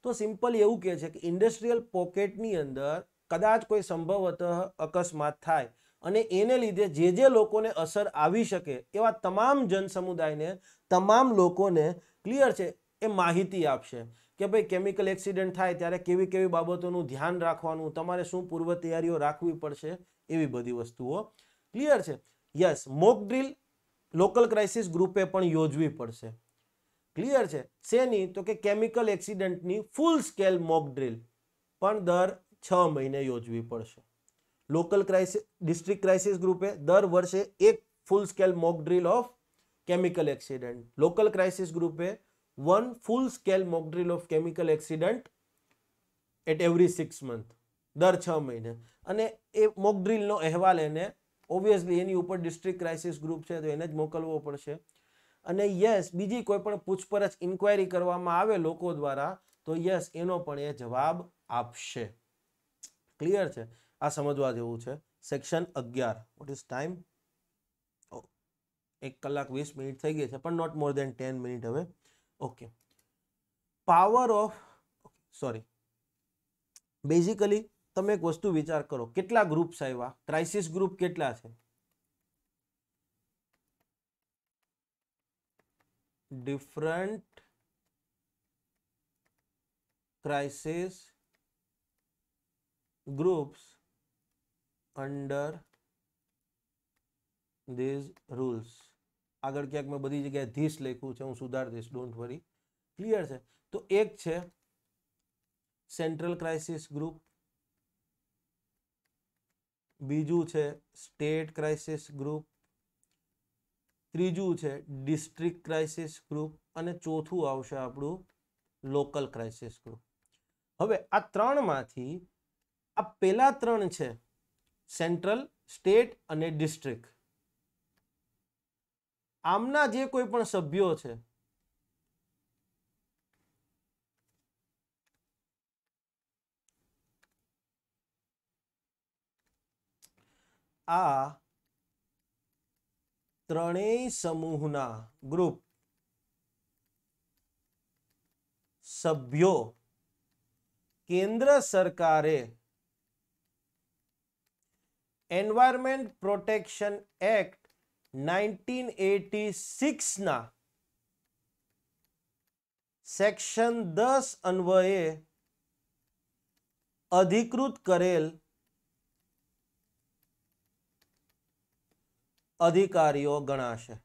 તો સિમ્પલ એવું કહે છે કે ઇન્ડસ્ટ્રીયલ પોકેટની અંદર કદાચ કોઈ સંભવતઃ અકસ્માત થાય અને એને લીધે જે જે લોકોને અસર આવી શકે એવા તમામ જનસમુદાયને તમામ લોકોને ક્લિયર છે એ માહિતી આપશે કે ભાઈ કેમિકલ એક્સિડન્ટ થાય ત્યારે કેવી કેવી બાબતોનું ધ્યાન રાખવાનું તમારે શું પૂર્વ તૈયારીઓ રાખવી પડશે એવી બધી વસ્તુઓ ક્લિયર છે yes mock drill local crisis ગ્રુપે પણ યોજવી પડશે ક્લિયર છે શેની તો કે કેમિકલ એક્સિડન્ટની ફૂલ સ્કેલ મોક ડ્રીલ પણ દર છ મહિને યોજવી પડશે લોકલ ક્રાઇસિસ ડિસ્ટ્રિક્ટ ક્રાઇસિસ ગ્રુપે દર વર્ષે એક full scale mock drill of chemical accident local crisis ગ્રુપે one full scale mock drill of chemical accident at every 6 month દર છ મહિને અને એ મોક ડ્રીલનો અહેવાલ એને ઓબ્વિયસલી એની ઉપર ડિસ્ટ્રિક્ટ ક્રાઇસિસ ગ્રુપ છે તો એને જ મોકલવો પડશે અને યસ બીજી કોઈ પણ પૂછપરછ ઇન્ક્વાયરી કરવામાં આવે લોકો દ્વારા તો યસ એનો પણ એ જવાબ આપશે ક્લિયર છે આ સમજવા જેવું છે સેક્શન અગિયાર વોટ ઇઝ ટાઈમ એક કલાક વીસ મિનિટ થઈ ગઈ છે પણ not more than ten minute હવે okay power off sorry basically तब एक वस्तु विचार करो के ग्रुप्स आया क्राइसिस ग्रुप के different crisis groups under these rules આગળ ક્યાંક મેં બધી જગ્યાએ ધીસ લખ્યું છે હું સુધાર દઈશ ડોન્ટ વરી ક્લિયર છે તો એક છે સેન્ટ્રલ ક્રાઇસિસ ગ્રુપ બીજું છે સ્ટેટ ક્રાઇસિસ ગ્રુપ ત્રીજું છે ડિસ્ટ્રિક્ટ ક્રાઇસિસ ગ્રુપ અને ચોથું આવશે આપણું લોકલ ક્રાઇસિસ ગ્રુપ હવે આ ત્રણમાંથી આ પહેલા ત્રણ છે સેન્ટ્રલ સ્ટેટ અને ડિસ્ટ્રિક્ટ આમના જે કોઈ પણ સભ્યો છે આ ત્રણેય સમૂહના ગ્રુપ સભ્યો કેન્દ્ર સરકારે environment protection act nineteen eighty સિક્સના સેક્શન દસ અન્વયે અધિકૃત કરેલ અધિકારીઓ ગણાશે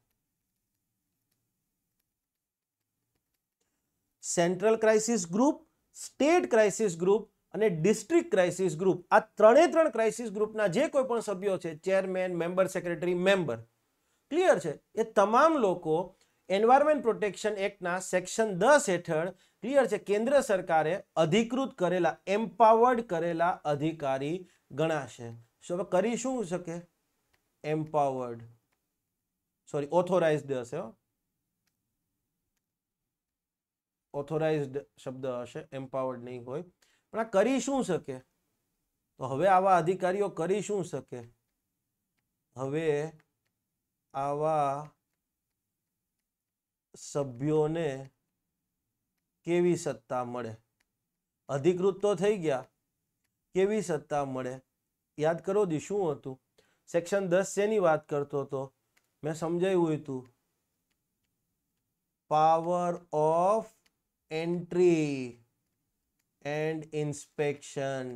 central crisis group state crisis group અને ડિસ્ટ્રિક્ટ ક્રાઇસિસ ગ્રુપ આ ત્રણે ત્રણ ક્રાઇસિસ ગ્રુપના જે કોઈ પણ સભ્યો છે chairman member secretary member clear છે એ તમામ લોકો એન્વાયરમેન્ટ પ્રોટેક્શન એક્ટના સેક્શન દસ હેઠળ ક્લિયર છે કેન્દ્ર સરકારે અધિકૃત કરેલા એમ્પાવર્ડ કરેલા અધિકારી ગણાશે સો હવે કરી શું શકે એમ્પાવર્ડ સોરી ઓથોરાઇઝડ હશે ઓથોરાઇઝડ શબ્દ હશે એમ્પાવર્ડ નહીં હોય પણ આ કરી શું શકે તો હવે આવા અધિકારીઓ કરી શું શકે હવે આવા સભ્યોને કેવી સત્તા મળે અધિકૃત તો થઈ ગયા કેવી સત્તા મળે યાદ કરો દી શું હતું સેક્શન દસ શેની વાત કરતો હતો મેં સમજાવ્યું હતું power of entry and inspection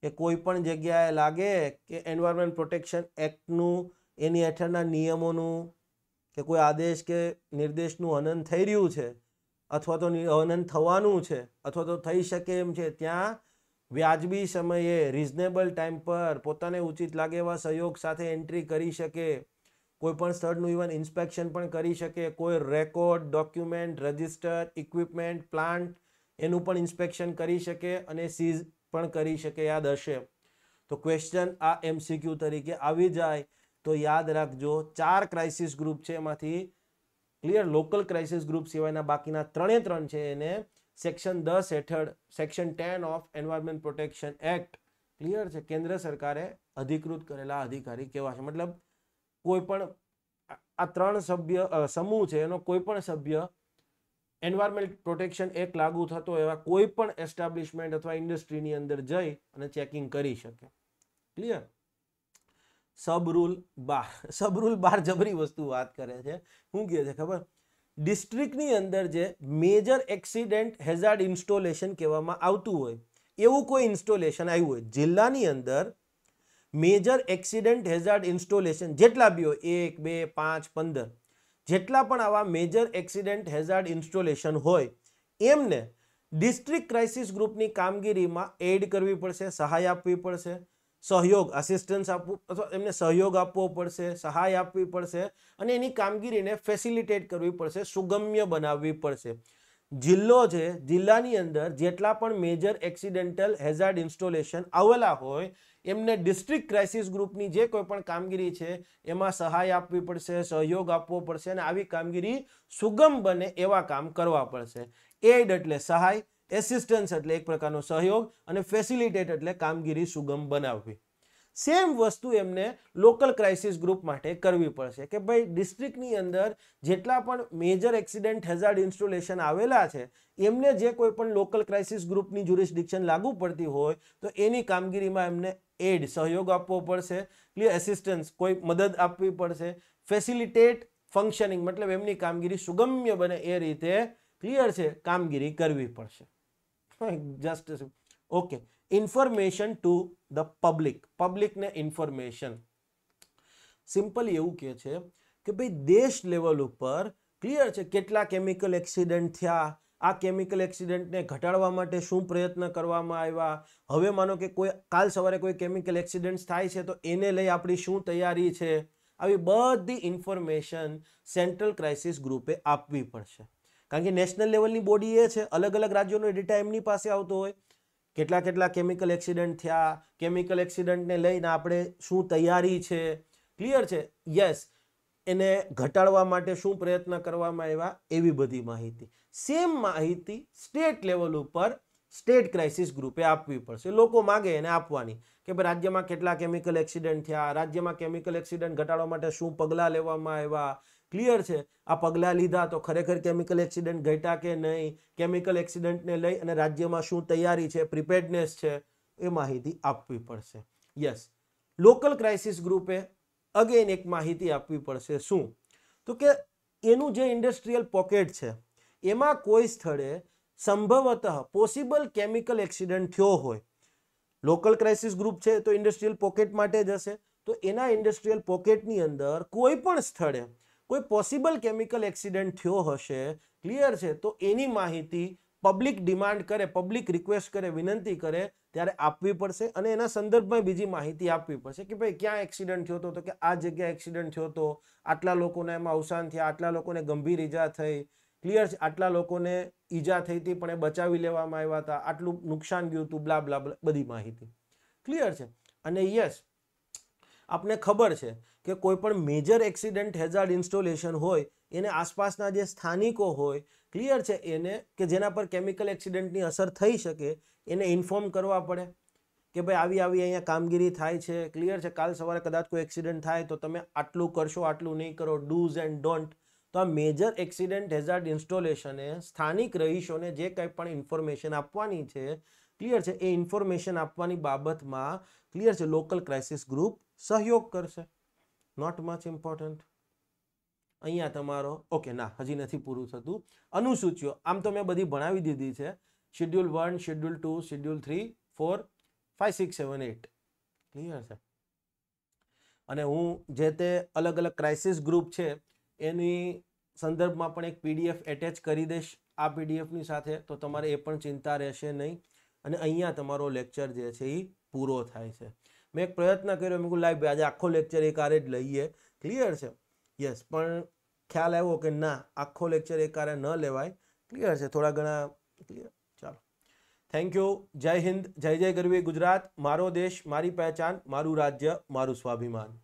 કે કોઈ પણ જગ્યાએ લાગે કે એન્વાયરમેન્ટ પ્રોટેક્શન એક્ટનું એની હેઠળના નિયમોનું કે કોઈ આદેશ કે નિર્દેશનું હનન થઈ રહ્યું છે અથવા તો હનન થવાનું છે અથવા તો થઈ શકે એમ છે ત્યાં વ્યાજબી સમયે રિઝનેબલ ટાઈમ પર પોતાને ઉચિત લાગે એવા સહયોગ સાથે એન્ટ્રી કરી શકે કોઈપણ સ્થળનું ઇવન ઇન્સ્પેક્શન પણ કરી શકે કોઈ record document register equipment plant એનું પણ ઇન્સ્પેક્શન કરી શકે અને સીઝ પણ કરી શકે યાદ હશે તો ક્વેશ્ચન આ એમસીક્યુ તરીકે આવી જાય તો યાદ રાખજો ચાર ક્રાઇસિસ ગ્રુપ છે એમાંથી ક્લિયર લોકલ ક્રાઇસિસ ગ્રુપ સિવાયના બાકીના ત્રણે ત્રણ છે એને સેક્શન દસ હેઠળ section ten of environment protection act clear છે કેન્દ્ર સરકારે અધિકૃત કરેલા અધિકારી કેવા છે મતલબ કોઈ પણ આ ત્રણ સભ્ય સમૂહ છે એનો કોઈ પણ સભ્ય એન્વાયરમેન્ટ પ્રોટેક્શન એક્ટ લાગુ થતો એવા કોઈ પણ એસ્ટાબ્લિશમેન્ટ અથવા ઇન્ડસ્ટ્રીની અંદર જઈ અને ચેકિંગ કરી શકે ક્લિયર સબરૂલ બાર સબરૂલ બાર જબરી વસ્તુ વાત કરે છે શું કહે છે ખબર ડિસ્ટ્રિક્ટની અંદર જે મેજર એક્સિડેન્ટ હેઝાર્ડ ઇન્સ્ટોલેશન કહેવામાં આવતું હોય એવું કોઈ ઇન્સ્ટોલેશન આવ્યું હોય જિલ્લાની અંદર મેજર એક્સિડન્ટ હેઝાર્ડ ઇન્સ્ટોલેશન જેટલા બી હોય એક બે પાંચ પંદર જેટલા પણ આવા મેજર એક્સિડન્ટ હેઝાર્ડ ઇન્સ્ટોલેશન હોય એમને ડિસ્ટ્રિક્ટ ક્રાઇસિસ ગ્રુપની કામગીરીમાં એડ કરવી પડશે સહાય આપવી પડશે સહયોગ આસિસ્ટન્સ આપવું અથવા એમને સહયોગ આપવો પડશે સહાય આપવી પડશે અને એની કામગીરીને ફેસિલિટેટ કરવી પડશે સુગમ્ય બનાવવી પડશે જિલ્લો છે જિલ્લાની અંદર જેટલા પણ મેજર એક્સિડેન્ટલ હેઝાર્ડ ઇન્સ્ટોલેશન આવેલા હોય એમને ડિસ્ટ્રિક્ટ ક્રાઇસિસ ગ્રુપની જે કોઈ પણ કામગીરી છે એમાં સહાય આપવી પડશે સહયોગ આપવો પડશે અને આવી કામગીરી સુગમ બને એવા કામ કરવા પડશે એડ એટલે સહાય એસિસ્ટન્સ એટલે એક પ્રકારનો સહયોગ અને ફેસિલિટેટ એટલે કામગીરી સુગમ બનાવવી સેમ વસ્તુ એમને લોકલ ક્રાઇસિસ ગ્રુપ માટે કરવી પડશે કે ભાઈ ડિસ્ટ્રિક્ટની અંદર જેટલા પણ મેજર એક્સિડન્ટ હેઝાર્ડ ઇન્સ્ટોલેશન આવેલા છે એમને જે કોઈ પણ લોકલ ક્રાઇસિસ ગ્રુપની જ્યુરિસ્ડિક્શન લાગુ પડતી હોય તો એની કામગીરીમાં એમને એડ સહયોગ આપવો પડશે ક્લિયર એસિસ્ટન્સ કોઈ મદદ આપવી પડશે ફેસિલિટેટ ફંક્શનિંગ મતલબ એમની કામગીરી સુગમ્ય બને એ રીતે ક્લિયર છે કામગીરી કરવી પડશે just okay information to the public પબ્લિકને ઇન્ફોર્મેશન સિમ્પલ એવું કહે છે કે ભાઈ દેશ લેવલ ઉપર ક્લિયર છે કેટલા કેમિકલ એક્સિડન્ટ થયા આ કેમિકલ એક્સિડન્ટને ઘટાડવા માટે શું પ્રયત્ન કરવામાં આવ્યા હવે માનો કે કોઈ કાલ સવારે કોઈ કેમિકલ એક્સિડન્ટ થાય છે તો એને લઈ આપણી શું તૈયારી છે આવી બધી ઇન્ફોર્મેશન સેન્ટ્રલ ક્રાઇસિસ ગ્રુપે આપવી પડશે કારણ કે નેશનલ લેવલની બોડી એ છે અલગ અલગ રાજ્યોનો ડેટા એમની પાસે આવતો હોય કેટલા કેટલા કેમિકલ એક્સિડન્ટ થયા કેમિકલ એક્સિડન્ટને લઈને આપણે શું તૈયારી છે ક્લિયર છે યસ એને ઘટાડવા માટે શું પ્રયત્ન કરવામાં આવ્યા એવી બધી માહિતી સેમ માહિતી સ્ટેટ લેવલ ઉપર સ્ટેટ ક્રાઇસિસ ગ્રુપે આપવી પડશે લોકો માગે એને આપવાની કે ભાઈ રાજ્યમાં કેટલા કેમિકલ એક્સિડન્ટ થયા રાજ્યમાં કેમિકલ એક્સિડન્ટ ઘટાડવા માટે શું પગલાં લેવામાં આવ્યા ક્લિયર છે આ પગલાં લીધા તો ખરેખર કેમિકલ એક્સિડન્ટ ઘટ્યા કે નહીં કેમિકલ એક્સિડન્ટને લઈ અને રાજ્યમાં શું તૈયારી છે પ્રિપેર્ડનેસ છે એ માહિતી આપવી પડશે યસ લોકલ ક્રાઇસિસ ગ્રુપે અગેન એક માહિતી આપવી પડશે શું તો કે એનું જે ઇન્ડસ્ટ્રીયલ પોકેટ છે એમાં કોઈ સ્થળે સંભવતઃ પોસિબલ કેમિકલ એક્સિડન્ટ થયો હોય લોકલ ક્રાઇસિસ ગ્રુપ છે તો ઇન્ડસ્ટ્રીયલ પોકેટ માટે જ હશે તો એના ઇન્ડસ્ટ્રીયલ પોકેટની અંદર કોઈ પણ સ્થળે કોઈ પોસિબલ કેમિકલ એક્સિડન્ટ થયો હશે ક્લિયર છે તો એની માહિતી પબ્લિક ડિમાન્ડ કરે પબ્લિક રિક્વેસ્ટ કરે વિનંતી કરે ત્યારે આપવી પડશે અને એના સંદર્ભમાં બીજી માહિતી આપવી પડશે કે ભાઈ ક્યાં એક્સિડન્ટ થયો હતો તો કે આ જગ્યાએ એક્સિડન્ટ થયો હતો આટલા લોકોને એમાં અવસાન થયા આટલા લોકોને ગંભીર ઈજા થઈ ક્લિયર છે આટલા લોકોને ઈજા થઈ હતી પણ એ બચાવી લેવામાં આવ્યા હતા આટલું નુકસાન ગયું હતું બ્લા બ્લા બધી માહિતી ક્લિયર છે અને યસ આપને ખબર છે કે કોઈ પણ મેજર એક્સિડન્ટ હેઝાર્ડ ઇન્સ્ટોલેશન હોય એને આસપાસના જે સ્થાનિકો હોય ક્લિયર છે એને કે જેના પર કેમિકલ એક્સિડન્ટની અસર થઈ શકે એને ઇન્ફોર્મ કરવા પડે કે ભાઈ આવી આવી અહીંયા કામગીરી થાય છે ક્લિયર છે કાલ સવારે કદાચ કોઈ એક્સિડન્ટ થાય તો તમે આટલું કરશો આટલું નહીં કરો ડૂઝ એન્ડ ડોન્ટ તો આ મેજર એક્સિડન્ટ હેઝાર્ડ ઇન્સ્ટોલેશને સ્થાનિક રહીશોને જે કંઈ પણ ઇન્ફોર્મેશન આપવાની છે ક્લિયર છે એ ઇન્ફોર્મેશન આપવાની બાબતમાં ક્લિયર છે લોકલ ક્રાઇસિસ ગ્રુપ સહયોગ કરશે નોટ મચ ઇમ્પોર્ટન્ટ અહીંયા તમારો ઓકે ના હજી નથી પૂરું થતું અનુસૂચિઓ આમ તો મેં બધી ભણાવી દીધી છે schedule one schedule two schedule three four five six seven eight clear છે અને હું જે તે અલગ અલગ ક્રાઇસિસ ગ્રુપ છે એની સંદર્ભમાં પણ એક પીડીએફ એટેચ કરી દઈશ આ પીડીએફની સાથે તો તમારે એ પણ ચિંતા રહેશે નહીં અને અહીંયા તમારો લેક્ચર જે છે એ પૂરો થાય છે મેં એક પ્રયત્ન કર્યો મેં કહું લાઈવ આજે આખો લેક્ચર એકારે જ લઈએ ક્લિયર છે યસ પણ ખ્યાલ આવ્યો કે ના આખો લેક્ચર એકારે ન લેવાય ક્લિયર છે થોડા ઘણા ક્લિયર ચાલો થેન્ક યુ જય હિન્દ જય જય ગરવી ગુજરાત મારો દેશ મારી પહેચાન મારું રાજ્ય મારું સ્વાભિમાન